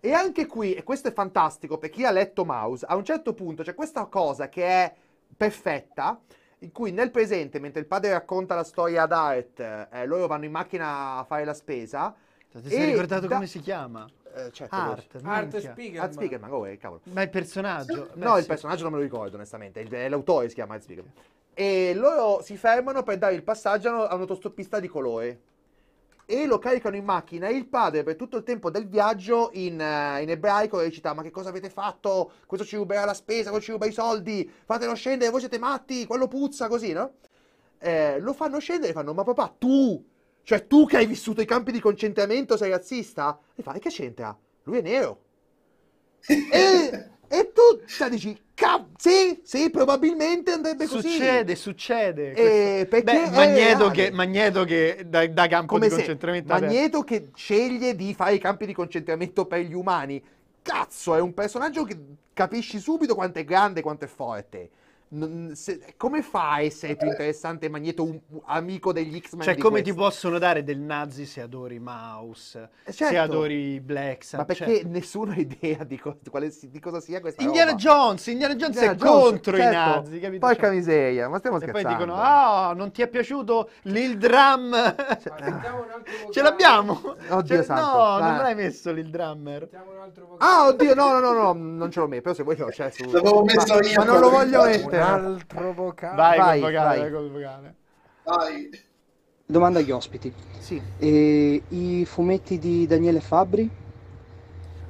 e anche qui, e questo è fantastico per chi ha letto Mouse, a un certo punto c'è questa cosa che è perfetta, in cui nel presente, mentre il padre racconta la storia ad Art, eh, loro vanno in macchina a fare la spesa. Cioè, ti sei ricordato da... come si chiama? Eh, certo, Art, Art Spiegelman. Art Spiegelman, oh, eh, cavolo. Ma il personaggio? No, Beh, il personaggio non me lo ricordo, onestamente. Il, l'autore si chiama Art Spiegelman. E loro si fermano per dare il passaggio a un autostoppista di colore e lo caricano in macchina. Il padre, per tutto il tempo del viaggio, in, eh, in ebraico recita: Ma che cosa avete fatto? Questo ci ruberà la spesa, questo ci ruba i soldi, fatelo scendere, voi siete matti, quello puzza, così, no? Eh, lo fanno scendere e fanno: Ma papà, tu, cioè tu che hai vissuto i campi di concentramento, sei razzista? E fa: E che c'entra? Lui è nero. e e tu cioè, dici, cazzo, sì, sì, probabilmente andrebbe così. Succede, succede. Eh, perché Beh, Magneto, che, Magneto che da, da campo Come di concentramento. Magneto che sceglie di fare i campi di concentramento per gli umani. Cazzo, è un personaggio che capisci subito quanto è grande, quanto è forte se, come fai essere più interessante Magneto, un, amico degli X-Men? Cioè, come questa? ti possono dare del nazi se adori Mouse, eh, certo. se adori Black Sabbath? Ma perché certo. nessuno ha idea di, co- di, cosa sia questa Indiana roba. Jones, Indiana Jones Indiana è Jones, contro certo. i nazi, capito? Porca cioè, miseria, ma stiamo scherzando. E poi dicono, ah, oh, non ti è piaciuto l'il drum? Cioè, cioè ce l'abbiamo? Oddio cioè, santo. No, ma... non l'hai messo l'il drummer. Ah, oddio, no, no, no, no, non ce l'ho messo, però se vuoi lo c'è su... L'avevo messo io. Ma non lo voglio mettere un altro vocale. Vai, vai, col vocale, vai. Col vocale. Vai. Domanda agli ospiti. Sì. E, I fumetti di Daniele Fabbri?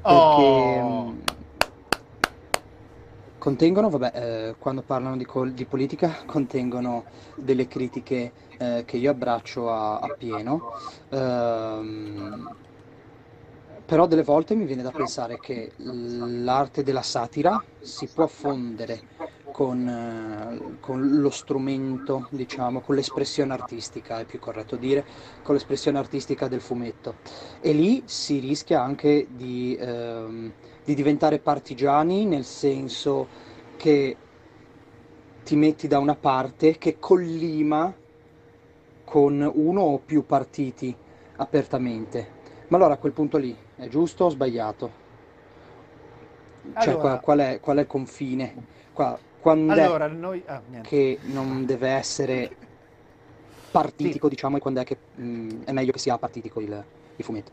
Oh. Mm, contengono, vabbè, eh, quando parlano di, col- di, politica, contengono delle critiche eh, che io abbraccio a, a pieno, ehm, però delle volte mi viene da pensare che l'arte della satira si può fondere con, eh, con, lo strumento, diciamo, con l'espressione artistica, è più corretto dire, con l'espressione artistica del fumetto. E lì si rischia anche di, ehm, di diventare partigiani nel senso che ti metti da una parte che collima con uno o più partiti apertamente. Ma allora a quel punto lì è giusto o sbagliato? Cioè, allora... qual, è, qual è il confine? Qua quando allora, noi... ah, che non deve essere partitico, sì. diciamo, e quando è che mh, mm, è meglio che sia partitico il, il fumetto.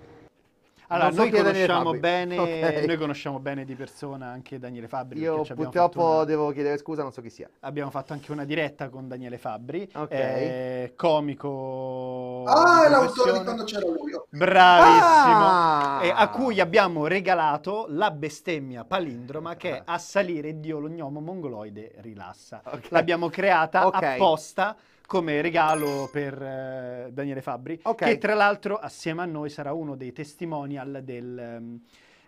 Allora, so noi, conosciamo bene, okay. noi, conosciamo bene, di persona anche Daniele Fabbri. Io purtroppo una... devo chiedere scusa, non so chi sia. Abbiamo fatto anche una diretta con Daniele Fabbri, okay. eh, comico. Ah, è l'autore di quando c'era lui. Bravissimo! Ah! Eh, a cui abbiamo regalato la bestemmia palindroma che è a salire Dio l'ognomo mongoloide rilassa. Okay. L'abbiamo creata apposta come regalo per eh, Daniele Fabbri, Ok. che tra l'altro assieme a noi sarà uno dei testimonial del, ehm,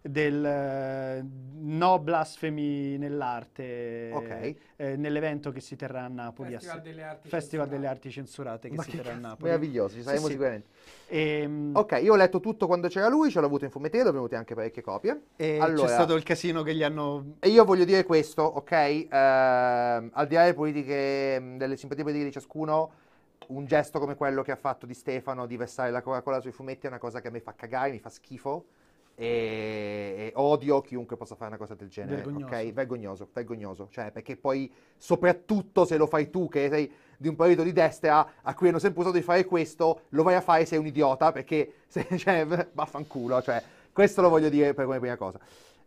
del eh, no blasfemi nell'arte okay. eh, nell'evento che si terrà a Napoli Festival, a delle, arti Festival delle arti censurate che Ma si che terrà a Napoli meraviglioso ci saremo sì, sicuramente E, ehm, ok io ho letto tutto quando c'era lui ce l'ho avuto in fumetteria ho venute anche parecchie copie allora, c'è stato il casino che gli hanno e io voglio dire questo ok uh, al di là delle politiche mm, delle simpatie politiche di ciascuno un gesto come quello che ha fatto di Stefano di versare la Coca-Cola sui fumetti è una cosa che a me fa cagare mi fa schifo e, odio chiunque possa fare una cosa del genere. Vergognoso. Ok, vergognoso, vergognoso. Cioè, perché poi, soprattutto se lo fai tu, che sei di un partito di destra a cui hanno sempre usato di fare questo, lo vai a fare sei un idiota, perché se, cioè, vaffanculo. Cioè, questo lo voglio dire per come prima cosa.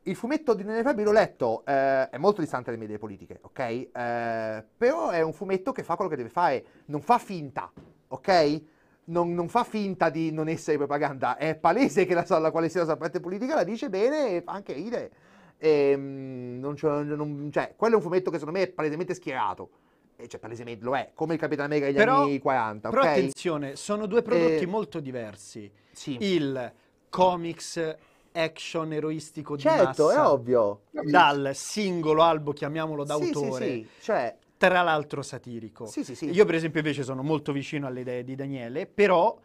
Il fumetto di Nene Fabi l'ho letto, eh, è molto distante dalle mie idee politiche, ok? Eh, però è un fumetto che fa quello che deve fare, non fa finta, ok? non, non, fa finta di non essere propaganda, è palese che la, la qualsiasi la parte politica la dice bene e fa anche ridere. E, ehm, non non, cioè, quello è un fumetto che secondo me è palesemente schierato. E cioè, palesemente lo è, come il Capitano America degli però, anni 40. Però okay? attenzione, sono due prodotti eh, molto diversi. Sì. Il comics action eroistico certo, di massa. Certo, è ovvio. Dal singolo albo, chiamiamolo d'autore. Sì, sì, sì. Cioè, tra l'altro satirico. Sì, sì, sì. Io per esempio invece sono molto vicino alle idee di Daniele, però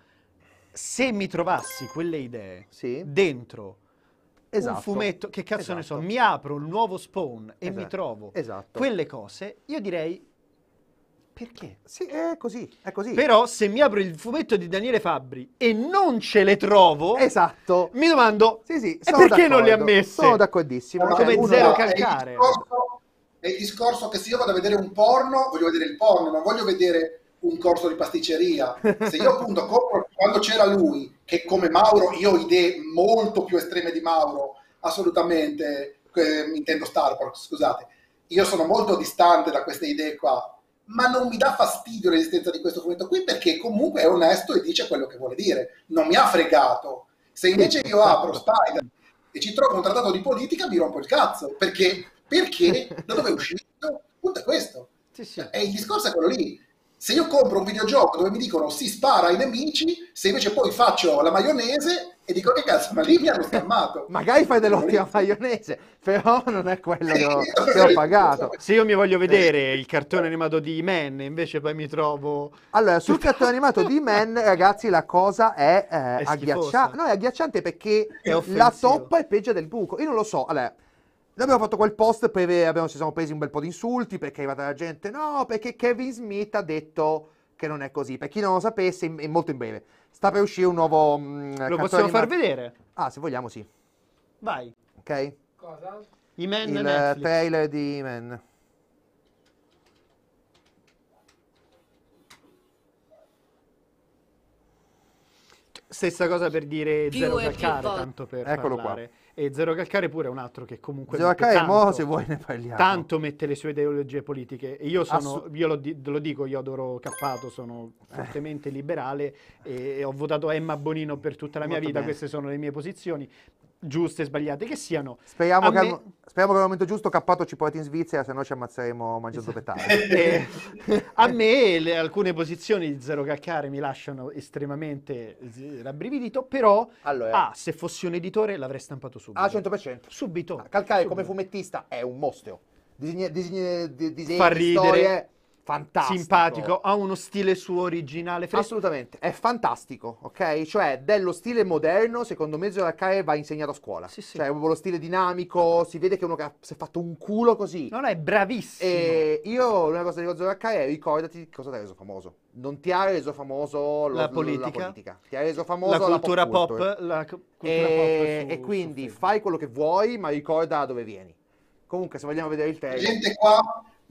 se mi trovassi quelle idee sì. dentro esatto. un fumetto, che cazzo esatto. ne so, esatto. mi apro un nuovo spawn e esatto. mi trovo quelle cose, io direi perché? Sì, è così, è così. Però se mi apro il fumetto di Daniele Fabbri e non ce le trovo, esatto. mi domando, sì, sì, perché non le ha messe? Sono d'accordissimo. Ma come cioè, zero calcare. È è il discorso che se io vado a vedere un porno, voglio vedere il porno, non voglio vedere un corso di pasticceria. Se io appunto compro quando c'era lui, che come Mauro io ho idee molto più estreme di Mauro, assolutamente, eh, intendo Star scusate, io sono molto distante da queste idee qua, ma non mi dà fastidio l'esistenza di questo fumetto qui perché comunque è onesto e dice quello che vuole dire, non mi ha fregato. Se invece io apro Spider e ci trovo un trattato di politica, mi rompo il cazzo, perché perché da dove è uscito? Tutto questo. Sì, sì. E cioè, il discorso è quello lì. Se io compro un videogioco dove mi dicono si spara ai nemici, se invece poi faccio la maionese e dico che cazzo, ma lì mi hanno scammato Magari fai dell'ottima maionese, però non è quello che ho, che ho, pagato. Se io mi voglio vedere eh. il cartone animato di Man, invece poi mi trovo... Allora, sul cartone animato di Man, ragazzi, la cosa è, eh, è agghiacciante. No, è agghiacciante perché è la toppa è peggio del buco. Io non lo so, allora noi abbiamo fatto quel post, poi abbiamo, ci siamo presi un bel po' di insulti perché è arrivata la gente, no, perché Kevin Smith ha detto che non è così. Per chi non lo sapesse, è molto in breve. Sta per uscire un nuovo... Mh, mm, lo possiamo far vedere? Ah, se vogliamo sì. Vai. Ok? Cosa? Iman Man Il Netflix. Eh, trailer di Iman. Stessa cosa per dire più zero calcare, tanto per Eccolo parlare. qua e Zero Calcare pure è un altro che comunque... Zero Calcare tanto, mo, se vuoi ne parliamo. Tanto mette le sue ideologie politiche. E io sono, Assu- io lo, di- lo, dico, io adoro Cappato, sono eh. fortemente liberale e, e ho votato Emma Bonino per tutta la mia vita, bene. queste sono le mie posizioni giuste e sbagliate che siano. Speriamo, che, me... al, speriamo che, al, momento giusto Cappato ci porti in Svizzera, se no ci ammazzeremo mangiando esatto. petardi. eh, a me le, alcune posizioni di Zero Calcare mi lasciano estremamente rabbrividito, però allora. ah, se fossi un editore l'avrei stampato subito. Ah, 100%. Subito. Calcare subito. come fumettista è un mostro. Disegni, disegni, disegni, Fa ridere. Storie fantastico. Simpatico, ha uno stile suo originale. Fre- Assolutamente, è fantastico, ok? Cioè, dello stile moderno, secondo me Zorakae va insegnato a scuola. Sì, sì. Cioè, proprio lo stile dinamico, si vede che uno che ha, si è fatto un culo così. No, no, è bravissimo. E io, una cosa dico a Zorakae è ricordati cosa ti ha reso famoso. Non ti ha reso famoso lo, la, politica. la, politica. ti ha reso famoso la cultura la pop. pop la cu- cultura e, pop su, e quindi fai quello che vuoi, ma ricorda dove vieni. Comunque, se vogliamo vedere il trailer... Gente qua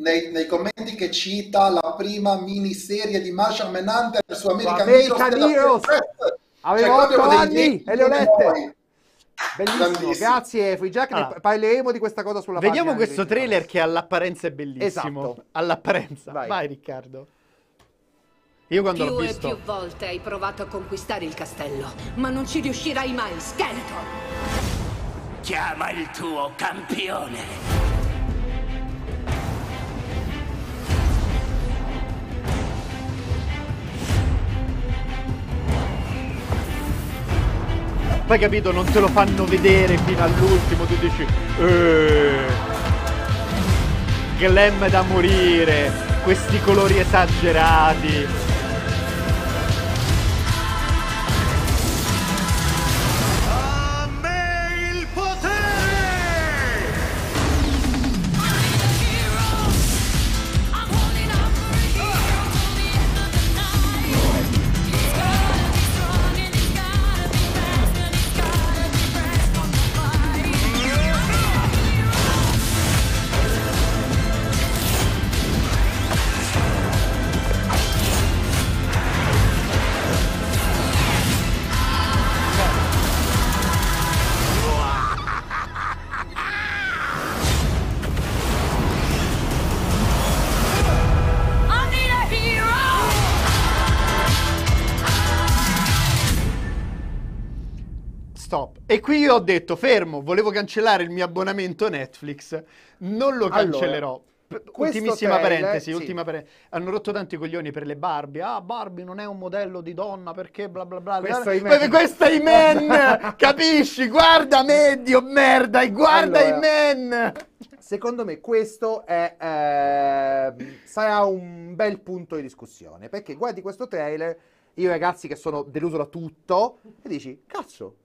nei, nei, commenti che cita la prima miniserie di Marshall Menander su American, American Heroes, avevo cioè, 8 anni e le ho lette noi. Bellissimo, grazie Free Jack. Ah. Parleremo di questa cosa sulla Vediamo questo trailer che all'apparenza è bellissimo. Esatto. All'apparenza. Vai. Vai Riccardo. Io quando più l'ho visto... e più volte hai provato a conquistare il castello, ma non ci riuscirai mai, scheletro! Chiama il tuo campione! poi capito non te lo fanno vedere fino all'ultimo tu dici eh, glam da morire questi colori esagerati E qui io ho detto, fermo, volevo cancellare il mio abbonamento Netflix, non lo cancellerò. Allora, Ultimissima trailer, parentesi, sì. ultima parentesi, hanno rotto tanti coglioni per le Barbie. Ah, Barbie non è un modello di donna perché bla bla bla. Questa è Iman, questo è Iman capisci? Guarda me, Dio merda, e guarda allora, men. Secondo me questo è, eh, sarà un bel punto di discussione perché guardi questo trailer, Io, ragazzi che sono deluso da tutto e dici, cazzo,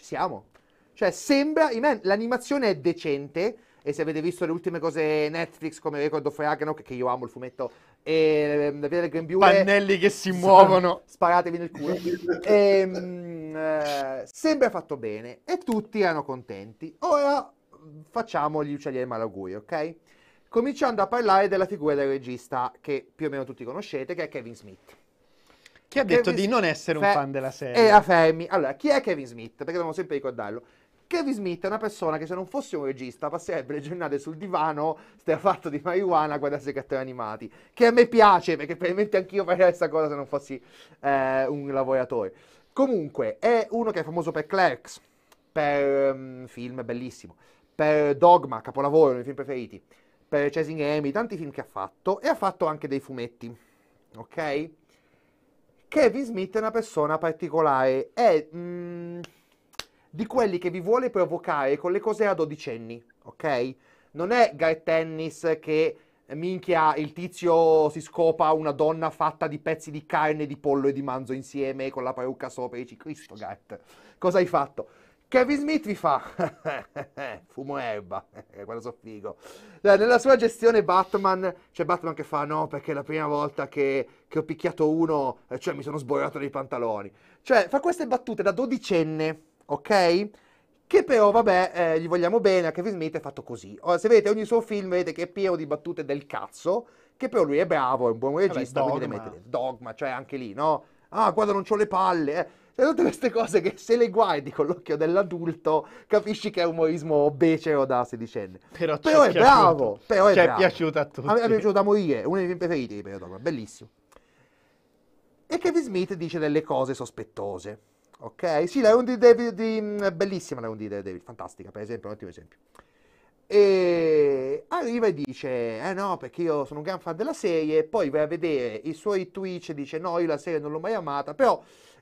ci siamo. Cioè, sembra, l'animazione è decente, e se avete visto le ultime cose Netflix come Record of Ragnarok, che io amo il fumetto, e la ehm, via del grembiule... Pannelli che si muovono! Sparatevi nel culo. e, ehm, mh, eh, sembra fatto bene, e tutti erano contenti. Ora facciamo gli uccelli ai malaugurio, ok? Cominciando a parlare della figura del regista, che più o meno tutti conoscete, che è Kevin Smith. Chi ha detto Kevin... di non essere un Fe... fan della serie? E eh, a Femi. Allora, chi è Kevin Smith? Perché dobbiamo sempre ricordarlo. Kevin Smith è una persona che se non fosse un regista passerebbe le giornate sul divano, stia fatto di marijuana, a i cartoni animati. Che a me piace, perché probabilmente anch'io farei questa cosa se non fossi eh, un lavoratore. Comunque, è uno che è famoso per Clerks, per um, film bellissimo, per Dogma, capolavoro, uno dei film preferiti, per Chasing Amy, tanti film che ha fatto, e ha fatto anche dei fumetti, ok? Kevin Smith è una persona particolare, è mh, mm, di quelli che vi vuole provocare con le cose a dodicenni, ok? Non è Gareth Tennis che minchia, il tizio si scopa una donna fatta di pezzi di carne, di pollo e di manzo insieme con la parrucca sopra e dici, Cristo Gat, cosa hai fatto? Kevin Smith vi fa fumo erba, quando so figo. Nella sua gestione Batman, c'è cioè Batman che fa no perché è la prima volta che, che ho picchiato uno, eh, cioè mi sono sborrato dei pantaloni. Cioè fa queste battute da dodicenne, ok? Che però vabbè, eh, gli vogliamo bene, a Kevin Smith è fatto così. Ora, se vedete ogni suo film vedete che è pieno di battute del cazzo, che però lui è bravo, è un buon regista, vabbè, dogma. quindi le mette dentro. Dogma, cioè anche lì, no? Ah, guarda, non ho le palle, eh e tutte queste cose che se le guardi con l'occhio dell'adulto capisci che è umorismo becero da sedicenne. Però, però è bravo, però è bravo. Ci è piaciuto a tutti. A me è piaciuto a morire, uno dei miei preferiti di Pearl bellissimo. E Kevin Smith dice delle cose sospettose. Ok? Sì, la di David, di, mm, bellissima la di David, fantastica, per esempio, un ottimo esempio. E arriva e dice, eh no, perché io sono un gran fan della serie, poi vai a vedere i suoi Twitch e dice, no, io la serie non l'ho mai amata, però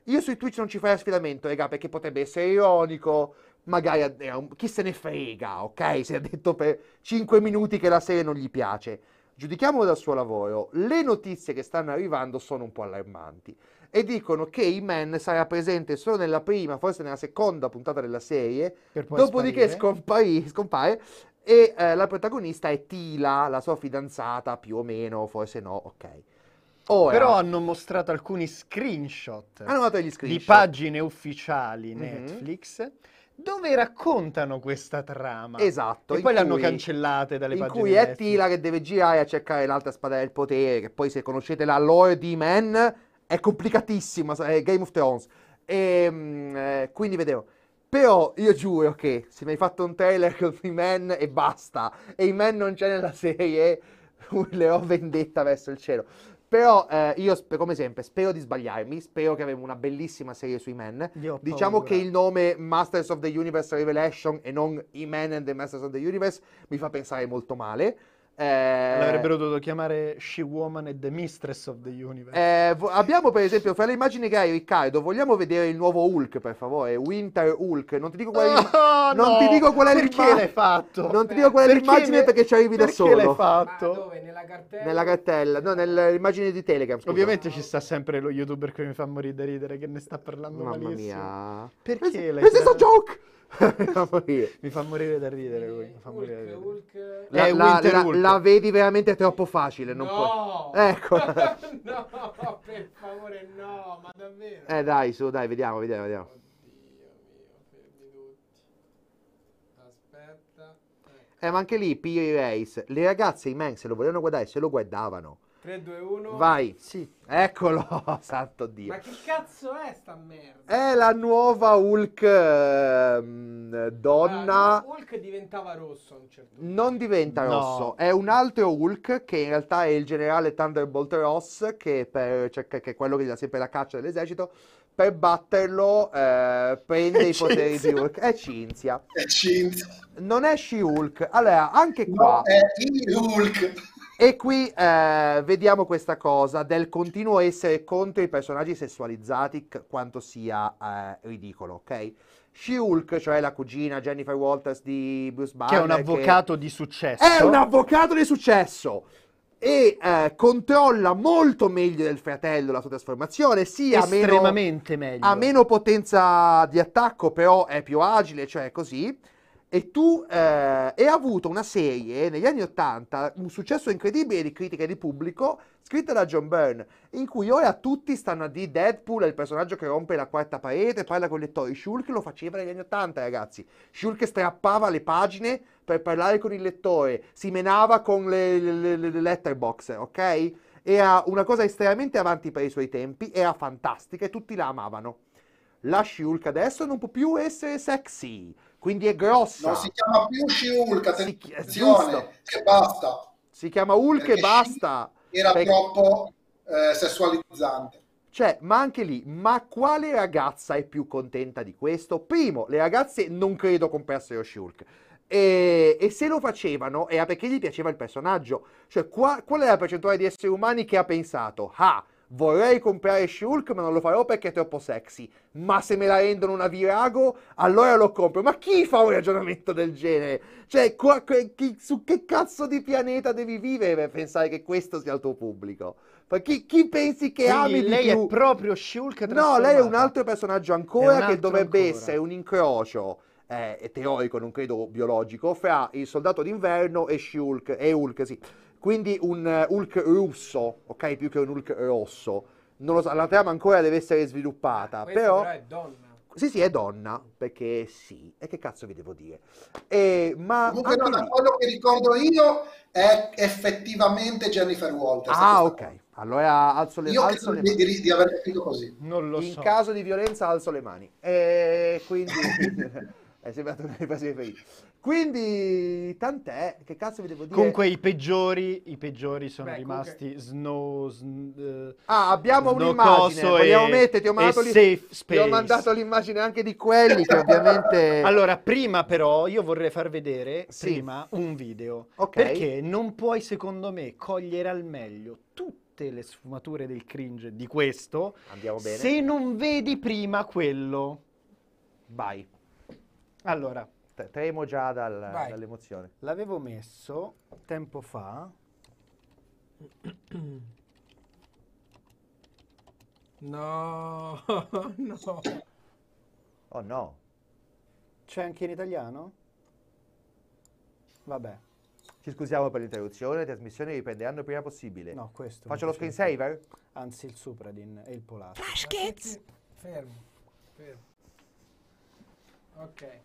io su Twitch non ci farei sfidamento, raga, perché potrebbe essere ironico, magari eh, chi se ne frega, ok? Si è detto per 5 minuti che la serie non gli piace. Giudichiamolo dal suo lavoro. Le notizie che stanno arrivando sono un po' allarmanti e dicono che Man sarà presente solo nella prima, forse nella seconda puntata della serie, dopodiché scompari, scompare e eh, la protagonista è Tila, la sua fidanzata più o meno, forse no, ok. Ora, Però hanno mostrato alcuni screenshot, ah, screenshot. di pagine ufficiali mhm. Netflix. Mm-hmm dove raccontano questa trama. Esatto. E poi l'hanno cui, cancellate dalle in pagine. In cui è Tila che deve girare a cercare l'altra spada del potere, che poi se conoscete la lore di Man è complicatissima, è Game of Thrones. E, ehm, eh, quindi vedevo. Però io giuro che se mi hai fatto un trailer con i Man e basta, e i Man non c'è nella serie, le ho vendetta verso il cielo. Però eh, io, come sempre, spero di sbagliarmi, spero che avremo una bellissima serie sui men. Diciamo che il nome Masters of the Universe Revelation e non I Men and the Masters of the Universe mi fa pensare molto male. Eh, L'avrebbero dovuto chiamare She Woman e The Mistress of the Universe. Eh, abbiamo per esempio fra le immagini che hai Riccardo, vogliamo vedere il nuovo Hulk per favore, Winter Hulk, non ti dico qual è, oh, non no, ti dico qual è perché l'hai fatto? Non ti dico qual è perché l'immagine ne- perché ci arrivi da solo. Perché l'hai fatto? Dove, nella cartella? Nella cartella, no, nell'immagine di Telegram. Scusa. Ovviamente ci sta sempre lo youtuber che mi fa morire da ridere che ne sta parlando Mamma malissimo. Mia. Perché Ma, l'hai fatto? This is a joke! mi fa morire da ridere lui. Mi fa morire da ridere. La, eh, la, la, la, vedi veramente troppo facile. Non no! Puoi... Ecco. no, per favore, no, ma davvero. Eh dai, su, dai, vediamo, vediamo, vediamo. Aspetta. Ecco. Eh, ma anche lì, P-Race, le ragazze in men lo volevano guardare, se lo guardavano. 3, 2, 1. Vai. Sì. Eccolo, santo Dio. Ma che cazzo è sta merda? È la nuova Hulk ehm, donna. Allora, ah, Hulk diventava rosso a un certo punto. Non diventa no. rosso, è un altro Hulk che in realtà è il generale Thunderbolt Ross, che, per, cioè, che è quello che gli dà sempre la caccia dell'esercito. Per batterlo eh, prende è i Cinzia. poteri di Hulk. È Cinzia. È Cinzia. Non è She-Hulk. Allora, anche qua... No, è il Hulk. E qui eh, vediamo questa cosa del continuo essere contro i personaggi sessualizzati quanto sia eh, ridicolo, ok? she cioè la cugina Jennifer Walters di Bruce Banner. Che è un avvocato di successo. È un avvocato di successo! E eh, controlla molto meglio del fratello la sua trasformazione, sia sì, estremamente meno, meglio. Ha meno potenza di attacco, però è più agile, cioè così e tu eh, e avuto una serie negli anni 80, un successo incredibile di critica e di pubblico, scritta da John Byrne, in cui ora tutti stanno a di Deadpool, è il personaggio che rompe la quarta parete, parla con i lettori. Shulk lo faceva negli anni 80, ragazzi. Shulk strappava le pagine per parlare con il lettore, si menava con le, le, le, le letterbox, ok? Era una cosa estremamente avanti per i suoi tempi, era fantastica e tutti la amavano. La Shulk adesso non può più essere sexy quindi è grossa. No, si chiama più She-Hulk, attenzione, si, e basta. Si chiama Hulk Perché e basta. Era Perché... troppo eh, sessualizzante. Cioè, ma anche lì, ma quale ragazza è più contenta di questo? Primo, le ragazze non credo comprassero Shulk. E, e, se lo facevano era perché gli piaceva il personaggio. Cioè, qua, qual è la percentuale di esseri umani che ha pensato? Ah, Vorrei comprare Shulk, ma non lo farò perché è troppo sexy. Ma se me la rendono una Virago, allora lo compro. Ma chi fa un ragionamento del genere? Cioè, qua, chi, su che cazzo di pianeta devi vivere per pensare che questo sia il tuo pubblico? Chi, chi, pensi che Quindi ami lei è proprio Shulk No, lei è un altro personaggio ancora che dovrebbe ancora. essere un incrocio eh, teorico, non credo biologico, fra il soldato d'inverno e Shulk, e Hulk, sì quindi un eh, Hulk russo, ok? Più che un Hulk rosso. Non lo so, la trama ancora deve essere sviluppata, però... però è donna. Sì, sì, è donna, perché sì. E che cazzo vi devo dire? E, ma Comunque, no, da quello che ricordo io è effettivamente Jennifer Walters. Ah, ok. Cosa. Allora alzo le, mani. io alzo le mani. Io di, di aver capito così. Non lo In so. In caso di violenza alzo le mani. E quindi... È sembrato una delle frasi preferite. Quindi, tant'è, che cazzo vi devo dire? Comunque i peggiori, i peggiori sono Beh, rimasti comunque... Snow... Sn, eh, ah, abbiamo snow un'immagine, vogliamo e, mettere, ti ho, mandato li, ti ho mandato l'immagine anche di quelli che ovviamente... Allora, prima però io vorrei far vedere, sì. prima, un video. Okay. Perché non puoi, secondo me, cogliere al meglio tutte le sfumature del cringe di questo. Andiamo bene. Se non vedi prima quello, vai. Allora, tremo già dal, dall'emozione. L'avevo messo tempo fa. No, no. Oh no. C'è anche in italiano? Vabbè. Ci scusiamo per l'interruzione, la trasmissione riprenderanno il prima possibile. No, questo. Faccio lo screensaver? Anzi, il Supradin e il Polare. Flash Kids! Fermo, fermo. Ok.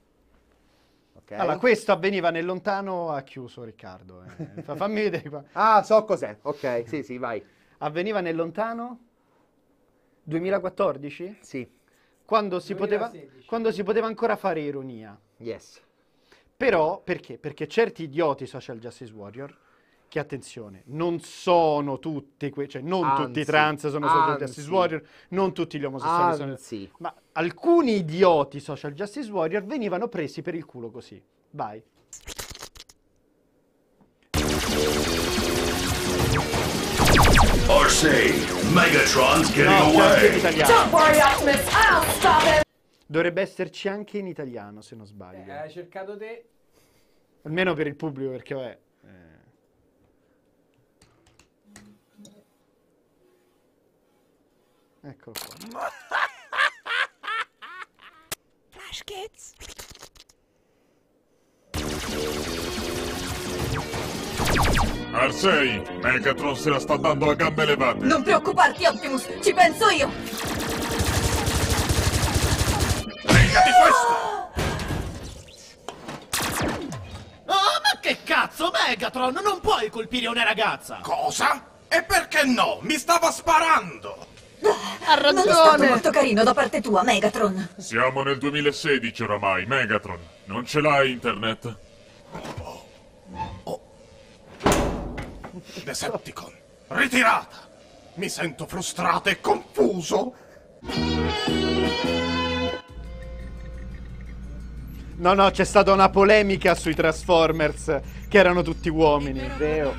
Okay. Allora, questo avveniva nel lontano, ha chiuso Riccardo. Eh. Fammi vedere qua. Ah, so cos'è. Ok, sì, sì, vai. Avveniva nel lontano 2014? Sì. Quando si, poteva, quando si poteva ancora fare ironia. Yes. Però, perché? Perché certi idioti social justice warrior che attenzione, non sono tutti, que- cioè non anzi, tutti i trans sono social justice warrior, non tutti gli omosessuali anzi. sono... Ma alcuni idioti social justice warrior venivano presi per il culo così. Vai. Orsay, Megatron's getting no, away. Don't worry, I'll stop it. Dovrebbe esserci anche in italiano, se non sbaglio. Eh, hai cercato te. Almeno per il pubblico, perché vabbè, Eccolo qua. Flash Kids. Arsei, Megatron se la sta dando a gambe levate. Non preoccuparti, Optimus, ci penso io. Fregati questo! Oh, ma che cazzo, Megatron, non puoi colpire una ragazza! Cosa? E perché no? Mi stava sparando! Ha ragione! Non è stato molto carino da parte tua, Megatron. Siamo nel 2016 oramai, Megatron. Non ce l'hai internet? Oh. Decepticon, ritirata! Mi sento frustrato e confuso! No, no, c'è stata una polemica sui Transformers che erano tutti uomini. Vero.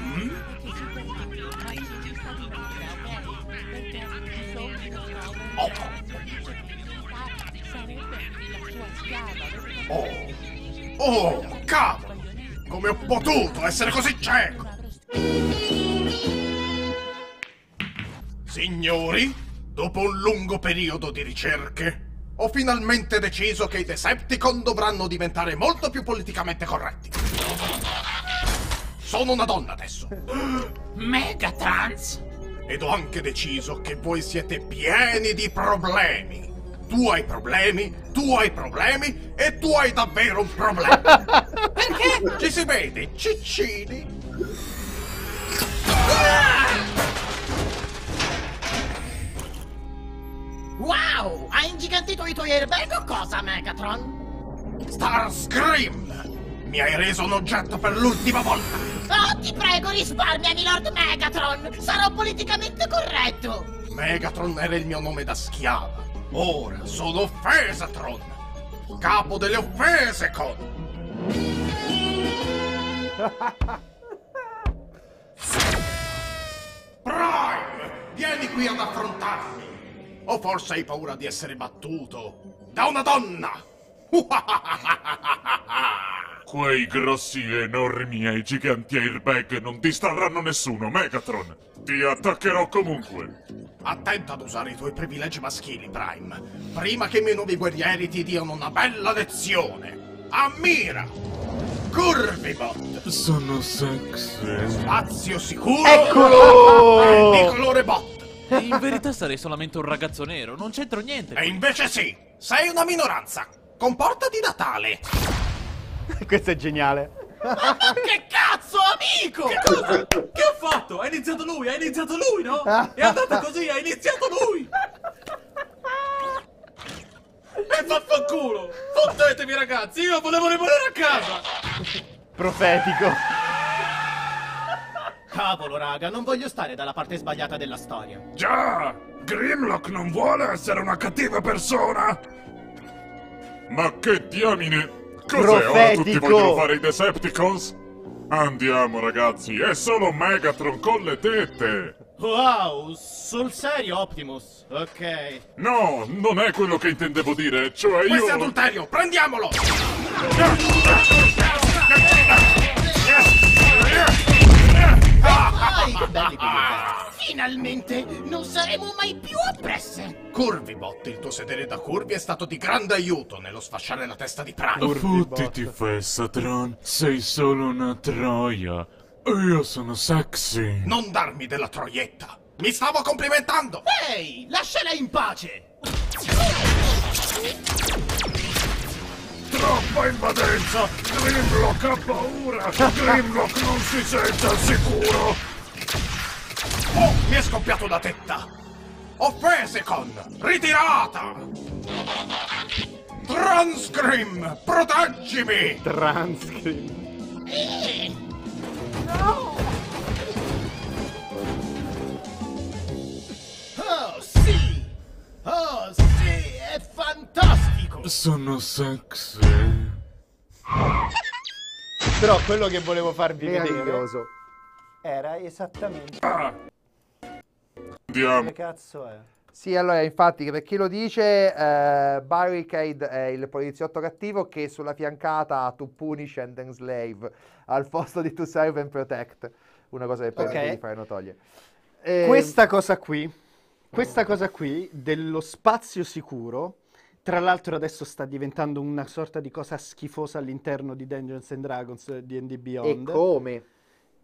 Mm? Oh, oh cavolo! Come ho potuto essere così cieco? Signori, dopo un lungo periodo di ricerche, ho finalmente deciso che i Decepticon dovranno diventare molto più politicamente corretti. Sono una donna adesso. Megatrans? ed ho anche deciso che voi siete pieni di problemi. Tu hai problemi, tu hai problemi e tu hai davvero un problema. Perché? Ci si vede, ciccini. Wow! Hai ingigantito i tuoi airbag o cosa, Megatron? Starscream! Mi hai reso un oggetto per l'ultima volta! Oh, ti prego, risparmiami, Lord Megatron! Sarò politicamente corretto! Megatron era il mio nome da schiava. Ora sono Offesatron! Capo delle offese con... Prime! Vieni qui ad affrontarmi! O forse hai paura di essere battuto da una donna? Quei grossi, enormi e giganti airbag non distrarranno nessuno, Megatron! Ti attaccherò comunque! Attento ad usare i tuoi privilegi maschili, Prime! Prima che i miei nuovi guerrieri ti diano una bella lezione! Ammira! Curvibot! Sono sexy! Spazio sicuro! Eccolo! E di colore bot! in verità sarei solamente un ragazzo nero, non c'entro niente! E invece sì! Sei una minoranza! Comportati da tale! Questo è geniale. Ma che cazzo, amico! Che cosa? Che ha fatto? Ha iniziato lui, ha iniziato lui, no? Ah. È andato così, ha iniziato lui! E vaffanculo! Fottetevi, ragazzi! Io volevo rimanere a casa! Profetico. Cavolo, raga, non voglio stare dalla parte sbagliata della storia. Già! Grimlock non vuole essere una cattiva persona! Ma che diamine! Cos'è? Ora tutti vogliono fare i Decepticons? Andiamo ragazzi, è solo Megatron con le tette! Wow, sul serio Optimus, ok. No, non è quello che intendevo dire, cioè io... Questo è adulterio, prendiamolo! Dai, che belli quelli Finalmente non saremo mai più oppresse! Curvibot, il tuo sedere da curvi è stato di grande aiuto nello sfasciare la testa di Prime. Fottiti, Fessatron. Sei solo una troia. io sono sexy. Non darmi della troietta. Mi stavo complimentando! Ehi, lasciala in pace! Troppa invadenza! Grimlock ha paura! Grimlock non si sente al sicuro! Oh, mi è scoppiato la Offese con Ritirata! Transcrim! Proteggimi! Transcrim! No! Oh sì! Oh sì! È fantastico! Sono sexy. Però quello che volevo farvi è vedere... Era esattamente... Ah andiamo. Che cazzo è? Sì, allora, infatti, per chi lo dice, eh, Barricade è il poliziotto cattivo che sulla fiancata ha To Punish and Enslave al posto di To Serve and Protect. Una cosa che poi okay. di fare notorie. E... Ehm, questa cosa qui, questa cosa qui dello spazio sicuro, tra l'altro adesso sta diventando una sorta di cosa schifosa all'interno di Dungeons and Dragons, D&D eh, Beyond. E come?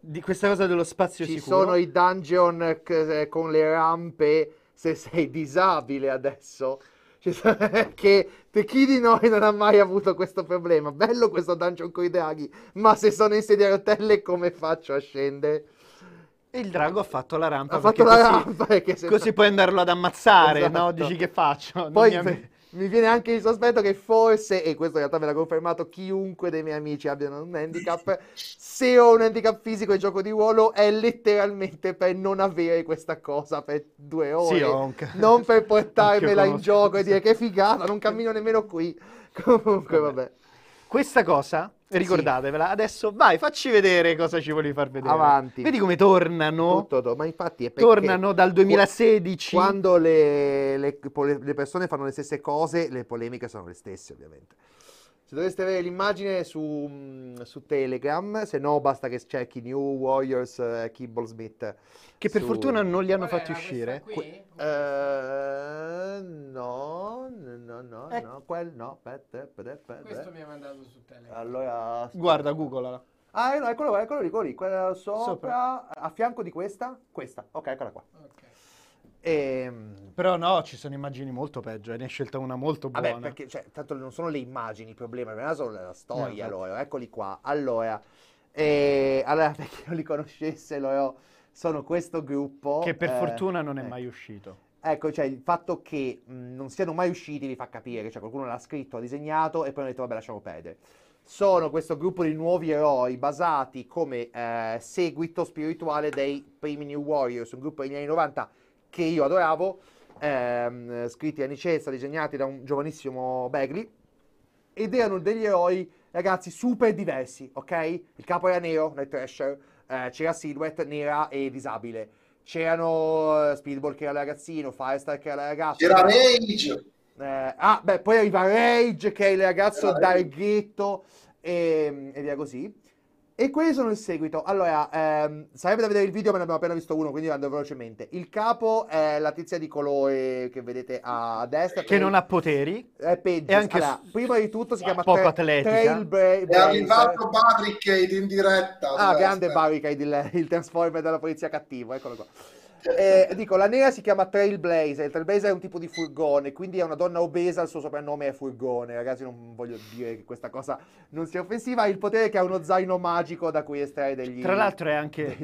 di questa cosa dello spazio Ci sicuro. Ci sono i dungeon c- eh, eh, con le rampe se sei disabile adesso. che chi di noi non ha mai avuto questo problema? Bello questo dungeon con i draghi, ma se sono in sedia a rotelle come faccio a scendere? E il drago ha fatto la rampa. Ha fatto la così, rampa. Così fa... puoi andarlo ad ammazzare, esatto. no? Dici che faccio? Poi, mi mi viene anche il sospetto che forse, e questo in realtà me l'ha confermato chiunque dei miei amici abbiano un handicap, se ho un handicap fisico e gioco di ruolo è letteralmente per non avere questa cosa per due ore, sì, un... non per portarmela in gioco e dire che figata, non cammino nemmeno qui. Comunque vabbè. vabbè. Questa cosa Ricordatevela, adesso vai, facci vedere cosa ci volevi far vedere. Avanti. Vedi come tornano? Tutto, tutto. ma infatti è perché tornano dal 2016. Quando le, le, le persone fanno le stesse cose, le polemiche sono le stesse, ovviamente. Se dovreste avere l'immagine su, mm, su Telegram, se no basta che cerchi New Warriors eh, Kibble Smith. Che per su... fortuna non li hanno Qual fatti uscire. Que- uh, no, no, no, eh. no, quel no. Pet, pet, pet, Questo mi ha mandato su Telegram. Allora, Guarda, googlala. Ah, eh, no, eccolo, eccolo lì, eccolo lì, quella sopra, sopra, a fianco di questa, questa. Ok, eccola qua. Ok. E, ehm, però no, ci sono immagini molto peggio, e ne hai scelta una molto buona. Vabbè, perché cioè, tanto non sono le immagini il problema, ma sono la storia, no, esatto. allora, eccoli qua. Allora, eh, allora, per chi non li conoscesse, loro sono questo gruppo... Che per eh, fortuna non è eh. mai uscito. Ecco, cioè il fatto che mh, mm, non siano mai usciti vi fa capire che cioè, qualcuno l'ha scritto, ha disegnato e poi hanno detto vabbè lasciamo perdere. Sono questo gruppo di nuovi eroi basati come eh, seguito spirituale dei primi New Warriors, un gruppo degli anni 90 che io adoravo, ehm, scritti a Nicezza, disegnati da un giovanissimo Begli, ed erano degli eroi, ragazzi, super diversi, ok? Il capo era nero, nel Thrasher, eh, c'era Silhouette nera e disabile, c'erno eh, Speedball che era ragazzino, Firestar che era ragazzo. C'era Rage! Eh, ah, beh, poi arriva Rage che è il ragazzo dal ghetto e, ehm, e via così. E quali sono il seguito? Allora, ehm, sarebbe da vedere il video, ma ne abbiamo appena visto uno, quindi andrò velocemente. Il capo è la tizia di colore che vedete a destra. Che non ha poteri. È peggio. E anche allora, s- prima di tutto si chiama poco tra- atletica. è arrivato Barricade in diretta. Ah, grande Barricade, il, il transformer della polizia cattivo, eccolo qua eh, dico, la nera si chiama Trailblazer. Il Trailblazer è un tipo di furgone, quindi è una donna obesa. Il suo soprannome è Furgone. Ragazzi, non voglio dire che questa cosa non sia offensiva. il potere che ha uno zaino magico da cui estrarre degli Tra l'altro, è anche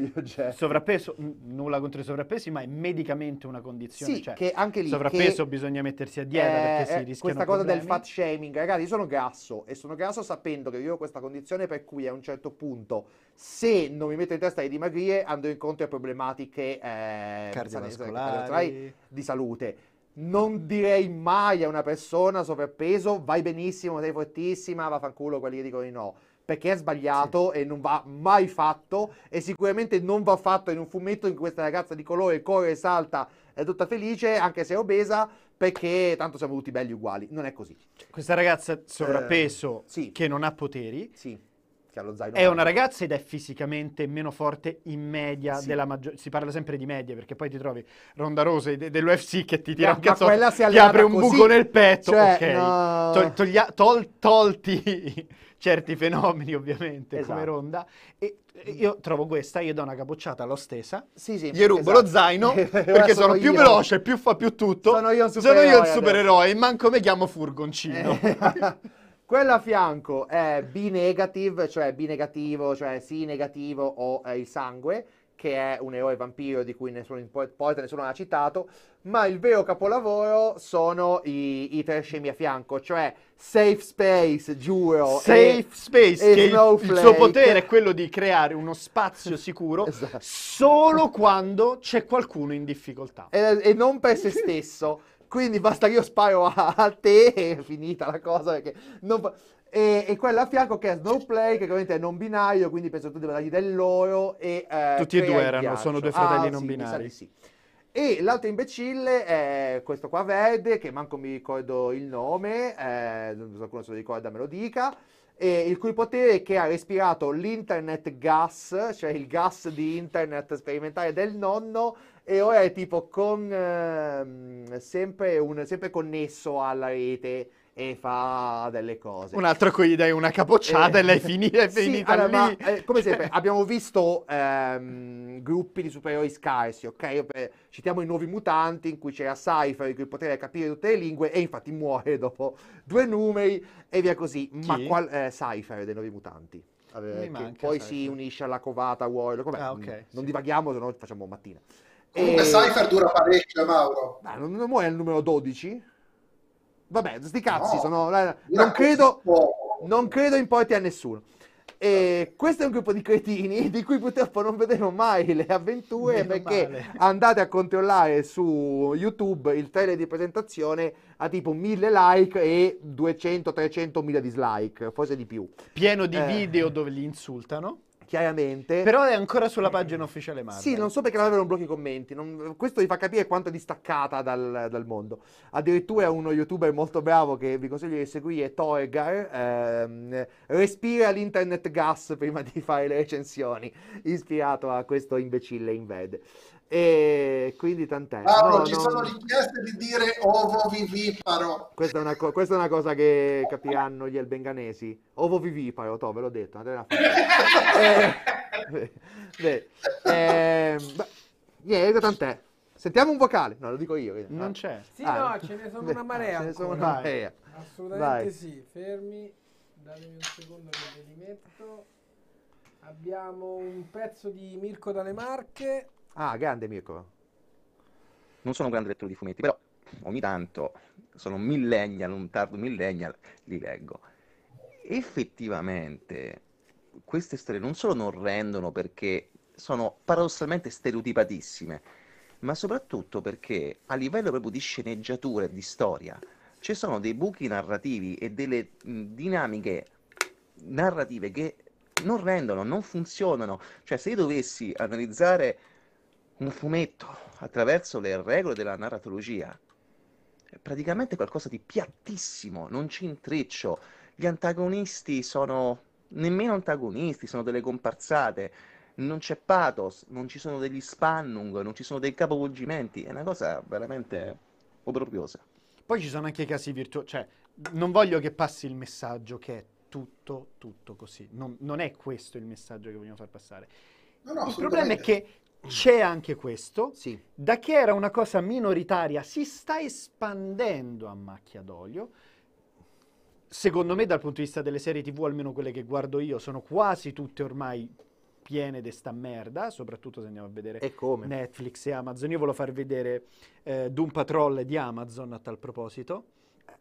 sovrappeso. N- nulla contro i sovrappesi, ma è medicamente una condizione. Sì, cioè, che anche lì. Sovrappeso che... bisogna mettersi a dieta eh, perché si eh, rischiano Questa cosa problemi. del fat shaming, ragazzi, io sono grasso e sono grasso sapendo che io ho questa condizione per cui a un certo punto, se non mi metto in testa di dimagrie, andrò incontro a problematiche. Eh, eh, cardiovascolari, di salute. Non direi mai a una persona sovrappeso vai benissimo, sei fortissima, vaffanculo quelli che dicono di no perché è sbagliato sì. e non va mai fatto e sicuramente non va fatto in un fumetto in cui questa ragazza di colore corre, salta, è tutta felice anche se è obesa perché tanto siamo tutti belli uguali, non è così. Questa ragazza eh, sovrappeso eh, sì. che non ha poteri sì che ha lo zaino. È una ragazza ed è fisicamente meno forte in media sì. della maggioranza. Si parla sempre di media perché poi ti trovi Ronda Rose de- dell'UFC che ti tira no, un cazzo, ti apre un così. buco nel petto. Cioè, ok, no. tol- toglia- tol- tolti certi fenomeni ovviamente esatto. come Ronda. E io trovo questa, io do una capocciata allo stessa, sì, sì, gli rubo esatto. lo zaino perché sono, sono più veloce, più fa più tutto. Sono io il supereroe, sono io il supereroe manco mi chiamo Furgoncino. Eh. Quello a fianco è B negative, cioè B negativo, cioè sì negativo o eh, il sangue, che è un eroe vampiro di cui nessuno, poi nessuno ha citato, ma il vero capolavoro sono i, i tre scemi a fianco, cioè Safe Space, giuro. Safe e, Space, e che il, il, suo potere è quello di creare uno spazio sicuro esatto. solo quando c'è qualcuno in difficoltà. E, e non per se stesso. Quindi basta che io sparo a, a te e è finita la cosa perché non fa... E, e, quella a fianco che è Snowplay, che ovviamente è non binario, quindi penso tu debba dargli dell'oro. E, eh, Tutti e due erano, sono due fratelli ah, non sì, binari. Sì. E l'altro imbecille è questo qua verde, che manco mi ricordo il nome, eh, se qualcuno se lo ricorda me lo dica, e il cui potere è che ha respirato l'internet gas, cioè il gas di internet sperimentale del nonno, e ora è tipo con, eh, sempre, un, sempre connesso alla rete e fa delle cose. Un altro gli dai una capocciata eh, e l'hai finita, è finita sì, allora, lì. Ma, eh, come sempre, abbiamo visto ehm, gruppi di supereroi scarsi, ok? Citiamo i nuovi mutanti in cui c'era Cypher in cui poteva capire tutte le lingue e infatti muore dopo due numeri e via così. Chi? Ma qual, eh, Cypher dei nuovi mutanti. Vabbè, eh, poi Cypher. si unisce alla covata Warlock. ah, okay, non sì. divaghiamo, se no facciamo mattina. Comunque e... Cypher dura parecchio, Mauro. Beh, non, non muore il numero 12? Vabbè, sti cazzi, no, sono... Eh, non credo, non credo importi a nessuno. E questo è un gruppo di cretini di cui purtroppo non vedremo mai le avventure Meno perché male. andate a controllare su YouTube il trailer di presentazione a tipo 1000 like e 200, 300 mila dislike, forse di più. Pieno di eh. video dove li insultano chiaramente. Però è ancora sulla pagina ufficiale Marvel. Sì, non so perché Marvel non blocchi i commenti. Non... Questo vi fa capire quanto è distaccata dal, dal, mondo. Addirittura uno youtuber molto bravo che vi consiglio di seguire, Torgar, ehm, respira l'internet gas prima di fare le recensioni, ispirato a questo imbecille in verde. E quindi tant'è. Paolo, no, ci non... sono richieste di dire ovo viviparo. Questa è una, co- questa è una cosa che capiranno gli elbenganesi. Ovo viviparo, to, ve l'ho detto. eh, beh, eh, beh, niente, tant'è. Sentiamo un vocale. No, lo dico io. Quindi, non ah. c'è. Sì, ah, no, ce ne sono beh, una marea. Ce ne sono una marea. Assolutamente Vai. sì. Fermi, datemi un secondo che ve li metto. Abbiamo un pezzo di Mirko dalle Marche. Ah, grande Mirko. Non sono un grande lettore di fumetti, però ogni tanto sono un millennial, un tardo millennial, li leggo. Effettivamente queste storie non solo non rendono perché sono paradossalmente stereotipatissime, ma soprattutto perché a livello proprio di sceneggiatura e di storia ci sono dei buchi narrativi e delle dinamiche narrative che non rendono, non funzionano. Cioè, se io dovessi analizzare un fumetto attraverso le regole della narratologia è praticamente qualcosa di piattissimo, non c'è intreccio. Gli antagonisti sono nemmeno antagonisti, sono delle comparsate. Non c'è pathos, non ci sono degli spannung, non ci sono dei capovolgimenti. È una cosa veramente obbrobriosa. Poi ci sono anche i casi virtuosi. Cioè, non voglio che passi il messaggio che è tutto, tutto così. Non, non è questo il messaggio che vogliamo far passare. No, no, il problema è che c'è anche questo, sì. da che era una cosa minoritaria si sta espandendo a macchia d'olio. Secondo me dal punto di vista delle serie tv, almeno quelle che guardo io, sono quasi tutte ormai piene di sta merda, soprattutto se andiamo a vedere e Netflix e Amazon. Io volevo far vedere eh, Doom Patrol di Amazon a tal proposito.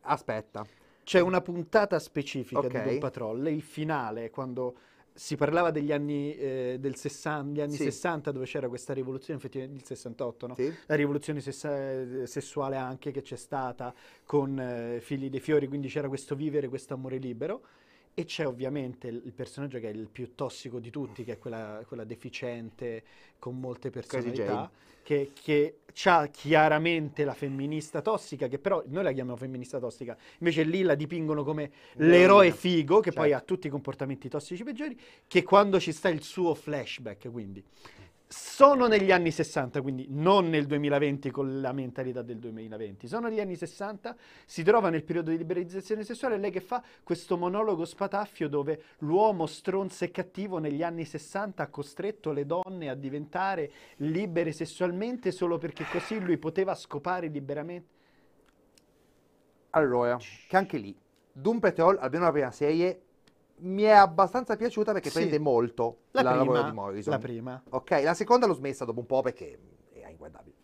Aspetta. C'è una puntata specifica okay. di Doom Patrol, il finale, quando si parlava degli anni, eh, del 60, anni sì. 60 dove c'era questa rivoluzione, effettivamente il 68, no? sì. la rivoluzione sessa- sessuale anche che c'è stata con eh, Figli dei Fiori, quindi c'era questo vivere, questo amore libero. E c'è ovviamente il personaggio che è il più tossico di tutti, che è quella, quella deficiente con molte personalità, che, che ha chiaramente la femminista tossica, che però noi la chiamiamo femminista tossica, invece lì la dipingono come l'eroe figo, che certo. poi ha tutti i comportamenti tossici peggiori, che quando ci sta il suo flashback, quindi sono negli anni 60, quindi non nel 2020 con la mentalità del 2020, sono negli anni 60, si trova nel periodo di liberalizzazione sessuale e lei che fa questo monologo spataffio dove l'uomo stronzo e cattivo negli anni 60 ha costretto le donne a diventare libere sessualmente solo perché così lui poteva scopare liberamente. Allora, che anche lì, Doom Patrol, almeno la prima serie, mi è abbastanza piaciuta perché sì. prende molto la, la prima, di Morrison. La prima. Ok, la seconda l'ho smessa dopo un po' perché è inguardabile.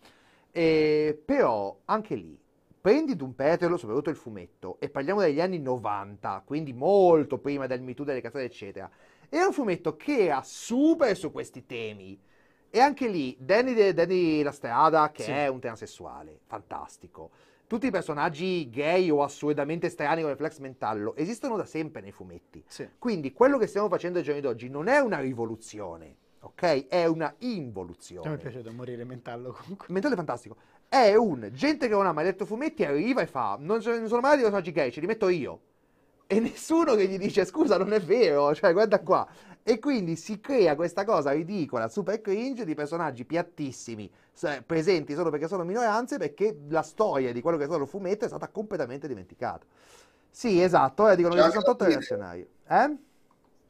E, eh, però anche lì, prendi Doom Patrol, soprattutto il fumetto, e parliamo degli anni 90, quindi molto prima del Me Too, delle canzoni, eccetera. È un fumetto che era super su questi temi. E anche lì, Danny, Danny La Strada, che sì. è un transessuale, fantastico tutti i personaggi gay o assolutamente strani con il flex mentallo esistono da sempre nei fumetti. Sì. Quindi quello che stiamo facendo ai giorni d'oggi non è una rivoluzione, ok? È una involuzione. A me piace da morire mentallo comunque. Mentallo è fantastico. È un gente che non ha mai letto fumetti arriva e fa: Non, sono mai arrivati personaggi gay, ce li metto io. E nessuno che gli dice: Scusa, non è vero, cioè, guarda qua. E quindi si crea questa cosa ridicola, super cringe, di personaggi piattissimi, presenti solo perché sono minoranze, perché la storia di quello che è stato il fumetto è stata completamente dimenticata. Sì, esatto, ora dicono che sono è reazionario. Eh?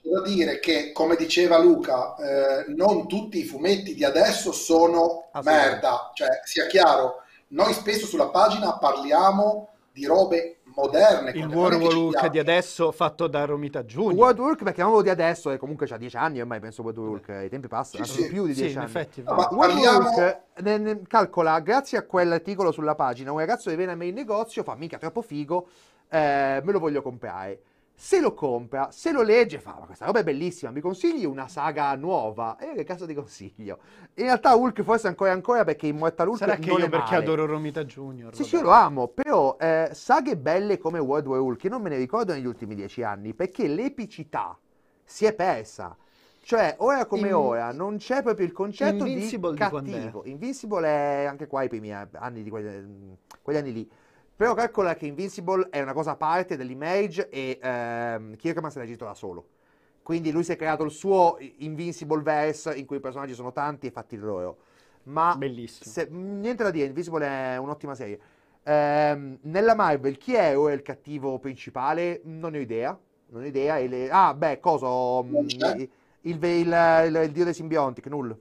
Devo dire che, come diceva Luca, eh, non tutti i fumetti di adesso sono ah, merda, cioè sia chiaro, noi spesso sulla pagina parliamo di robe moderne. Il World Warwalk di adesso fatto da Romita Junior. World Walk perché non di adesso, e eh, comunque c'ha dieci anni ormai, penso World Walk, eh, i tempi passano, sì, sì. più di dieci sì, anni. In effetti, no, ma World parliamo... Walk, ne, ne, calcola, grazie a quell'articolo sulla pagina, un ragazzo che viene a me in negozio fa mica troppo figo, eh, me lo voglio comprare se lo compra, se lo legge, fa, ma questa roba è bellissima, mi consigli una saga nuova? E io che cazzo ti consiglio? In realtà Hulk forse ancora ancora perché Immortal Hulk Sarà che io perché male. adoro Romita Junior. Sì, vabbè. sì, io lo amo, però eh, saghe belle come World War Hulk, io non me ne ricordo negli ultimi dieci anni, perché l'epicità si è persa. Cioè, ora come In... ora, non c'è proprio il concetto Invincible di cattivo. Di Invincible è anche qua i primi eh, anni di quegli, mm, quegli anni lì però calcola che Invincible è una cosa a parte dell'image e ehm, Kirkman se l'ha girato da solo. Quindi lui si è creato il suo Invincible Verse in cui i personaggi sono tanti e fatti loro. Ma Bellissimo. Se, niente da dire, Invincible è un'ottima serie. Ehm, nella Marvel chi è o oh, è il cattivo principale? Non ho idea. Non ho idea. Le... Ah, beh, cosa? Mm, il, il, il, il, dio dei simbionti, Knull.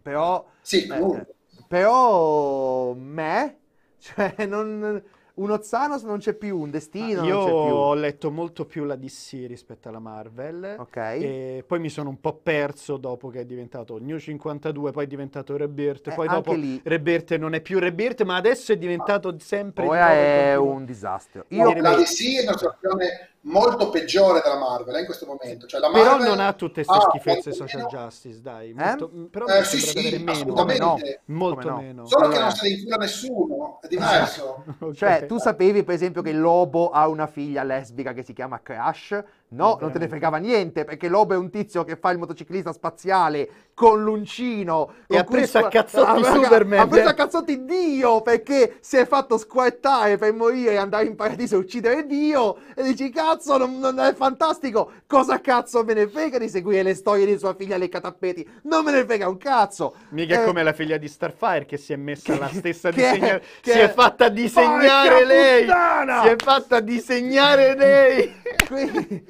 Però... Sì, eh, Però... Me Cioè, non, un Ozanos non c'è più, un destino. Ah, io ho letto molto più la DC rispetto alla Marvel. Ok. E poi mi sono un po' perso dopo che è diventato New 52, poi è diventato Rebirth. Eh, poi dopo lì. Rebirth non è più Rebirth, ma adesso è diventato sempre. Poi di è un disastro. Io... la DC è una situazione molto peggiore della Marvel eh, in questo momento. Cioè, però Marvel non ha tutte queste ah, schifezze social justice, dai. Eh? Molto, Però eh, sì, sì, meno, no, molto no. meno. Solo allora... che non se ne incula nessuno, è diverso. cioè, tu sapevi per esempio che Lobo ha una figlia lesbica che si chiama Crash? No, non, te ne fregava niente perché Lobo è un tizio che fa il motociclista spaziale con l'uncino e ha preso a cazzotti ha, ah, Superman. Ha preso a cazzotti Dio perché si è fatto squattare per morire e andare in paradiso e uccidere Dio. E dici, cazzo, non, non è fantastico. Cosa cazzo me ne frega di seguire le storie di sua figlia le catappeti? Non me ne frega un cazzo. Mica eh, come la figlia di Starfire che si è messa che, la stessa disegnare. Si è fatta disegnare lei. Si è fatta disegnare lei. Quindi,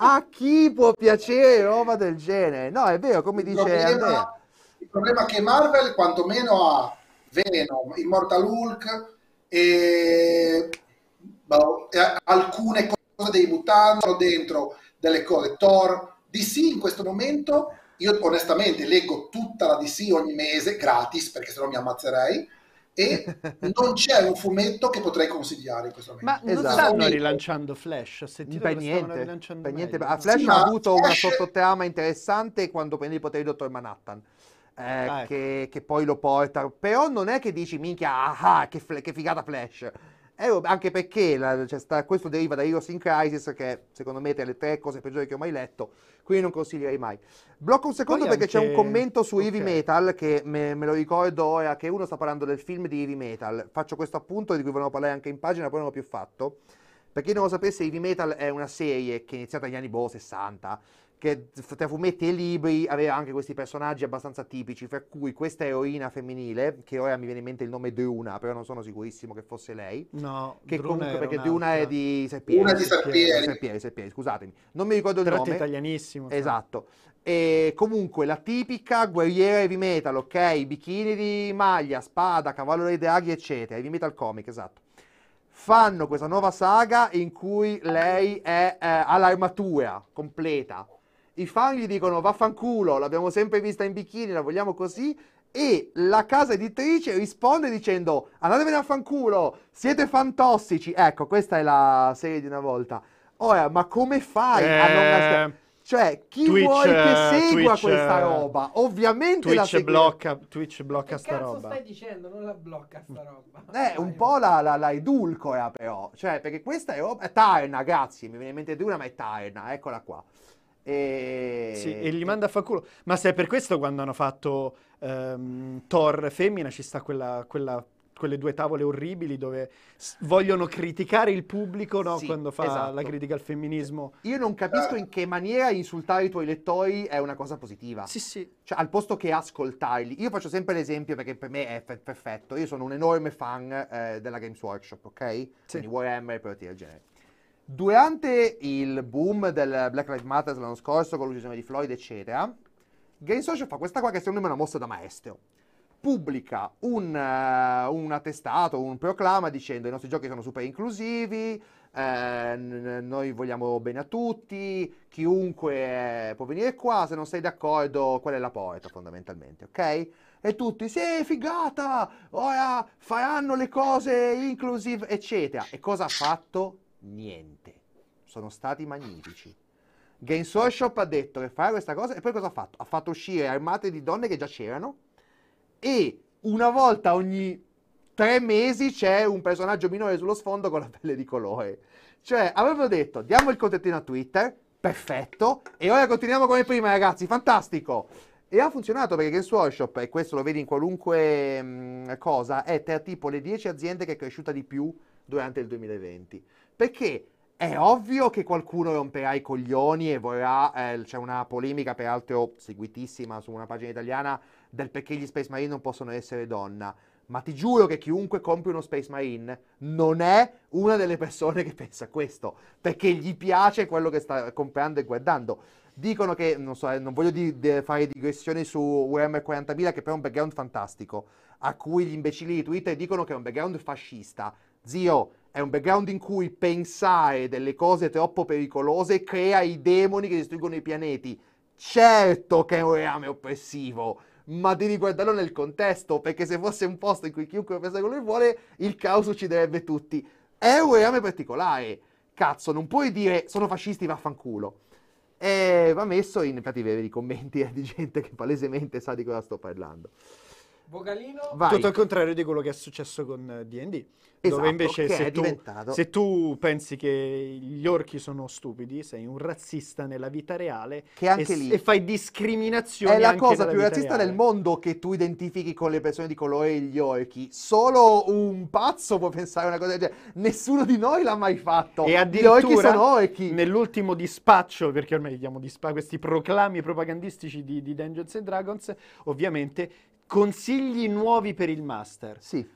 a chi può piacere roba del genere? No, è vero, come dice problema, Andrea. Il problema è che Marvel quantomeno ha Venom, Immortal Hulk e, boh, alcune cose dei mutanti dentro delle cose Thor DC in questo momento io onestamente leggo tutta la DC ogni mese gratis perché se no mi ammazzerei e non c'è un fumetto che potrei consigliare in questo momento. Ma non esatto. stanno rilanciando Flash, ho sentito Beh, niente, beh, niente. Ah, Flash sì, ha avuto Flash... una sottotrama interessante quando prende i poteri di dottor Manhattan. Eh, ah, ecco. che, che, poi lo porta, però non è che dici minchia, ah, ah che, fl- che figata Flash eh, anche perché la, cioè, sta, questo deriva da Heroes in Crisis, che secondo me è tra le tre cose peggiori che ho mai letto, quindi non consiglierei mai. Blocco un secondo Poi perché anche... c'è un commento su okay. Heavy Metal che me, me, lo ricordo ora che uno sta parlando del film di Heavy Metal. Faccio questo appunto di cui volevo parlare anche in pagina, poi non l'ho più fatto. Per chi non lo sapesse, Heavy Metal è una serie che è iniziata negli anni boh, 60, che tra fumetti e libri aveva anche questi personaggi abbastanza tipici, fra cui questa eroina femminile, che ora mi viene in mente il nome Druna, però non sono sicurissimo che fosse lei. No, che Druna comunque, perché Druna è di Serpieri. Una di Serpieri. Serpieri, Serpieri, scusatemi. Non mi ricordo il Tratto nome. italianissimo. Esatto. E comunque la tipica guerriera heavy metal, ok? Bikini di maglia, spada, cavallo dei draghi, eccetera. Heavy metal comic, esatto fanno questa nuova saga in cui lei è eh, all'armatura completa, i fan gli dicono vaffanculo, l'abbiamo sempre vista in bikini, la vogliamo così, e la casa editrice risponde dicendo andatevene a fanculo, siete fantossici. Ecco, questa è la serie di una volta. Ora, ma come fai eh... a non eh, ascoltare? Cioè, chi Twitch, vuoi che eh, segua Twitch, questa eh, roba? Ovviamente Twitch la segui... blocca, Twitch blocca che sta roba. stai dicendo? Non la blocca sta roba. Eh, un po' la, la, la, edulcora però. Cioè, perché questa è roba... È Tarna, grazie, mi viene in mente di una, ma è Tarna. Eccola qua. E... Sì, e gli manda a fa culo. Ma se è per questo quando hanno fatto um, Thor femmina ci sta quella, quella quelle due tavole orribili dove vogliono criticare il pubblico no? sì, quando fa esatto. la critica al femminismo. Io non capisco in che maniera insultare i tuoi lettori è una cosa positiva. Sì, sì. Cioè, al posto che ascoltarli. Io faccio sempre l'esempio perché per me è perfetto. Io sono un enorme fan eh, della Games Workshop, ok? Sì. Quindi Warhammer e prodotti del genere. Durante il boom del Black Lives Matter l'anno scorso, con l'uccisione di Floyd, eccetera, Gain Social fa questa qua che secondo me è una mossa da maestro. Pubblica un, uh, un attestato, un proclama dicendo i nostri giochi sono super inclusivi, eh, noi vogliamo bene a tutti, chiunque può venire qua, se non sei d'accordo qual è la porta fondamentalmente, ok? E tutti, sì, figata, ora faranno le cose inclusive, eccetera. E cosa ha fatto? niente. Sono stati magnifici. Games Workshop ha detto che farà questa cosa e poi cosa ha fatto? Ha fatto uscire armate di donne che già c'erano e una volta ogni tre mesi c'è un personaggio minore sullo sfondo con la pelle di colore. Cioè, avevo detto, diamo il contentino a Twitter, perfetto, e ora continuiamo come prima ragazzi, fantastico! E ha funzionato perché Games Workshop, e questo lo vedi in qualunque mh, mm, cosa, è tra tipo le 10 aziende che è cresciuta di più durante il 2020. Perché è ovvio che qualcuno romperà i coglioni e vorrà, eh, c'è una polemica peraltro seguitissima su una pagina italiana del perché gli Space Marine non possono essere donna. Ma ti giuro che chiunque compri uno Space Marine non è una delle persone che pensa questo, perché gli piace quello che sta comprando e guardando. Dicono che, non, so, eh, non voglio di, di fare digressioni su Warhammer 40.000, che però è un background fantastico, a cui gli imbecilli di Twitter dicono che è un background fascista. Zio, è un background in cui pensare delle cose troppo pericolose crea i demoni che distruggono i pianeti. Certo che è un reame oppressivo, ma devi guardarlo nel contesto, perché se fosse un posto in cui chiunque pensa quello che vuole, il caos ucciderebbe tutti. È un reame particolare. Cazzo, non puoi dire sono fascisti, vaffanculo. E eh, va messo in, infatti, veri commenti eh, di gente che palesemente sa di cosa sto parlando. Vocalino. Vai. Tutto al contrario di quello che è successo con D&D. Eh, esatto, dove invece se tu, diventato... se, tu, pensi che gli orchi sono stupidi, sei un razzista nella vita reale e, lì, e, fai discriminazione. È la cosa più razzista reale. del mondo che tu identifichi con le persone di colore e gli orchi. Solo un pazzo può pensare una cosa del genere. Nessuno di noi l'ha mai fatto. E addirittura gli orchi sono orchi. Nell'ultimo dispaccio, perché ormai li chiamo dispaccio, questi proclami propagandistici di, di Dungeons and Dragons, ovviamente Consigli nuovi per il master. Sì.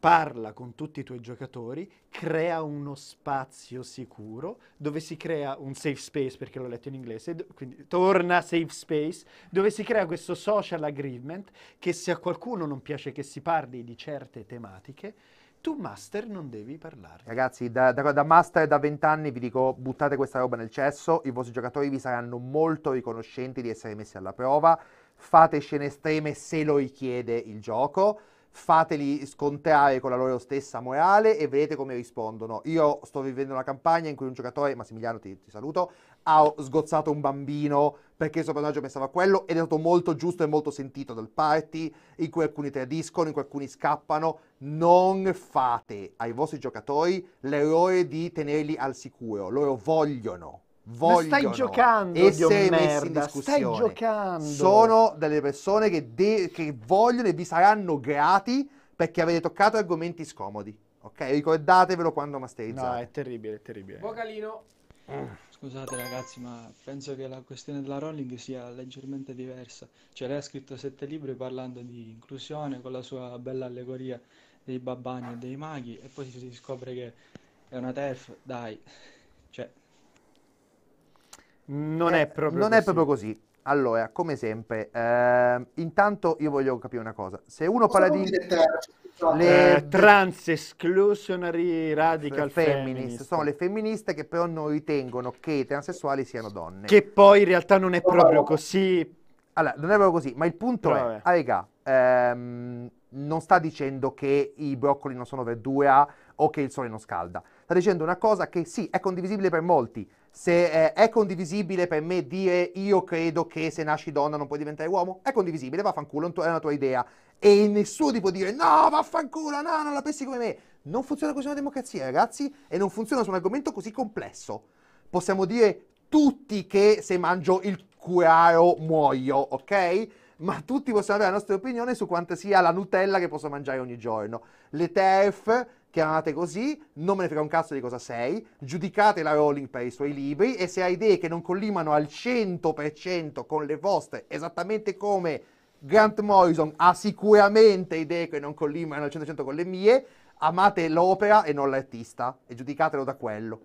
Parla con tutti i tuoi giocatori, crea uno spazio sicuro dove si crea un safe space, perché l'ho letto in inglese, quindi torna safe space, dove si crea questo social agreement che se a qualcuno non piace che si parli di certe tematiche, tu master non devi parlare. Ragazzi, da, da, da master da vent'anni vi dico buttate questa roba nel cesso, i vostri giocatori vi saranno molto riconoscenti di essere messi alla prova fate scene estreme se lo richiede il gioco, fateli scontare con la loro stessa morale e vedete come rispondono. Io sto vivendo una campagna in cui un giocatore, Massimiliano ti, ti saluto, ha sgozzato un bambino perché il suo personaggio pensava a quello ed è stato molto giusto e molto sentito dal party, in cui alcuni tradiscono, in cui alcuni scappano. Non fate ai vostri giocatori l'errore di tenerli al sicuro, loro vogliono vogliono Ma stai giocando, essere messi in discussione. Stai giocando. Sono delle persone che, de- che vogliono e vi saranno grati perché avete toccato argomenti scomodi. Ok, ricordatevelo quando masterizzate. No, è terribile, è terribile. Vocalino. Eh, scusate ragazzi, ma penso che la questione della Rowling sia leggermente diversa. Cioè, lei ha scritto sette libri parlando di inclusione con la sua bella allegoria dei babbani e dei maghi e poi si scopre che è una TEF, dai. Non è, eh, è proprio non così. è proprio così. Allora, come sempre, eh, intanto io voglio capire una cosa. Se uno cosa parla di... Le eh, trans exclusionary radical feminist. feminist. sono le femministe che però non ritengono che i transessuali siano donne. Che poi in realtà non è proprio così. Allora, non è proprio così, ma il punto però è, ah, regà, ehm, non sta dicendo che i broccoli non sono verdura o che il sole non scalda. Sta dicendo una cosa che sì, è condivisibile per molti, se eh, è condivisibile per me dire io credo che se nasci donna non puoi diventare uomo, è condivisibile, vaffanculo, è una tua idea. E nessuno ti può dire no, vaffanculo, no, non la pensi come me. Non funziona così una democrazia, ragazzi, e non funziona su un argomento così complesso. Possiamo dire tutti che se mangio il curaro muoio, ok? Ma tutti possiamo avere la nostra opinione su quanta sia la Nutella che posso mangiare ogni giorno. Le TERF chiamate così, non me ne frega un cazzo di cosa sei, giudicate la Rowling per i suoi libri e se hai idee che non collimano al 100% con le vostre, esattamente come Grant Morrison ha sicuramente idee che non collimano al 100% con le mie, amate l'opera e non l'artista e giudicatelo da quello.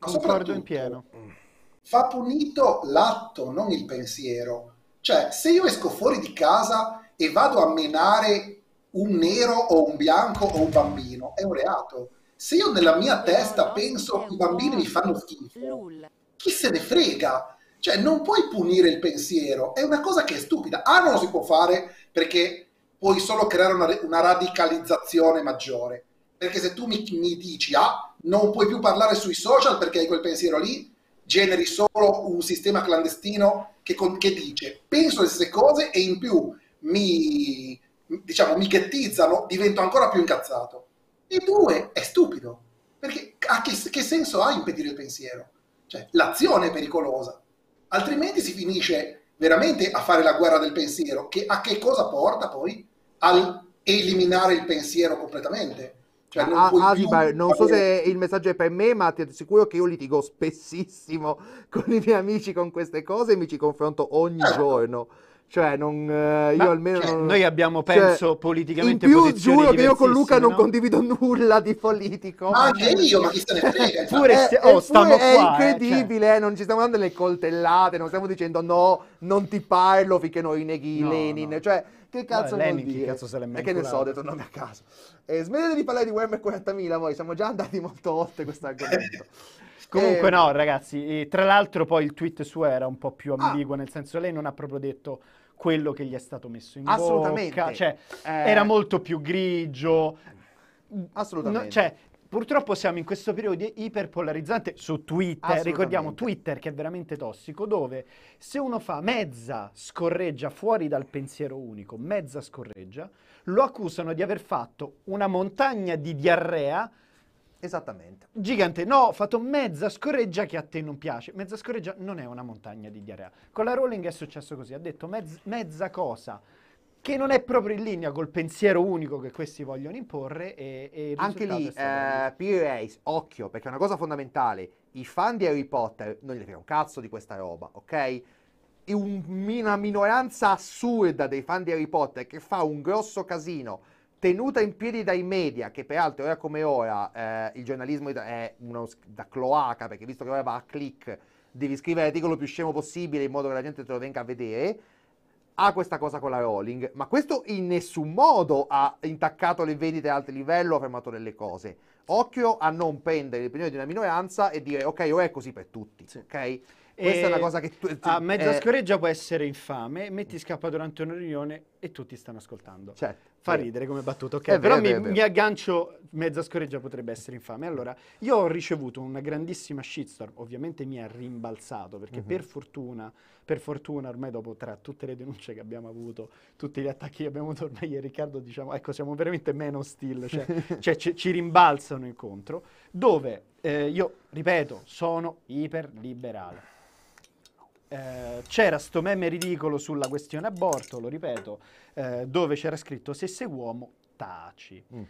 Concordo in pieno. Fa punito l'atto, non il pensiero. Cioè, se io esco fuori di casa e vado a menare un nero o un bianco o un bambino, è un reato. Se io nella mia testa penso che i bambini mi fanno schifo, chi se ne frega? Cioè non puoi punire il pensiero, è una cosa che è stupida. Ah, non lo si può fare perché puoi solo creare una, una radicalizzazione maggiore. Perché se tu mi, mi dici, ah, non puoi più parlare sui social perché hai quel pensiero lì, generi solo un sistema clandestino che, con, che dice penso le stesse cose e in più mi, diciamo, michettizzano, divento ancora più incazzato. E due, è stupido, perché a che, che senso ha impedire il pensiero? Cioè, l'azione è pericolosa, altrimenti si finisce veramente a fare la guerra del pensiero, che a che cosa porta poi? Al eliminare il pensiero completamente. Cioè, non, ah, Adibar, ah, non so se il messaggio è per me, ma ti assicuro che io litigo spessissimo con i miei amici con queste cose e mi ci confronto ogni eh. giorno. Cioè, non, eh, io almeno. Cioè, non... Noi abbiamo, cioè, penso, cioè, politicamente. In più, giuro che io con Luca non condivido nulla di politico. Ma ah, anche io, ma chi se ne frega. Eppure, eh, eh sti- eh, oh, qua, è eh, incredibile, cioè. non ci stiamo dando le coltellate, non stiamo dicendo no, non ti parlo finché noi neghi no, Lenin. No. Cioè, che cazzo no, Lenin, vuol dire? Che cazzo se l'è mai che ne so, ho detto nome a caso. Eh, smettete di parlare di Warhammer 40.000 voi, siamo già andati molto oltre questo argomento. Comunque eh, no, ragazzi, e tra l'altro poi il tweet suo era un po' più ah. ambiguo, ah, nel senso lei non ha proprio detto quello che gli è stato messo in Assolutamente. bocca. Cioè, eh... era molto più grigio. Assolutamente. No, cioè, purtroppo siamo in questo periodo iperpolarizzante su Twitter, ricordiamo Twitter che è veramente tossico, dove se uno fa mezza scorreggia fuori dal pensiero unico, mezza scorreggia, lo accusano di aver fatto una montagna di diarrea Esattamente. Gigante, no, ho fatto mezza scorreggia che a te non piace. Mezza scorreggia non è una montagna di diarrea. Con la Rowling è successo così, ha detto mezz- mezza cosa che non è proprio in linea col pensiero unico che questi vogliono imporre. E, e Anche lì, eh, P-Race, occhio, perché è una cosa fondamentale. I fan di Harry Potter non gli frega un cazzo di questa roba, ok? una minoranza assurda dei fan di Harry Potter che fa un grosso casino tenuta in piedi dai media, che peraltro ora come ora eh, il giornalismo è uno, da cloaca, perché visto che ora va a click, devi scrivere l'articolo più scemo possibile in modo che la gente te lo venga a vedere, ha questa cosa con la Rowling, ma questo in nessun modo ha intaccato le vendite ad alto livello, ha fermato delle cose. Occhio a non prendere l'opinione di una minoranza e dire ok, ora è così per tutti, sì. ok? Questa è una eh, cosa che tu, a mezza eh, scoreggia può essere infame, metti scappa durante una riunione e tutti stanno ascoltando. Certo. Fa ridere come battuta, ok? È Però vero, mi, mi, aggancio, mezza scoreggia potrebbe essere infame. Allora, io ho ricevuto una grandissima shitstorm, ovviamente mi ha rimbalzato, perché mm-hmm. per fortuna, per fortuna ormai dopo tra tutte le denunce che abbiamo avuto, tutti gli attacchi che abbiamo avuto ormai e Riccardo diciamo, ecco, siamo veramente meno still, cioè, cioè ci, ci rimbalzano incontro, dove eh, io, ripeto, sono iperliberale eh, c'era sto meme ridicolo sulla questione aborto, lo ripeto, eh, dove c'era scritto se sei uomo taci. Mm.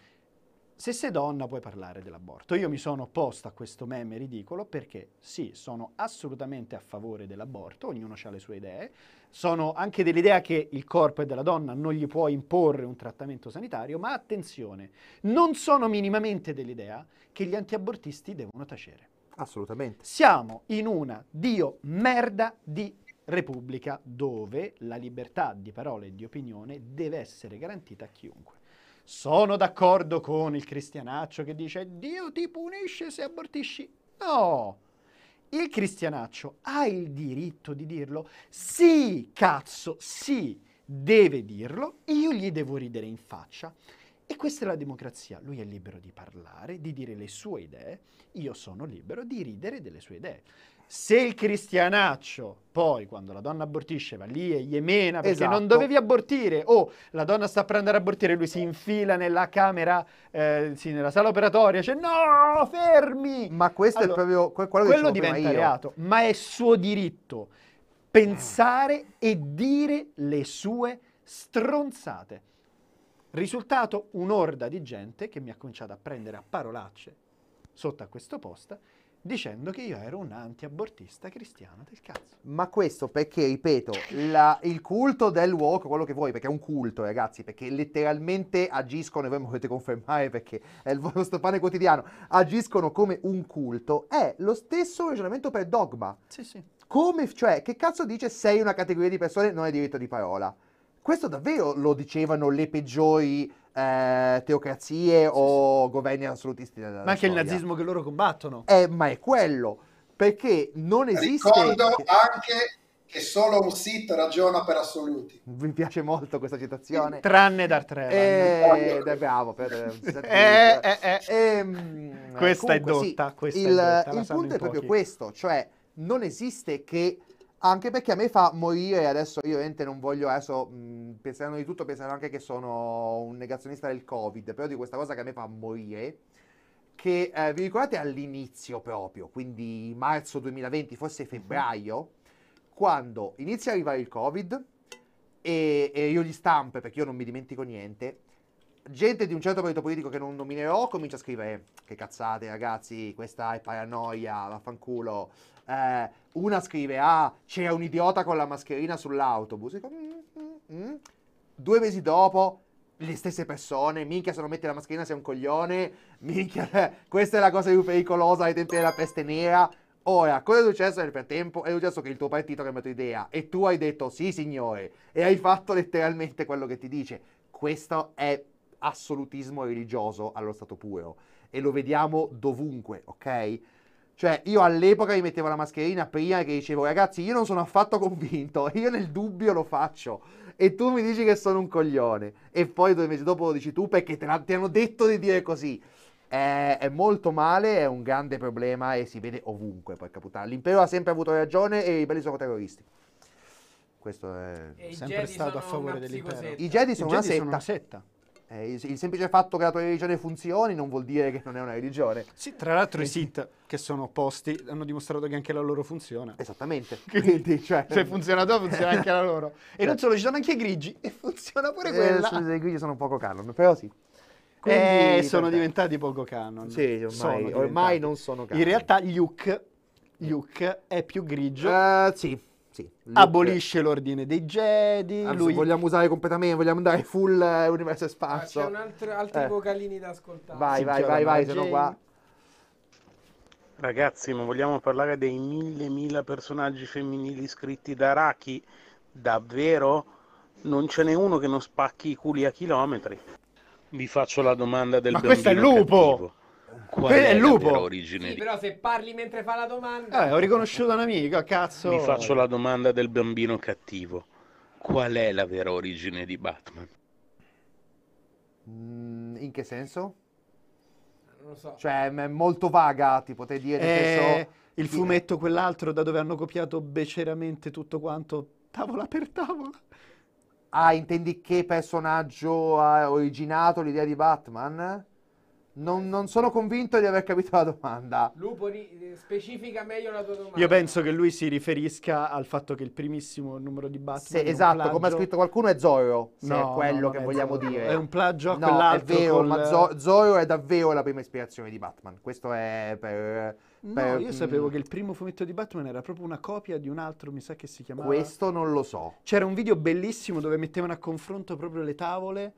Se sei donna puoi parlare dell'aborto. Io mi sono opposto a questo meme ridicolo perché sì, sono assolutamente a favore dell'aborto, ognuno ha le sue idee, sono anche dell'idea che il corpo è della donna, non gli puoi imporre un trattamento sanitario, ma attenzione, non sono minimamente dell'idea che gli antiabortisti devono tacere. Assolutamente. Siamo in una Dio merda di Repubblica dove la libertà di parola e di opinione deve essere garantita a chiunque. Sono d'accordo con il cristianaccio che dice Dio ti punisce se abortisci. No! Il cristianaccio ha il diritto di dirlo? Sì, cazzo, sì, deve dirlo. Io gli devo ridere in faccia e questa è la democrazia. Lui è libero di parlare, di dire le sue idee, io sono libero di ridere delle sue idee. Se il cristianaccio poi, quando la donna abortisce, va lì e gli emena perché esatto. non dovevi abortire, o la donna sta per andare a abortire, lui si infila nella camera, eh, sì, nella sala operatoria, dice no, fermi! Ma questo allora, è proprio que- quello, quello che diventa reato, ma è suo diritto pensare e dire le sue stronzate. Risultato un'orda di gente che mi ha cominciato a prendere a parolacce sotto a questo post dicendo che io ero un anti-abortista cristiano del cazzo. Ma questo perché, ripeto, la, il culto del walk, quello che vuoi, perché è un culto, ragazzi, perché letteralmente agiscono, e voi mi potete confermare perché è il vostro pane quotidiano, agiscono come un culto, è lo stesso ragionamento per dogma. Sì, sì. Come, cioè, che cazzo dice sei una categoria di persone, non hai diritto di parola? questo davvero lo dicevano le peggiori eh, teocrazie sì, o sì. governi assolutisti della Ma anche storia. il nazismo che loro combattono. Eh, ma è quello, perché non esiste... Ricordo anche che solo un sit ragiona per assoluti. Mi piace molto questa citazione. Tranne D'Artrella. Eh, ed è bravo. Per, eh, eh, eh. Ehm, questa comunque, è dotta. Sì, questa il, è dotta, il punto è proprio questo, cioè non esiste che anche perché a me fa morire adesso io ovviamente non voglio adesso mh, penseranno di tutto pensando anche che sono un negazionista del covid però di questa cosa che a me fa morire che eh, vi ricordate all'inizio proprio quindi marzo 2020 forse mhm. febbraio quando inizia a arrivare il covid e, e io gli stampo perché io non mi dimentico niente gente di un certo partito politico che non nominerò comincia a scrivere che cazzate ragazzi, questa è paranoia, vaffanculo. Eh, una scrive, ah, c'era un idiota con la mascherina sull'autobus. Mm, mm, mm. Due mesi dopo, le stesse persone, minchia se non metti la mascherina sei un coglione, minchia, questa è la cosa più pericolosa ai tempi della peste nera. Ora, cosa è successo nel frattempo? È successo che il tuo partito ha cambiato idea e tu hai detto sì signore e hai fatto letteralmente quello che ti dice. Questo è assolutismo religioso allo stato puro e lo vediamo dovunque, ok? Cioè, io all'epoca mi mettevo la mascherina prima che dicevo, ragazzi, io non sono affatto convinto, io nel dubbio lo faccio. E tu mi dici che sono un coglione. E poi due mesi dopo lo dici tu perché te ti hanno detto di dire così. È, è, molto male, è un grande problema e si vede ovunque, porca caputare. L'impero ha sempre avuto ragione e i ribelli sono terroristi questo è sempre stato a favore dell'impero. I Jedi sono, I Jedi una, setta. sono una setta. Eh, il, il, semplice fatto che la tua religione funzioni non vuol dire che non è una religione. Sì, tra l'altro i Sith che sono opposti hanno dimostrato che anche la loro funziona. Esattamente. Quindi, cioè... Se funziona tua, funziona anche la loro. E eh. non solo, ci sono anche i grigi e funziona pure eh, quella. Eh, I grigi sono poco canon, però sì. Quindi, eh, sono diventati poco canon. Sì, ormai, ormai non sono canon. In realtà Luke, Luke è più grigio. Uh, sì sì, Luke... Abolisce l'ordine dei Jedi. Anzi, lui... Vogliamo usare completamente, vogliamo andare full eh, universo spazio. Ah, c'è un altro, altri eh. vocalini da ascoltare. Vai, sì, vai, vai, vai, sono qua. Ragazzi, ma vogliamo parlare dei mille, mille personaggi femminili scritti da Araki? Davvero? Non ce n'è uno che non spacchi i culi a chilometri. Vi faccio la domanda del ma bambino questo è il lupo! Cattivo. Qual è, è il lupo. Origine sì, però se parli mentre fa la domanda. Eh, ho riconosciuto un amico, cazzo. Mi faccio la domanda del bambino cattivo. Qual è la vera origine di Batman? Mm, in che senso? Non lo so. Cioè, è molto vaga, ti potrei dire eh, so, il fumetto quell'altro da dove hanno copiato beceramente tutto quanto tavola per tavola. Ah, intendi che personaggio ha originato l'idea di Batman? Non, non, sono convinto di aver capito la domanda. Lupo, eh, specifica meglio la tua domanda. Io penso che lui si riferisca al fatto che il primissimo numero di Batman. Se, esatto, plagio... come ha scritto qualcuno, è Zoro. Se no, è quello no, che vogliamo Zoro. dire. È un plagio a no, quell'altro. È vero, col... ma Zoro, Zoro è davvero la prima ispirazione di Batman. Questo è per. per no, io mh... sapevo mm. che il primo fumetto di Batman era proprio una copia di un altro, mi sa che si chiamava. Questo non lo so. C'era un video bellissimo dove mettevano a confronto proprio le tavole.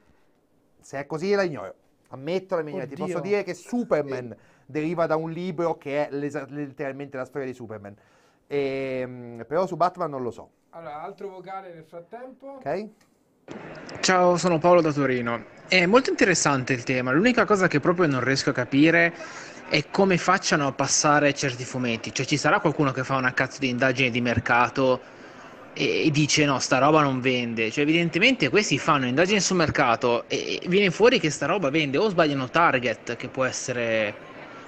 Se è così, la ignoro. Ammetto la mia ti posso dire che Superman sì. deriva da un libro che è letteralmente la storia di Superman. E, ehm, però su Batman non lo so. Allora, altro vocale nel frattempo. Ok. Ciao, sono Paolo da Torino. È molto interessante il tema. L'unica cosa che proprio non riesco a capire è come facciano a passare certi fumetti. Cioè, ci sarà qualcuno che fa una cazzo di indagine di mercato e, dice no, sta roba non vende. Cioè, evidentemente questi fanno indagini sul mercato e, viene fuori che sta roba vende o sbagliano target, che può essere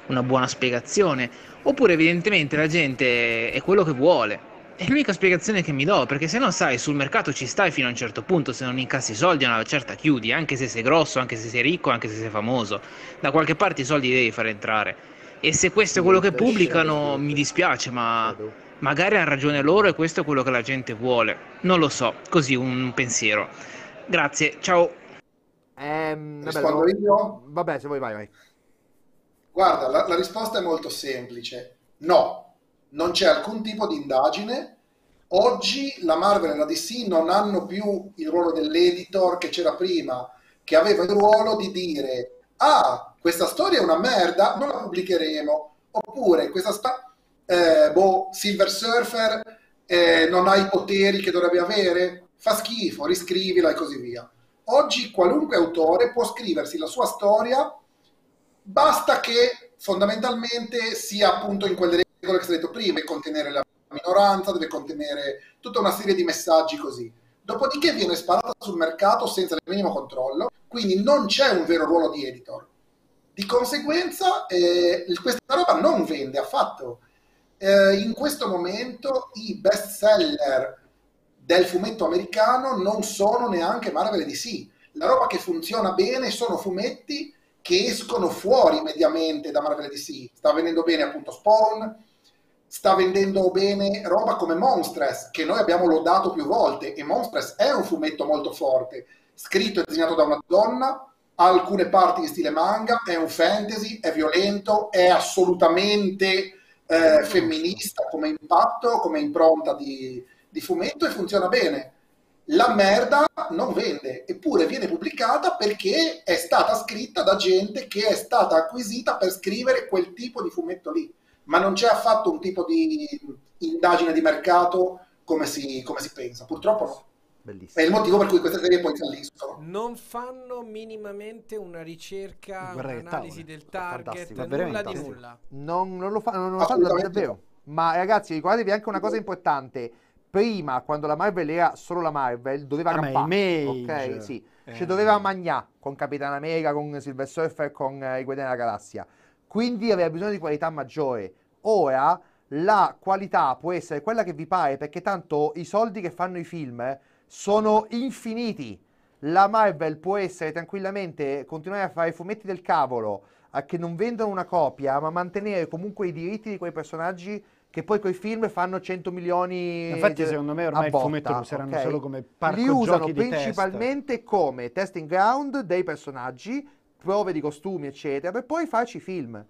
una buona spiegazione, oppure evidentemente la gente è quello che vuole. È l'unica spiegazione che mi do, perché se no sai, sul mercato ci stai fino a un certo punto, se non incassi i soldi a una certa chiudi, anche se sei grosso, anche se sei ricco, anche se sei famoso, da qualche parte i soldi devi far entrare. E se questo è quello che pubblicano, mi dispiace, ma Magari hanno ragione loro e questo è quello che la gente vuole. Non lo so, così un pensiero. Grazie, ciao. Eh, vabbè, lo... io? vabbè, se vuoi vai, vai. Guarda, la, la risposta è molto semplice. No, non c'è alcun tipo di indagine Oggi la Marvel e la DC non hanno più il ruolo dell'editor che c'era prima, che aveva il ruolo di dire: Ah, questa storia è una merda, non la pubblicheremo. Oppure questa, sta- eh, boh, Silver Surfer eh, non ha i poteri che dovrebbe avere, fa schifo, riscrivila e così via. Oggi qualunque autore può scriversi la sua storia, basta che fondamentalmente sia appunto in quelle regole che ho detto prima, deve contenere la minoranza, deve contenere tutta una serie di messaggi così. Dopodiché viene sparata sul mercato senza il minimo controllo, quindi non c'è un vero ruolo di editor. Di conseguenza eh, questa roba non vende affatto eh, in questo momento i best seller del fumetto americano non sono neanche Marvel e DC. La roba che funziona bene sono fumetti che escono fuori mediamente da Marvel e DC. Sta vendendo bene appunto Spawn, sta vendendo bene roba come Monstress, che noi abbiamo lodato più volte, e Monstress è un fumetto molto forte, scritto e disegnato da una donna, ha alcune parti in stile manga, è un fantasy, è violento, è assolutamente eh, femminista come impatto, come impronta di, di fumetto e funziona bene. La merda non vende, eppure viene pubblicata perché è stata scritta da gente che è stata acquisita per scrivere quel tipo di fumetto lì. Ma non c'è affatto un tipo di indagine di mercato come si, come si pensa, purtroppo no. Bellissimo. È il motivo per cui queste serie poi falliscono. Non fanno minimamente una ricerca, un'analisi del target, nulla di nulla. Non, non lo fanno, non lo fanno davvero. Ma ragazzi, ricordatevi anche una cosa importante. Prima, quando la Marvel era solo la Marvel, doveva ah, campare. Ok, sì. Eh. Ci cioè, doveva magnà con Capitan America, con Silver Surfer, con eh, i Guardiani della Galassia. Quindi aveva bisogno di qualità maggiore. Ora la qualità può essere quella che vi pare, perché tanto i soldi che fanno i film sono infiniti. La Marvel può essere tranquillamente, continuare a fare fumetti del cavolo, a che non vendono una copia, ma mantenere comunque i diritti di quei personaggi che poi quei film fanno 100 milioni infatti secondo me ormai il botta, fumetto lo useranno okay. solo come parco li usano principalmente test. come testing ground dei personaggi prove di costumi eccetera per poi farci film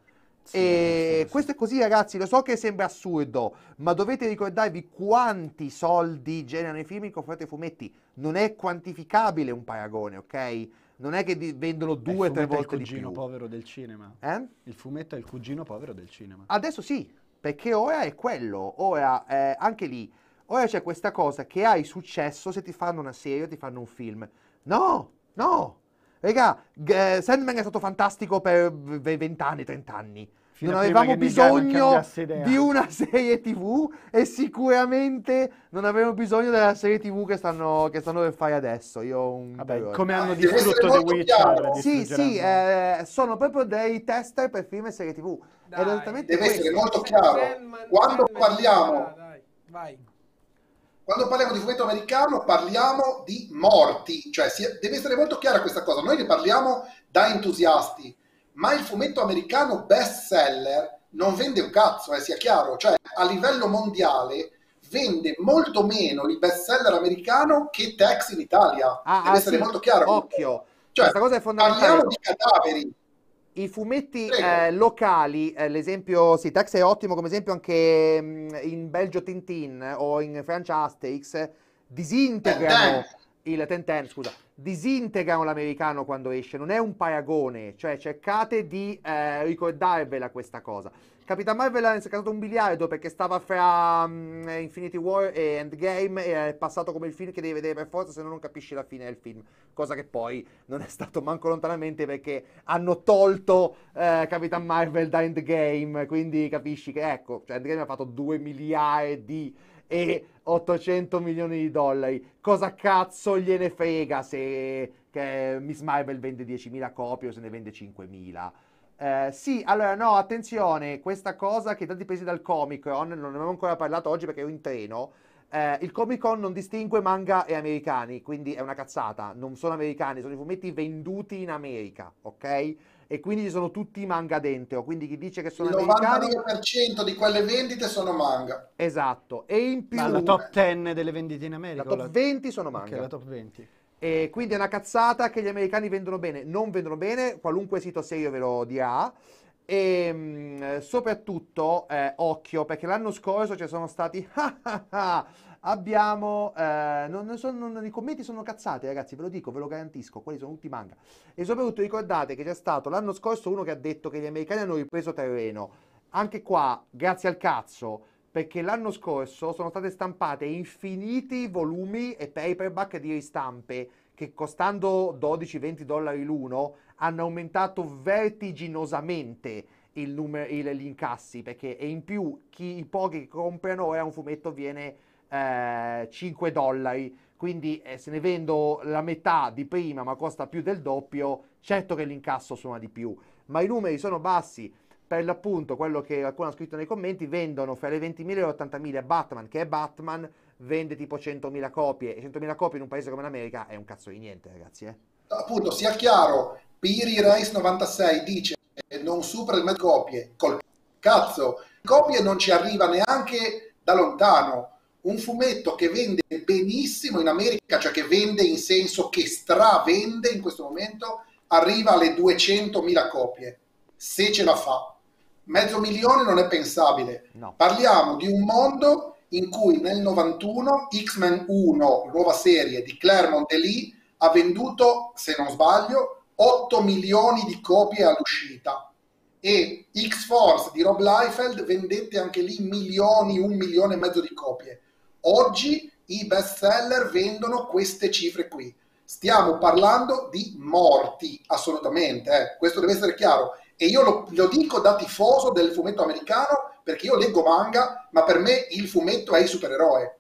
e questo è così ragazzi, lo so che sembra assurdo, ma dovete ricordarvi quanti soldi generano i film in confronto ai fumetti. Non è quantificabile un paragone, ok? Non è che vendono eh, due o tre volte di più. Il cugino povero del cinema. Eh? Il fumetto è il cugino povero del cinema. Adesso sì, perché ora è quello, ora eh, anche lì, ora c'è questa cosa che hai successo se ti fanno una serie o ti fanno un film. No, no, Regà, eh, Sandman è stato fantastico per 20 anni, 30 anni. Fino non avevamo bisogno di una serie TV e sicuramente non avevamo bisogno della serie TV che stanno, che stanno per fare adesso. Io Un... Vabbè, come hanno ah, distrutto The Witcher. Sì, sì, eh, sono proprio dei tester per film e serie TV. Dai, Ed deve questo. essere molto chiaro. Quando parliamo... Vai quando parliamo di fumetto americano parliamo di morti, cioè è, deve essere molto chiara questa cosa, noi ne parliamo da entusiasti, ma il fumetto americano best seller non vende un cazzo, eh, sia chiaro, cioè a livello mondiale vende molto meno il best seller americano che Tex in Italia, ah, deve ah, essere sì. molto chiaro. Occhio, cioè, questa cosa è fondamentale. Parliamo di cadaveri, i fumetti eh, locali, eh, l'esempio, sì, Tex è ottimo come esempio anche mh, mm, in Belgio Tintin o in Francia Asterix, disintegrano il Tintin, scusa, disintegrano l'americano quando esce, non è un paragone, cioè cercate di eh, ricordarvela questa cosa. Capitan Marvel ha insaccato un biliardo perché stava fra um, Infinity War e Endgame e è passato come il film che devi vedere per forza se no non capisci la fine del film, cosa che poi non è stato manco lontanamente perché hanno tolto eh, Capitan Marvel da Endgame, quindi capisci che ecco, cioè Endgame ha fatto 2 miliardi e 800 milioni di dollari. Cosa cazzo gliene frega se Miss Marvel vende 10.000 copie o se ne vende 5.000? Eh, sì, allora no, attenzione, questa cosa che tanti paesi dal Comic Con, non ne avevo ancora parlato oggi perché ero in treno, eh, il Comic Con non distingue manga e americani, quindi è una cazzata, non sono americani, sono i fumetti venduti in America, ok? E quindi ci sono tutti i manga dentro, quindi chi dice che sono il americani... Il 90% di quelle vendite sono manga. Esatto, e in più... Ma la top 10 delle vendite in America? La top la... 20 sono manga. Ok, la top 20. E quindi è una cazzata che gli americani vendono bene, non vendono bene, qualunque sito serio ve lo dirà. E ehm, soprattutto eh, occhio, perché l'anno scorso ci sono stati. Ah, ah, ah, abbiamo. Eh, non, sono, non, I commenti sono cazzati, ragazzi, ve lo dico, ve lo garantisco. Quelli sono tutti manga. E soprattutto ricordate che c'è stato l'anno scorso uno che ha detto che gli americani hanno ripreso terreno. Anche qua, grazie al cazzo perché l'anno scorso sono state stampate infiniti volumi e paperback di ristampe che costando 12-20 dollari l'uno hanno aumentato vertiginosamente il numero, il, gli incassi perché e in più chi, i pochi che comprano ora un fumetto viene eh, 5 dollari quindi eh, se ne vendo la metà di prima ma costa più del doppio certo che l'incasso suona di più ma i numeri sono bassi per l'appunto quello che qualcuno ha scritto nei commenti, vendono fra le 20.000 e le 80.000 Batman, che è Batman, vende tipo 100.000 copie, e 100.000 copie in un paese come l'America è un cazzo di niente ragazzi. Eh. Appunto, sia chiaro, Piri Race 96 dice che non supera le copie, col cazzo, copie non ci arriva neanche da lontano, un fumetto che vende benissimo in America, cioè che vende in senso che stravende in questo momento, arriva alle 200.000 copie, se ce la fa mezzo milione non è pensabile. No. Parliamo di un mondo in cui nel 91 X-Men 1, nuova serie di Claremont Lee, ha venduto, se non sbaglio, 8 milioni di copie all'uscita e X-Force di Rob Liefeld vendette anche lì milioni, un milione e mezzo di copie. Oggi i best seller vendono queste cifre qui. Stiamo parlando di morti, assolutamente, eh. questo deve essere chiaro e io lo, lo, dico da tifoso del fumetto americano perché io leggo manga, ma per me il fumetto è il supereroe.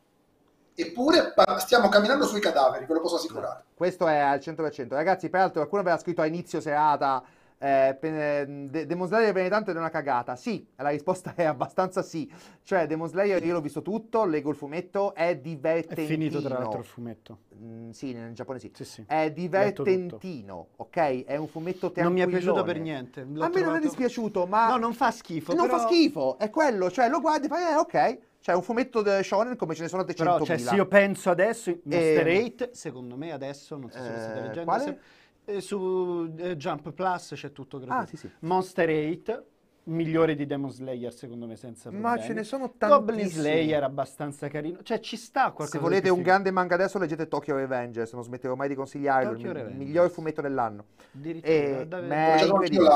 Eppure stiamo camminando sui cadaveri, ve lo posso assicurare. Questo è al 100%. Ragazzi, peraltro qualcuno aveva scritto a inizio serata eh, ehm, de- Demon Slayer Benedetto è una cagata? Sì, la risposta è abbastanza sì. Cioè, Demon Slayer io l'ho visto tutto, leggo il fumetto, è divertentino. È finito tra l'altro il fumetto. Mm, sì, in giapponese sì. sì, sì. È divertentino, ok? È un fumetto teatrale. Non mi è piaciuto per niente. L'ho A me trovato... non è dispiaciuto, ma... No, non fa schifo, Non però... fa schifo, è quello, cioè lo guardi e fai, eh, ok... Cioè, un fumetto de- shonen come ce ne sono 300.000. Però, cioè, se io penso adesso, in eh, 8, secondo me adesso, non so se lo state eh, leggendo, quale? Se e su eh, Jump Plus c'è tutto gratuito. Ah, sì, sì. Monster 8 migliore di Demon Slayer secondo me senza problemi. Ma ce ne sono tantissimi. Goblin Slayer abbastanza carino. Cioè ci sta qualcosa. Se volete un grande manga adesso leggete Tokyo Revenge, se non smettevo mai di consigliarlo, il Revengers. miglior fumetto dell'anno. Addirittura ma è incredibile.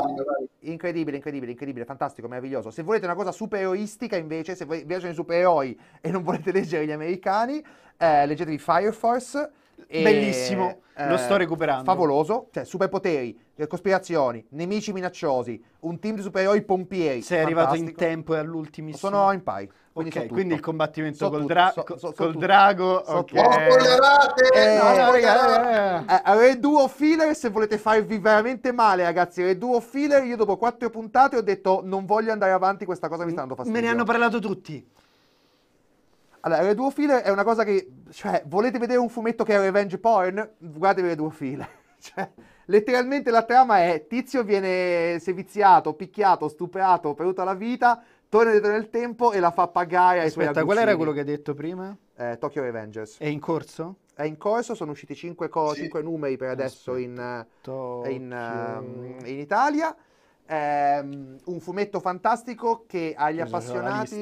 incredibile, incredibile, incredibile, fantastico, meraviglioso. Se volete una cosa supereroistica invece, se vi piacciono i supereroi e non volete leggere gli americani, eh, leggetevi Fire Force e Bellissimo, eh, lo sto recuperando. Favoloso, cioè superpoteri, cospirazioni, nemici minacciosi, un team di supereroi pompieri. Sei arrivato in tempo e all'ultimissimo. Sono in pai. Quindi, okay, quindi il combattimento so col, dra- so, col tutto. drago. So okay. Eh, eh, no, no, raga, eh, eh Reduo Filler, se volete farvi veramente male, ragazzi, Reduo Filler, io dopo quattro puntate ho detto non voglio andare avanti, questa cosa mi sta dando fastidio. Me ne hanno parlato tutti. Allora, le due file è una cosa che, cioè, volete vedere un fumetto che è revenge porn? Guardate le due file. cioè, letteralmente la trama è tizio viene seviziato, picchiato, stuprato per tutta la vita, torna indietro nel tempo e la fa pagare ai Aspetta, suoi Aspetta, qual era quello che hai detto prima? Eh, Tokyo Revengers. È in corso? È in corso, sono usciti 5, co- sì. numeri per adesso in, eh, in, ehm, in, Italia. È ehm, un fumetto fantastico che agli appassionati...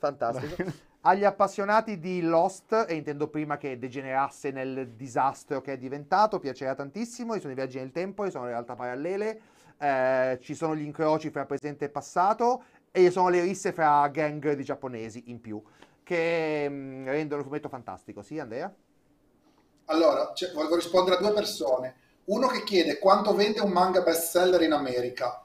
Fantastico. Agli appassionati di Lost, e intendo prima che degenerasse nel disastro che è diventato, piacerà tantissimo, sono i viaggi nel tempo, sono le realtà parallele, eh, ci sono gli incroci fra presente e passato e sono le risse fra gang di giapponesi in più, che mh, mm, rendono il fumetto fantastico. Sì, Andrea? Allora, cioè, volevo rispondere a due persone. Uno che chiede quanto vende un manga bestseller in America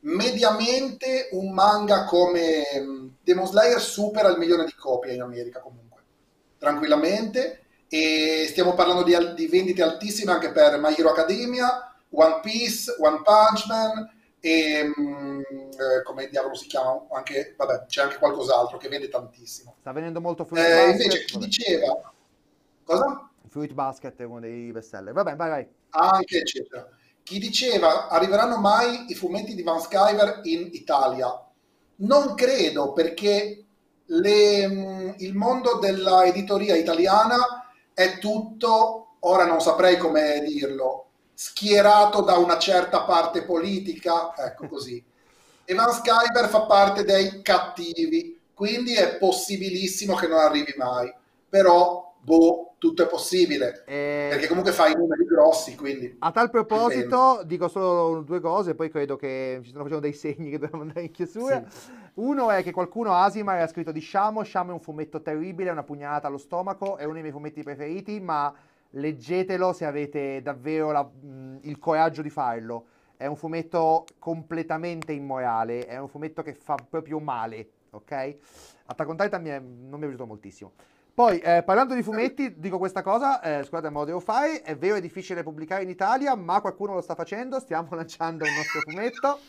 mediamente un manga come mm, Demon Slayer supera il milione di copie in America comunque, tranquillamente, e stiamo parlando di, di vendite altissime anche per My Hero Academia, One Piece, One Punch Man e um, eh, come diavolo si chiama anche, vabbè, c'è anche qualcos'altro che vende tantissimo. Sta venendo molto Fruit eh, Invece chi diceva cosa? Fruit Basket è uno dei best seller. Vabbè, vai vai. Anche eccetera. Chi diceva arriveranno mai i fumetti di Van Skyver in Italia? Non credo perché le, mm, il mondo dell'editoria italiana è tutto, ora non saprei come dirlo, schierato da una certa parte politica, ecco così. E Van Skyver fa parte dei cattivi, quindi è possibilissimo che non arrivi mai. Però, boh, tutto è possibile. E... Eh, Perché comunque fai numeri grossi, quindi... A tal proposito, dico solo due cose, poi credo che ci stanno facendo dei segni che dobbiamo andare in chiusura. Sì. Uno è che qualcuno Asima ha scritto di Shamo, Shamo è un fumetto terribile, è una pugnalata allo stomaco, è uno dei miei fumetti preferiti, ma leggetelo se avete davvero la, il coraggio di farlo. È un fumetto completamente immorale, è un fumetto che fa proprio male, ok? Attack on Titan non mi è piaciuto moltissimo. Poi, eh, parlando di fumetti, dico questa cosa, eh, scusate, ma lo devo fare, è vero, è difficile pubblicare in Italia, ma qualcuno lo sta facendo, stiamo lanciando il nostro fumetto.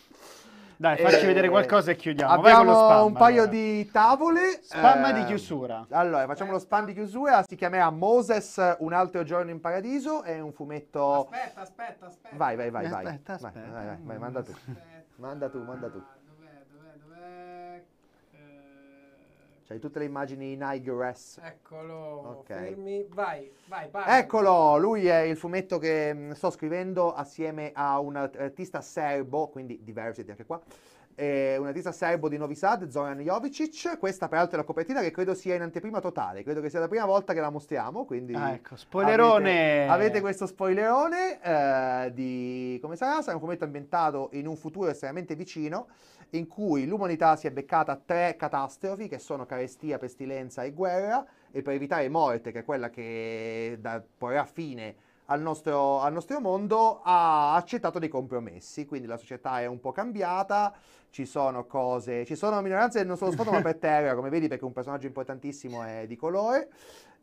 Dai, facci eh, vedere qualcosa e chiudiamo. Abbiamo spam, un paio allora. di tavole. Spam eh, di chiusura. Allora, facciamo lo spam di chiusura. Si chiamerà Moses Un altro giorno in paradiso. È un fumetto. Aspetta, aspetta, aspetta. Vai, vai, vai. Aspetta, vai. aspetta. Vai, vai, vai, vai. Manda tu. Aspetta. Manda tu, manda tu. C'hai cioè, tutte le immagini in IGRS. Eccolo, okay. fermi, vai, vai, parla. Eccolo, lui è il fumetto che mm, sto scrivendo assieme a un artista serbo, quindi diversity anche qua, eh, un artista serbo di Novi Sad, Zoran Jovicic. Questa peraltro è la copertina che credo sia in anteprima totale, credo che sia la prima volta che la mostriamo, quindi... Ah, ecco, spoilerone! Avete, avete questo spoilerone eh, di... come sarà? Sarà un fumetto ambientato in un futuro estremamente vicino, in cui l'umanità si è beccata tre catastrofi che sono carestia, pestilenza e guerra e per evitare morte, che è quella che da, porrà fine al nostro, al nostro, mondo, ha accettato dei compromessi, quindi la società è un po' cambiata, ci sono cose, ci sono minoranze non solo sotto ma per terra, come vedi perché un personaggio importantissimo è di colore.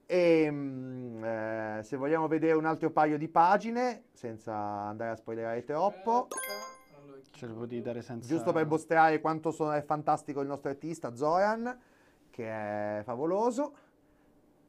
E ehm, eh, se vogliamo vedere un altro paio di pagine, senza andare a spoilerare troppo. Cerco cioè, di dare senza... Giusto per bosteare quanto so, è fantastico il nostro artista Zoran, che è favoloso.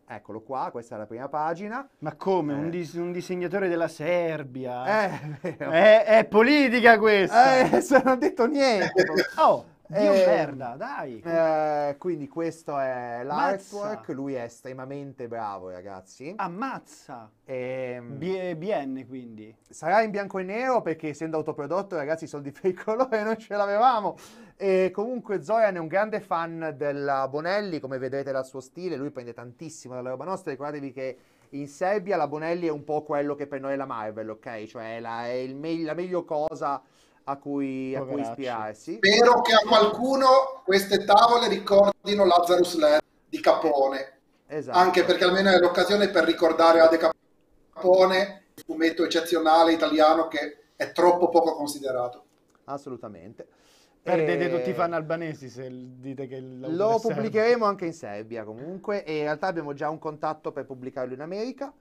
Eccolo qua, questa è la prima pagina. Ma come? Eh. Un, dis- un, disegnatore della Serbia? Eh, è, è, politica questa! Eh, se non ho detto niente! oh, Dio eh, merda, dai! Eh, quindi questo è l'artwork, Mazza. lui è estremamente bravo ragazzi. Ammazza! E, ehm, B- BN quindi. Sarà in bianco e nero perché essendo autoprodotto ragazzi i soldi per il colore non ce l'avevamo. E comunque Zoran è un grande fan della Bonelli, come vedrete dal suo stile, lui prende tantissimo dalla roba nostra, ricordatevi che in Serbia la Bonelli è un po' quello che per noi è la Marvel, ok? Cioè la, è me- la meglio cosa a cui, a cui ispirarsi. Spero che a qualcuno queste tavole ricordino Lazarus Lair di Capone, esatto. anche perché almeno è l'occasione per ricordare a De Capone, un fumetto eccezionale italiano che è troppo poco considerato. Assolutamente. Perdete eh, tutti i fan albanesi se dite che lo pubblicheremo anche in Serbia comunque e in realtà abbiamo già un contatto per pubblicarlo in America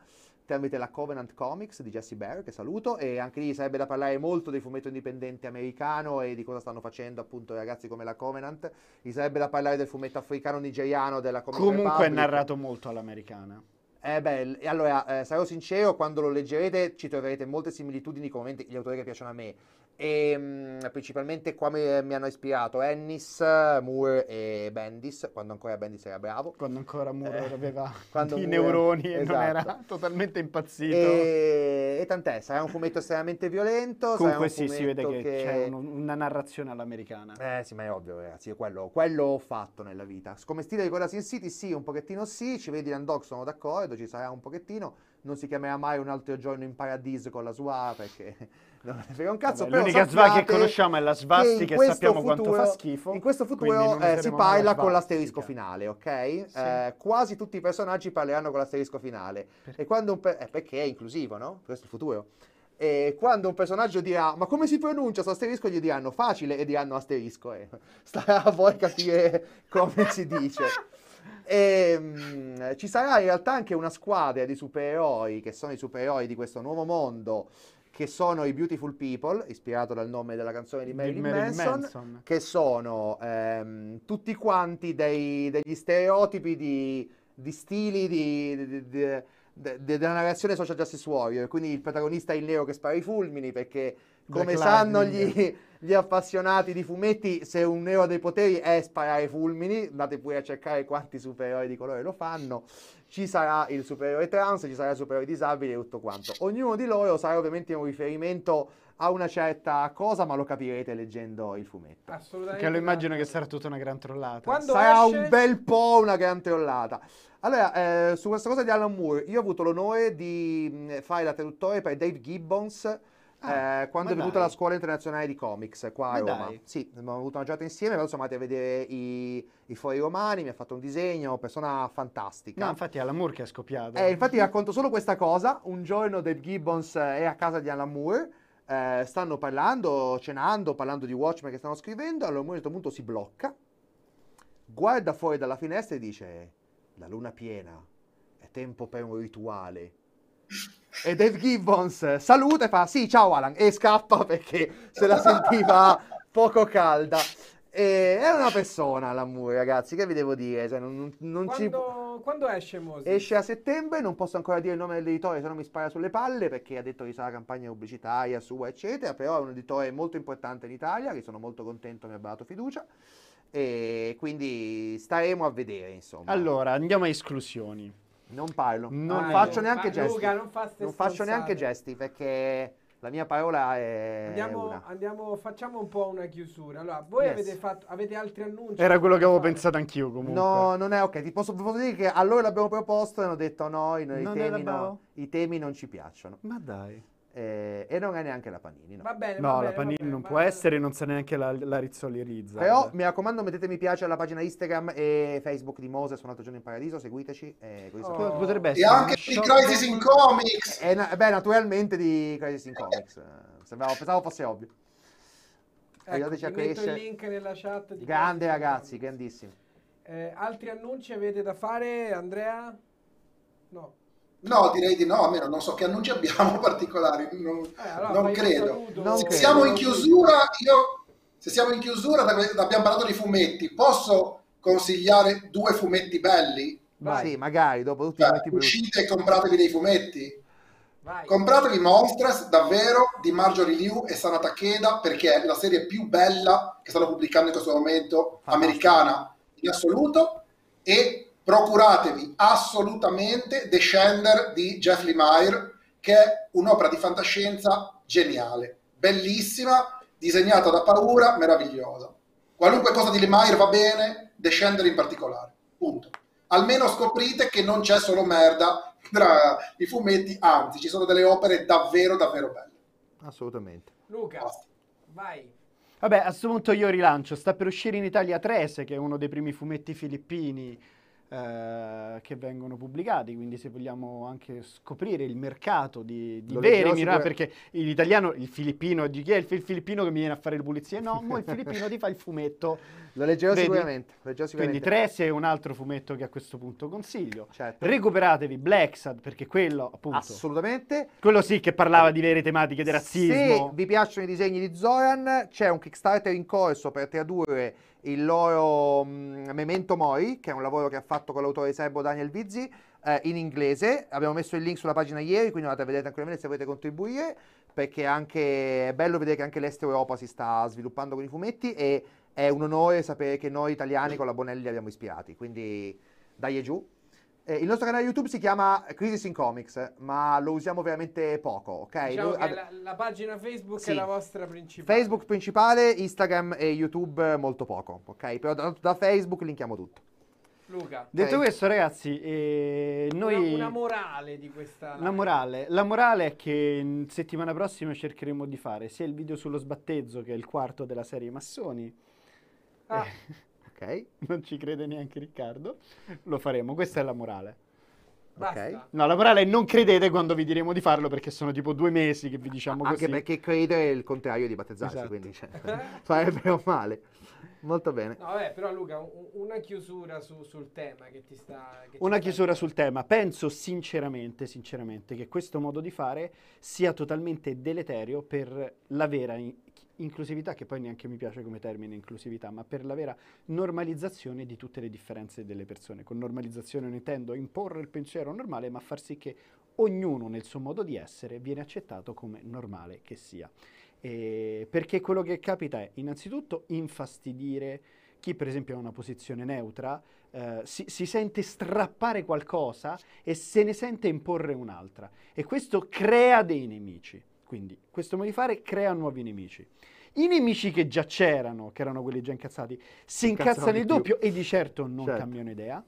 tramite la Covenant Comics di Jesse Bear, che saluto, e anche lì sarebbe da parlare molto del fumetto indipendente americano e di cosa stanno facendo appunto ragazzi come la Covenant, gli sarebbe da parlare del fumetto africano nigeriano della Comic Comunque Republic. è narrato molto all'americana. Eh beh, allora eh, sarò sincero, quando lo leggerete ci troverete molte similitudini con gli autori che piacciono a me e ehm, principalmente qua mi, mi, hanno ispirato Ennis, Moore e Bendis, quando ancora Bendis era bravo. Quando ancora Moore eh, aveva i Moore, neuroni esatto. e non era esatto. totalmente impazzito. E, e tant'è, sarà un fumetto estremamente violento. Comunque sì, si vede che, che... c'è un, una narrazione all'americana. Eh sì, ma è ovvio ragazzi, quello, quello ho fatto nella vita. Come stile di Gola Sin City sì, un pochettino sì, ci vedi Landog, sono d'accordo, ci sarà un pochettino non si chiamerà mai un altro giorno in paradiso con la SWA perché non ne frega un cazzo. Vabbè, l'unica SWA che conosciamo è la svastica che sappiamo futuro, quanto fa schifo. In questo futuro eh, si parla con l'asterisco finale, ok? Sì. Eh, quasi tutti i personaggi parleranno con l'asterisco finale. Perché? E quando un per- eh, perché è inclusivo, no? Questo è il futuro. E quando un personaggio dirà ma come si pronuncia questo asterisco gli diranno facile e diranno asterisco e eh. starà a voi capire come si dice e, ehm, mh, ci sarà in realtà anche una squadra di supereroi, che sono i supereroi di questo nuovo mondo, che sono i Beautiful People, ispirato dal nome della canzone di Marilyn, di Marilyn Manson, Manson, che sono ehm, tutti quanti dei, degli stereotipi di, di stili di, della narrazione social justice warrior, quindi il protagonista è il nero che spara i fulmini perché come Black sanno gli, gli, appassionati di fumetti, se un neo dei poteri è sparare fulmini, andate pure a cercare quanti supereroi di colore lo fanno, ci sarà il supereroe trans, ci sarà il supereroe disabile e tutto quanto. Ognuno di loro sarà ovviamente un riferimento a una certa cosa, ma lo capirete leggendo il fumetto. Assolutamente. Che lo immagino che sarà tutta una gran trollata. Quando sarà esce... un bel po' una gran trollata. Allora, eh, su questa cosa di Alan Moore, io ho avuto l'onore di mm, fare da traduttore per Dave Gibbons Ah, eh, quando è venuta la scuola internazionale di comics qua a ma Roma. Dai. Sì, abbiamo avuto una giornata insieme, poi siamo andati a vedere i, i fuori romani, mi ha fatto un disegno, persona fantastica. No, infatti è Alan Moore che ha scoppiato. Eh, infatti racconto solo questa cosa, un giorno Dave Gibbons eh, è a casa di Alan Moore, eh, stanno parlando, cenando, parlando di Watchmen che stanno scrivendo, allora Moore a un certo punto si blocca, guarda fuori dalla finestra e dice, la luna piena, è tempo per un rituale e Dave Gibbons saluta e fa sì ciao Alan e scappa perché se la sentiva poco calda. E è una persona l'amore ragazzi, che vi devo dire? Cioè, non, non quando, ci... quando, esce Mosley? Esce a settembre, non posso ancora dire il nome dell'editore, se no mi spara sulle palle, perché ha detto che sarà campagna pubblicitaria sua, eccetera, però è un editore molto importante in Italia, che sono molto contento, mi ha dato fiducia, e quindi staremo a vedere, insomma. Allora, andiamo a esclusioni. Non parlo, non, non faccio neanche gesti. Luca, non, non faccio neanche gesti perché la mia parola è. Andiamo, è andiamo facciamo un po' una chiusura. Allora, voi yes. avete, fatto, avete altri annunci? Era quello che avevo fare? pensato anch'io comunque. No, non è ok. Ti posso, posso dire che a loro l'abbiamo proposto e hanno detto no, i, i, temi, no, i temi non ci piacciono. Ma dai. Eh, e non è neanche la Panini. No, va bene, no va bene, la Panini bene, non può bene. essere, non sa neanche la, la Rizzoli Rizza. Però mi raccomando, mettete mi piace alla pagina Instagram e Facebook di Moses, un altro giorno in paradiso, seguiteci. Eh, oh. Potrebbe essere. E anche di show... Crisis in Comics! Eh, na- beh, naturalmente di Crisis in Comics. Eh, sembrava, pensavo fosse ovvio. Ecco, Aiutateci ecco, a crescere. il link nella chat. Di Grande ragazzi, grandissimo. Eh, altri annunci avete da fare, Andrea? No. No, direi di no, almeno non so che annunci abbiamo particolari, non, eh, allora, non credo. Non se credo, siamo in chiusura, io, se siamo in chiusura, abbiamo parlato di fumetti, posso consigliare due fumetti belli? Ma sì, magari, dopo tutti Beh, i cioè, fumetti Uscite e compratevi dei fumetti. Vai. Compratevi Monsters, davvero, di Marjorie Liu e Sana Takeda, perché è la serie più bella che stanno pubblicando in questo momento, ah, americana in assoluto, e procuratevi assolutamente The Descender di Jeff Lemire, che è un'opera di fantascienza geniale, bellissima, disegnata da paura, meravigliosa. Qualunque cosa di Lemire va bene, The Descender in particolare. Punto. Almeno scoprite che non c'è solo merda tra i fumetti, anzi, ci sono delle opere davvero, davvero belle. Assolutamente. Luca, Basta. vai. Vabbè, a questo punto io rilancio. Sta per uscire in Italia Trese, che è uno dei primi fumetti filippini eh, che vengono pubblicati, quindi se vogliamo anche scoprire il mercato di, di veri miracoli, perché l'italiano, il filippino, di chi è il, filippino che mi viene a fare le pulizie? No, ma il filippino ti fa il fumetto. Lo leggerò, sicuramente, sicuramente. Quindi Tresi è un altro fumetto che a questo punto consiglio. Certo. Recuperatevi Blacksad, perché quello appunto... Assolutamente. Quello sì che parlava di vere tematiche di razzismo. Se vi piacciono i disegni di Zoran, c'è un Kickstarter in corso per tradurre il loro um, Memento Mori, che è un lavoro che ha fatto con l'autore serbo Daniel Vizzi, eh, in inglese. Abbiamo messo il link sulla pagina ieri, quindi andate a vedere tranquillamente se volete contribuire, perché anche, è bello vedere che anche l'Est Europa si sta sviluppando con i fumetti e è un onore sapere che noi italiani con la Bonelli li abbiamo ispirati. Quindi dai e giù, eh, il nostro canale YouTube si chiama Crisis in Comics, ma lo usiamo veramente poco, ok? Diciamo lo, la, la, pagina Facebook sì. è la vostra principale. Facebook principale, Instagram e YouTube molto poco, ok? Però da, da Facebook linkiamo tutto. Luca. Detto okay. questo, ragazzi, eh, noi. Una, una, morale di questa. La morale. la morale. è che settimana prossima cercheremo di fare sia il video sullo sbattezzo, che è il quarto della serie Massoni. Ah. Eh Ok, non ci crede neanche Riccardo. Lo faremo, questa è la morale. Okay. No, la morale è non credete quando vi diremo di farlo perché sono tipo due mesi che vi diciamo così. Anche perché credere è il contrario di battezzarsi, esatto. quindi cioè, farebbe male. Molto bene. No, vabbè, però Luca, una chiusura su, sul tema che ti sta... Che una ti chiusura sta... sul tema. Penso sinceramente, sinceramente, che questo modo di fare sia totalmente deleterio per la vera in- inclusività, che poi neanche mi piace come termine inclusività, ma per la vera normalizzazione di tutte le differenze delle persone. Con normalizzazione non intendo imporre il pensiero normale, ma far sì che ognuno nel suo modo di essere viene accettato come normale che sia. E perché quello che capita è innanzitutto infastidire chi per esempio ha una posizione neutra, eh, si, si sente strappare qualcosa e se ne sente imporre un'altra. E questo crea dei nemici. Quindi questo modo di fare crea nuovi nemici. I nemici che già c'erano, che erano quelli già incazzati, si incazzano il doppio più. e di certo non certo. cambiano idea.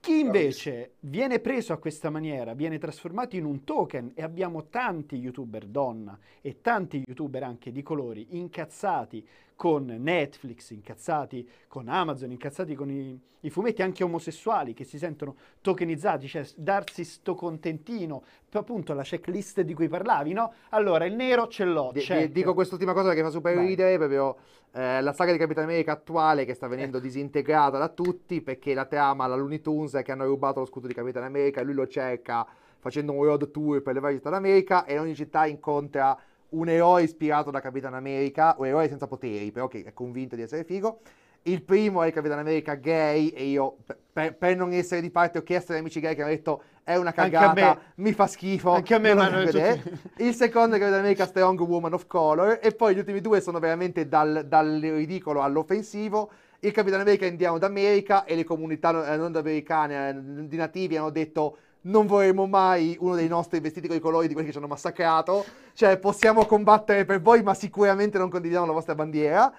Chi invece viene preso a questa maniera, viene trasformato in un token e abbiamo tanti youtuber donna e tanti youtuber anche di colori incazzati con Netflix, incazzati con Amazon, incazzati con i, i fumetti anche omosessuali che si sentono tokenizzati, cioè darsi sto contentino, appunto la checklist di cui parlavi, no? Allora, il nero ce l'ho. D- certo. dico quest'ultima cosa che fa super ridere, proprio eh, la saga di Capitan America attuale che sta venendo ecco. disintegrata da tutti perché la trama, la Looney Tunes è che hanno rubato lo scudo di Capitan America, e lui lo cerca facendo un road tour per le varie città d'America e in ogni città incontra un eroe ispirato da Capitan America, un eroe senza poteri, però che è convinto di essere figo. Il primo è il Capitan America gay e io, per, per non essere di parte, ho chiesto agli amici gay che hanno detto è una cagata, mi fa schifo. Anche a me, ma non Il secondo è il Capitan America Strong Woman of Color e poi gli ultimi due sono veramente dal, dal ridicolo all'offensivo. Il Capitan America è indiano d'America e le comunità eh, non americane, eh, di nativi hanno detto non vorremmo mai uno dei nostri vestiti con i colori di quelli che ci hanno massacrato, cioè possiamo combattere per voi ma sicuramente non condividiamo la vostra bandiera.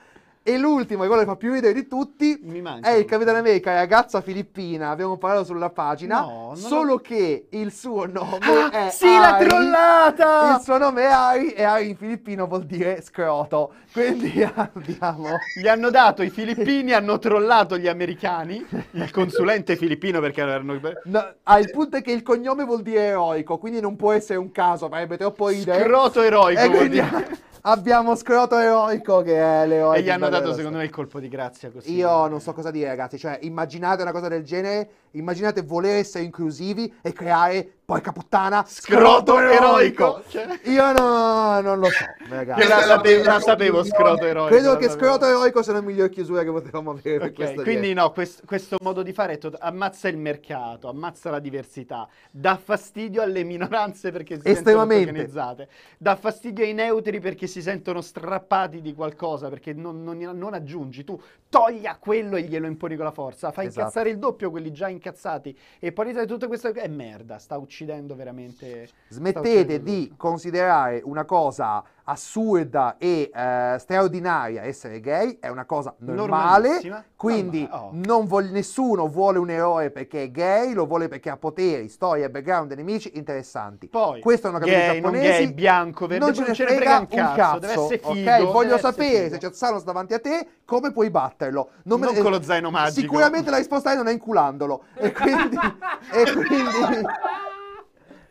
E l'ultimo, quello che fa più ridere di tutti, è il Capitano America, ragazza filippina. Abbiamo parlato sulla pagina. No, solo lo... che il suo nome ah, è. Sì, Ari. la trollata! Il suo nome è Ari, e Ari in filippino vuol dire scroto. Quindi andiamo. Gli hanno dato i filippini, hanno trollato gli americani. Il consulente filippino, perché erano. No, ah, il punto è che il cognome vuol dire eroico, quindi non può essere un caso, avrebbe troppo ridere. Scroto eroico. E quindi... abbiamo Scroto Eroico che è l'eroe. E gli hanno dato secondo me il colpo di grazia così. Io non so cosa dire ragazzi, cioè immaginate una cosa del genere, immaginate voler essere inclusivi e creare porca puttana, scroto, scroto eroico. eroico. Cioè. Io no, non lo so, ragazzi. La, sapevo, la sapevo scroto eroico. Credo che scroto eroico sia la miglior chiusura che potevamo avere okay, per Quindi dieta. no, quest, questo modo di fare tot- ammazza il mercato, ammazza la diversità, dà fastidio alle minoranze perché si sentono organizzate, dà fastidio ai neutri perché si sentono strappati di qualcosa, perché non, non, non aggiungi, tu togli a quello e glielo imponi con la forza, fai esatto. incazzare il doppio quelli già incazzati e poi tutto questo è merda, sta uccidendo uccidendo veramente... Smettete di tutto. considerare una cosa assurda e eh, straordinaria essere gay, è una cosa normale, quindi Normal, oh. vo- nessuno vuole un eroe perché è gay, lo vuole perché ha poteri, storia, background, nemici interessanti. Poi, Questo è una capitale gay, giapponese. gay, bianco, verde, non cioè ce ne frega un cazzo, un cazzo. Deve essere figo, okay? Voglio sapere figo. se c'è Sanos davanti a te come puoi batterlo. Non, non me... con lo zaino magico. Sicuramente la risposta è non è inculandolo. E quindi... e quindi...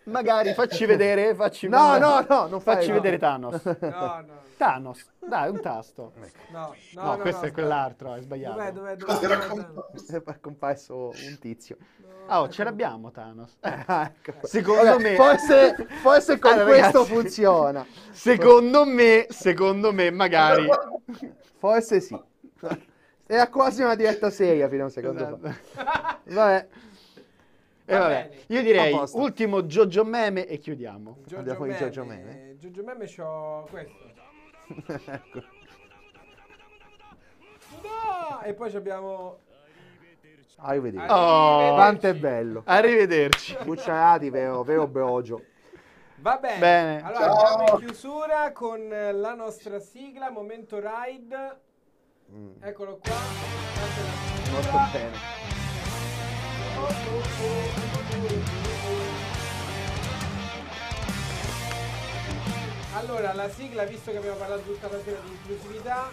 Magari facci vedere, facci No, no, no, non facci no. vedere Thanos. No, no. Thanos, dai, un tasto. Ecco. No, no, no questo è quell'altro, è sbagliato. Dov'è, dov'è, dov'è? Era comparso. È comparso un tizio. Ah, oh, ce l'abbiamo Thanos. Ah, ecco. eh, secondo allora, me forse, forse con allora, questo ragazzi, funziona. Secondo me, secondo me magari Forse sì. Era quasi una diretta seria fino a un secondo esatto. fa. Vabbè. E eh, vabbè, io direi ultimo Giorgio Meme e chiudiamo. Giorgio Andiamo con Giorgio Meme. Giorgio Meme c'ho questo. ecco. No! E poi abbiamo ah, Arrivederci. Oh, quanto è bello. Arrivederci. Bucciarati, vero, vero Brogio. Va bene. bene. Allora Ciao. andiamo in chiusura con la nostra sigla, Momento Ride. Mm. Eccolo qua. Molto bene. Allora, la sigla, visto che abbiamo parlato tutta la sera di inclusività,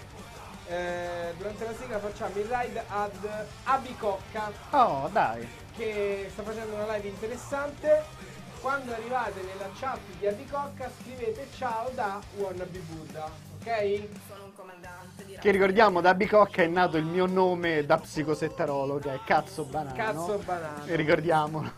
eh, durante la sigla facciamo il ride ad Abicocca. Oh, dai. Che sta facendo una live interessante. Quando arrivate nella chat di Abicocca scrivete ciao da Wannabe Buddha, ok? Che ricordiamo da Bicocca è nato il mio nome da psicosettarologa, è cazzo banano. Cazzo banano. E ricordiamolo.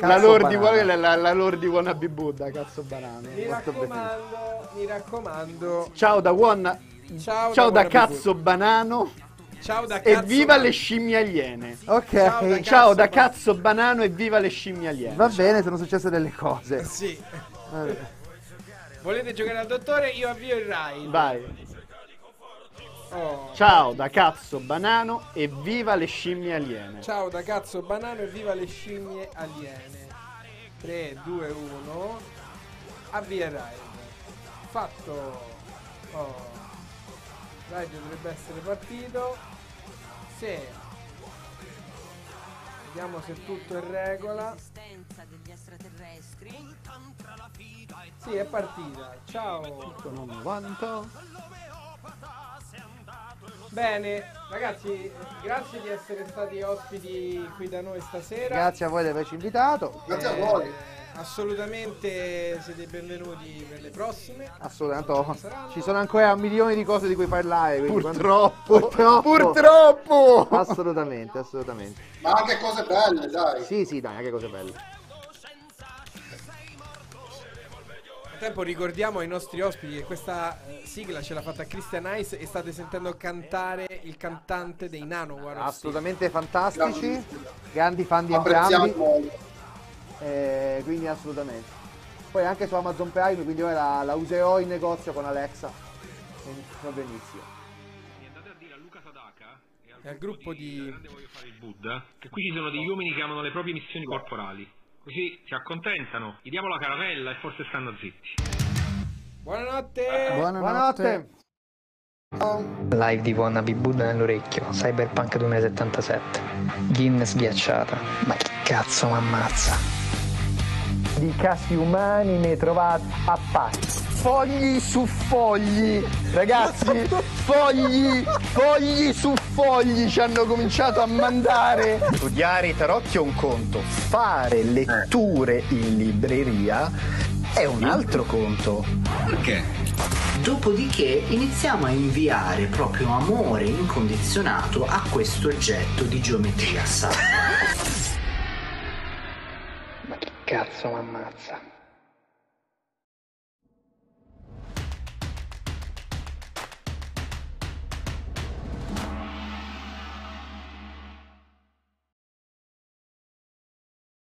la lore di la, la, la Buddha, cazzo banano. Mi Molto raccomando, bene. mi raccomando. Ciao da Wanna Ciao, Ciao da, da cazzo Buddha. banano. Ciao da cazzo. E viva le scimmie aliene. Ok. Ciao da, Ciao da cazzo, banano e viva le scimmie aliene. Va bene, sono successe delle cose. Sì. Vabbè. Volete giocare al dottore? Io avvio il Rai. Vai. Oh. Ciao da cazzo banano e viva le scimmie aliene. Ciao da cazzo banano e viva le scimmie aliene. 3, 2, 1. Avvia Ride. Fatto. Oh. Raid dovrebbe essere partito. Se. Vediamo se tutto è in regola. Sì, è partita. Ciao. Tutto 90. Bene, ragazzi, grazie di essere stati ospiti qui da noi stasera. Grazie a voi di averci invitato. Grazie eh, a voi. Assolutamente siete benvenuti per le prossime. Assolutamente. Oh, ci sono ancora milioni di cose di cui parlare. Purtroppo, quando... purtroppo. Purtroppo. Assolutamente, assolutamente. Ma anche cose belle, dai. Sì, sì, dai, anche cose belle. tempo ricordiamo ai nostri ospiti che questa eh, sigla ce l'ha fatta Christian Ice e state sentendo cantare il cantante dei Nano Nanowar. Assolutamente fantastici, grandi fan di entrambi. Eh, quindi assolutamente. Poi anche su Amazon Prime, quindi ora la, la userò in negozio con Alexa. Quindi va benissimo. è al gruppo di... di... Grande voglio fare il Buddha, che qui ci sono degli uomini che amano le proprie missioni corporali. Così ci accontentano, gli diamo la caramella e forse stanno zitti. Buonanotte! Buonanotte! Buonanotte. Live di Wannabe Buddha nell'orecchio, Cyberpunk 2077. Guinness ghiacciata. Ma che cazzo mi ammazza? Di casi umani ne trovate a pazzo fogli su fogli, ragazzi, fogli, fogli su fogli ci hanno cominciato a mandare. Studiare i tarocchi è un conto, fare letture in libreria è un altro conto. Perché? Dopodiché iniziamo a inviare proprio amore incondizionato a questo oggetto di geometria sacra. Ma che cazzo mi ammazza?